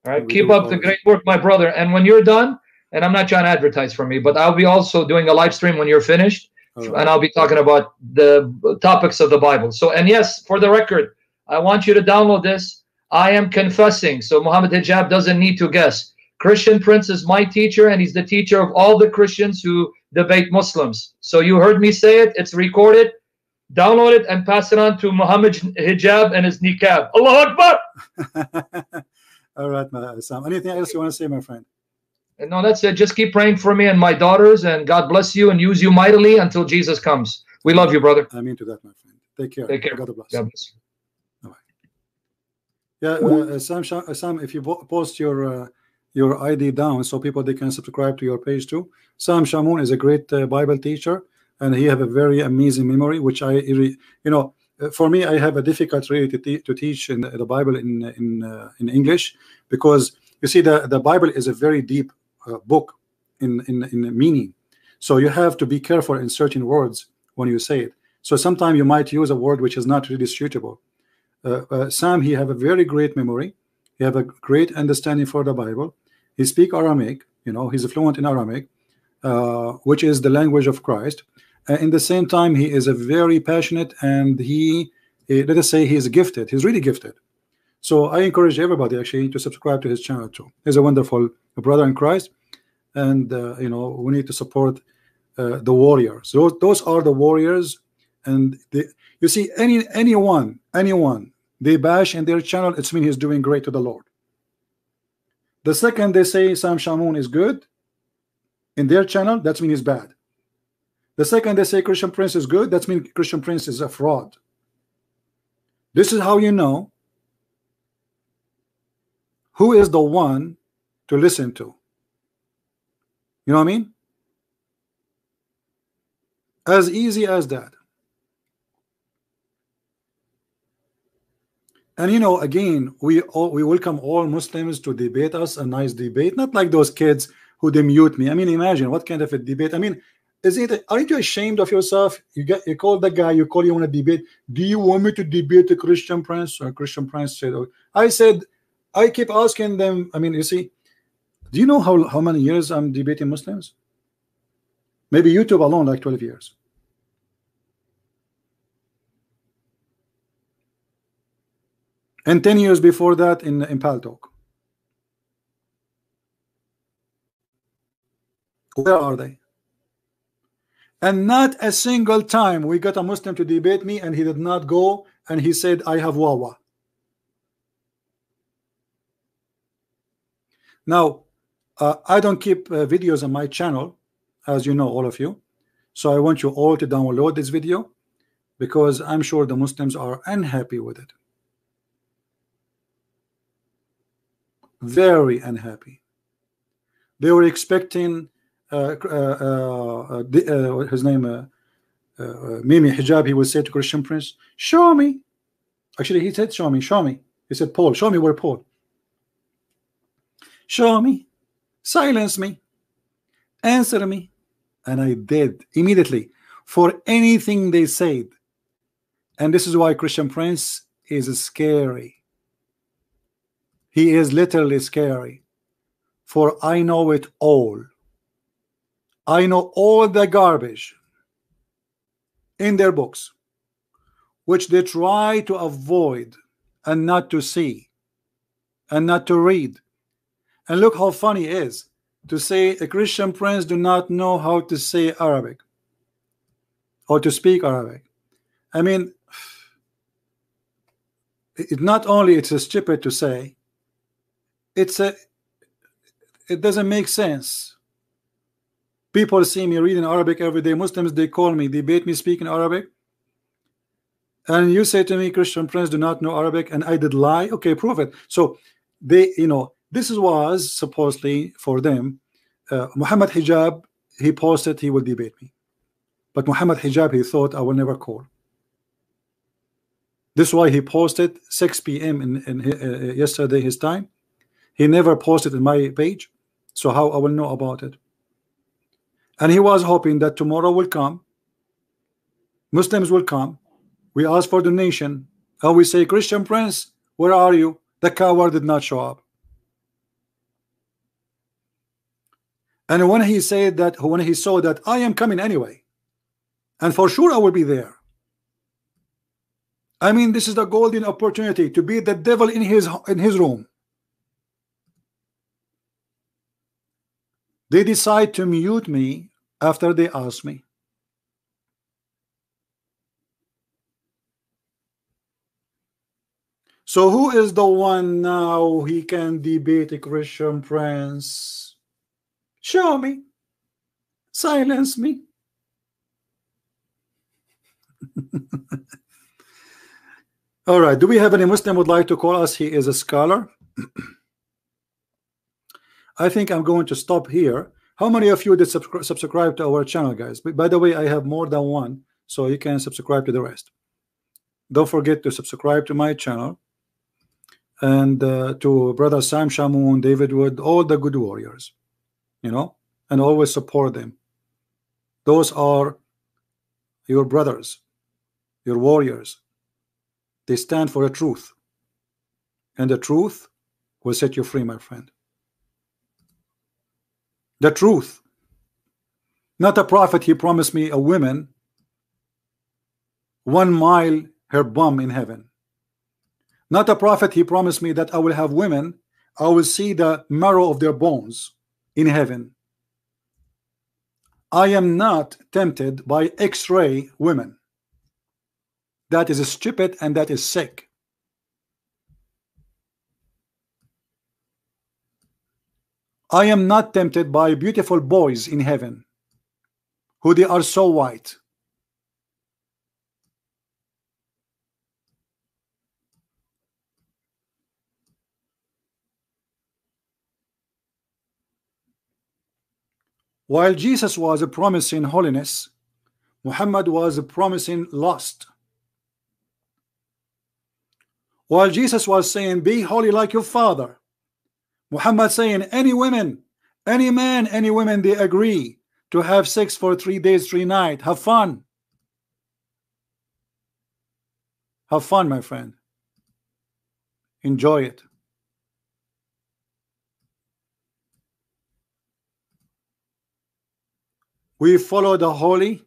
All right, keep up the great work, my brother. And when you're done, and I'm not trying to advertise for me, but I'll be also doing a live stream when you're finished, right. and I'll be talking about the topics of the Bible. So, and yes, for the record, I want you to download this. I am confessing. So Muhammad Hijab doesn't need to guess. Christian Prince is my teacher, and he's the teacher of all the Christians who debate Muslims. So you heard me say it. It's recorded. Download it and pass it on to Muhammad Hijab and his niqab. Allah Akbar. All right, Sam. Anything else you want to say, my friend? No, that's it. Just keep praying for me and my daughters, and God bless you and use you mightily until Jesus comes. We love you, brother. I mean to that, my friend. Take care. Take care. God bless. God bless Yeah, uh, uh Sam. Uh, Sam, if you post your uh, your ID down, so people they can subscribe to your page too. Sam Shamoon is a great uh, Bible teacher, and he have a very amazing memory, which I, you know, for me, I have a difficult really to, te to teach in the Bible in in uh, in English because you see the the Bible is a very deep uh, book in, in in meaning, so you have to be careful in certain words when you say it. So sometimes you might use a word which is not really suitable. Uh, uh Sam, he have a very great memory, he have a great understanding for the Bible. He speak Aramaic, you know, he's fluent in Aramaic, uh, which is the language of Christ. Uh, in the same time, he is a very passionate and he, uh, let us say, he is gifted. He's really gifted. So I encourage everybody actually to subscribe to his channel too. He's a wonderful brother in Christ, and uh, you know we need to support uh, the warriors. Those, those are the warriors, and they, you see any anyone anyone they bash in their channel, it's mean he's doing great to the Lord. The second they say Sam Shamoon is good in their channel, that's mean he's bad. The second they say Christian Prince is good, that means Christian Prince is a fraud. This is how you know who is the one to listen to. You know what I mean? As easy as that. And you know, again, we all we welcome all Muslims to debate us a nice debate, not like those kids who they mute me. I mean, imagine what kind of a debate. I mean, isn't it, aren't you ashamed of yourself? You get you call the guy, you call you want to debate. Do you want me to debate a Christian Prince? Or Christian Prince said, oh. I said, I keep asking them. I mean, you see, do you know how, how many years I'm debating Muslims? Maybe YouTube alone, like 12 years. And 10 years before that in, in Pal Talk. Where are they? And not a single time we got a Muslim to debate me and he did not go and he said, I have wawa. Now, uh, I don't keep uh, videos on my channel, as you know, all of you. So I want you all to download this video because I'm sure the Muslims are unhappy with it. Very unhappy. They were expecting uh, uh, uh, his name Mimi Hijab, he would say to Christian Prince, "Show me." Actually, he said, "Show me, show me." He said, "Paul, show me where Paul." Show me, silence me, answer me, and I did immediately for anything they said. And this is why Christian Prince is scary. He is literally scary, for I know it all. I know all the garbage in their books, which they try to avoid and not to see and not to read. And look how funny it is to say a Christian prince do not know how to say Arabic or to speak Arabic. I mean, it not only it's a stupid to say, it's a it doesn't make sense People see me reading Arabic every day. Muslims, they call me, they bait me speaking Arabic. And you say to me, Christian friends do not know Arabic, and I did lie. Okay, prove it. So they, you know, this was supposedly for them. Uh, Muhammad Hijab, he posted he will debate me. But Muhammad Hijab, he thought I will never call. This is why he posted 6 p.m. in, in uh, yesterday his time. He never posted in my page, so how I will know about it? And he was hoping that tomorrow will come, Muslims will come. We ask for donation, and we say, Christian Prince, where are you? The coward did not show up. And when he said that, when he saw that, I am coming anyway, and for sure I will be there. I mean, this is the golden opportunity to beat the devil in his in his room. They decide to mute me after they asked me. So who is the one now he can debate a Christian prince? Show me. Silence me. All right. Do we have any Muslim would like to call us? He is a scholar. I think I'm going to stop here. How many of you did subscri subscribe to our channel, guys? But by the way, I have more than one, so you can subscribe to the rest. Don't forget to subscribe to my channel and uh, to Brother Sam Shamoon, David Wood, all the good warriors, you know, and always support them. Those are your brothers, your warriors. They stand for the truth, and the truth will set you free, my friend the truth. Not a prophet, he promised me a woman, one mile her bum in heaven. Not a prophet, he promised me that I will have women, I will see the marrow of their bones in heaven. I am not tempted by X ray women. That is stupid and that is sick. I am not tempted by beautiful boys in heaven who they are so white. While Jesus was promising holiness, Muhammad was promising lust. While Jesus was saying, Be holy like your father, Muhammad saying, any women, any man, any women, they agree to have sex for three days, three nights. Have fun. Have fun, my friend. Enjoy it. We follow the holy,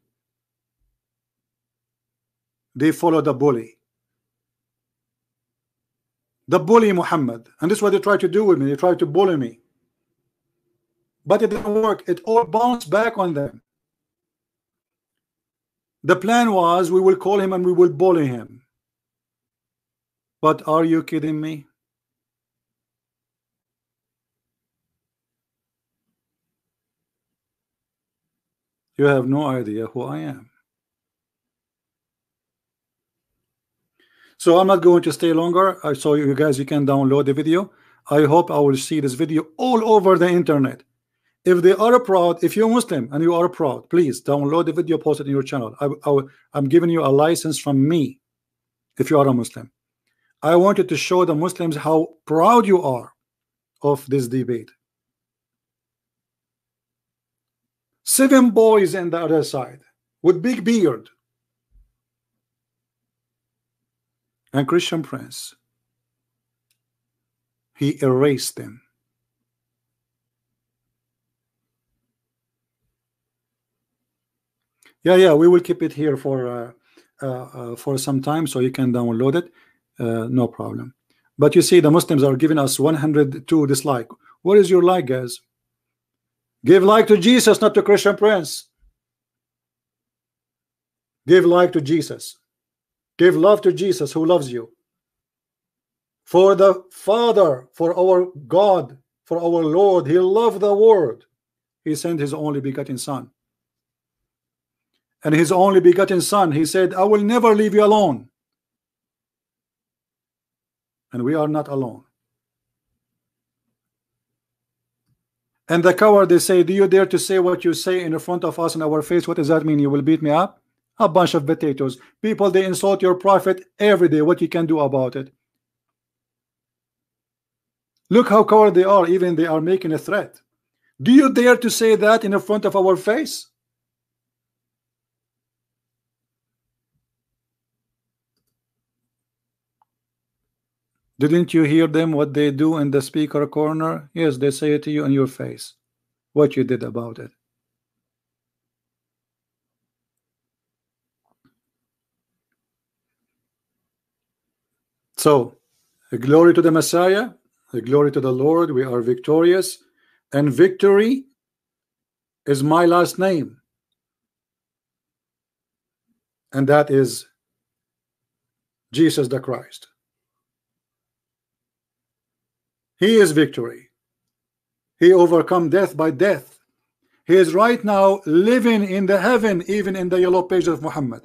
they follow the bully the bully Muhammad. And this is what they tried to do with me. They tried to bully me. But it didn't work. It all bounced back on them. The plan was we will call him and we will bully him. But are you kidding me? You have no idea who I am. So I'm not going to stay longer. I saw you guys, you can download the video. I hope I will see this video all over the internet. If they are proud, if you're Muslim and you are proud, please download the video, post it in your channel. I, I, I'm giving you a license from me if you are a Muslim. I wanted to show the Muslims how proud you are of this debate. Seven boys and the other side with big beard A Christian friends. He erased them. Yeah, yeah, we will keep it here for uh, uh, uh for some time, so you can download it, uh, no problem. But you see, the Muslims are giving us 102 dislike. What is your like, guys? Give like to Jesus, not to Christian prince. Give like to Jesus. Give love to Jesus who loves you. For the Father, for our God, for our Lord, He loved the world. He sent His only begotten Son. And His only begotten Son, He said, I will never leave you alone. And we are not alone. And the coward, they say, Do you dare to say what you say in front of us in our face? What does that mean? You will beat me up? a bunch of potatoes. People, they insult your prophet every day. What you can do about it? Look how coward they are, even they are making a threat. Do you dare to say that in the front of our face? Didn't you hear them what they do in the speaker corner? Yes, they say it to you in your face what you did about it. So, glory to the Messiah, glory to the Lord. We are victorious, and victory is my last name, and that is Jesus the Christ. He is victory. He overcome death by death. He is right now living in the heaven, even in the yellow pages of Muhammad.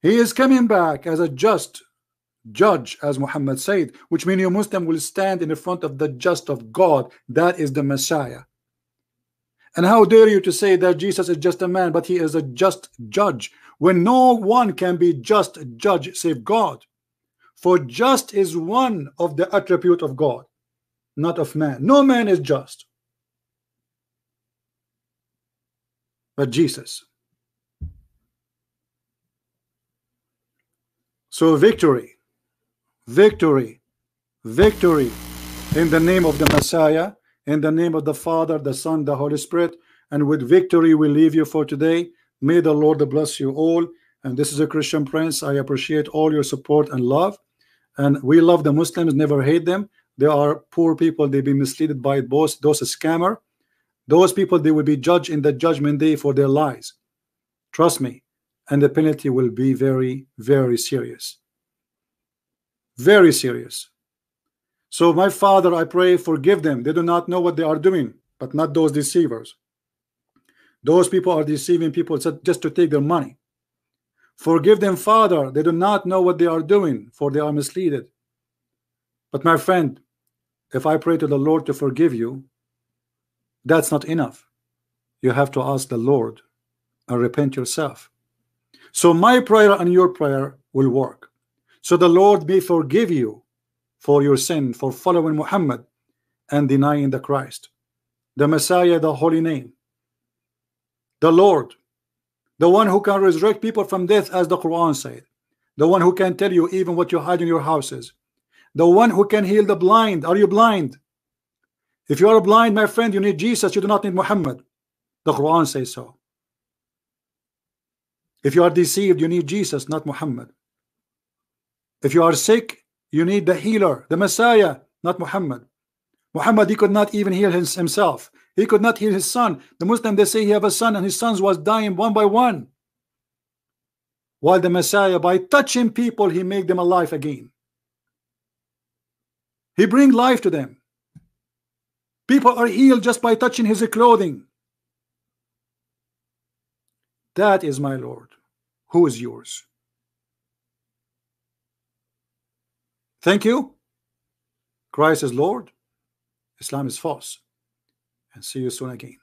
He is coming back as a just judge, as Muhammad said, which means your Muslim will stand in the front of the just of God. That is the Messiah. And how dare you to say that Jesus is just a man, but he is a just judge, when no one can be just judge save God. For just is one of the attribute of God, not of man. No man is just. But Jesus. So victory victory, victory in the name of the Messiah, in the name of the Father, the Son, the Holy Spirit. And with victory, we leave you for today. May the Lord bless you all. And this is a Christian Prince. I appreciate all your support and love. And we love the Muslims, never hate them. They are poor people. They've been misled by both those scammer. Those people, they will be judged in the judgment day for their lies. Trust me. And the penalty will be very, very serious. Very serious. So, my Father, I pray, forgive them. They do not know what they are doing, but not those deceivers. Those people are deceiving people just to take their money. Forgive them, Father. They do not know what they are doing, for they are misled. But, my friend, if I pray to the Lord to forgive you, that's not enough. You have to ask the Lord and repent yourself. So, my prayer and your prayer will work. So the Lord may forgive you for your sin, for following Muhammad and denying the Christ, the Messiah, the holy name, the Lord, the one who can resurrect people from death, as the Quran said, the one who can tell you even what you hide in your houses, the one who can heal the blind. Are you blind? If you are blind, my friend, you need Jesus, you do not need Muhammad. The Quran says so. If you are deceived, you need Jesus, not Muhammad. If you are sick, you need the healer, the Messiah, not Muhammad. Muhammad, he could not even heal his, himself. He could not heal his son. The Muslim, they say he have a son and his sons was dying one by one. While the Messiah, by touching people, he make them alive again. He bring life to them. People are healed just by touching his clothing. That is my Lord. Who is yours? Thank you. Christ is Lord. Islam is false. And see you soon again.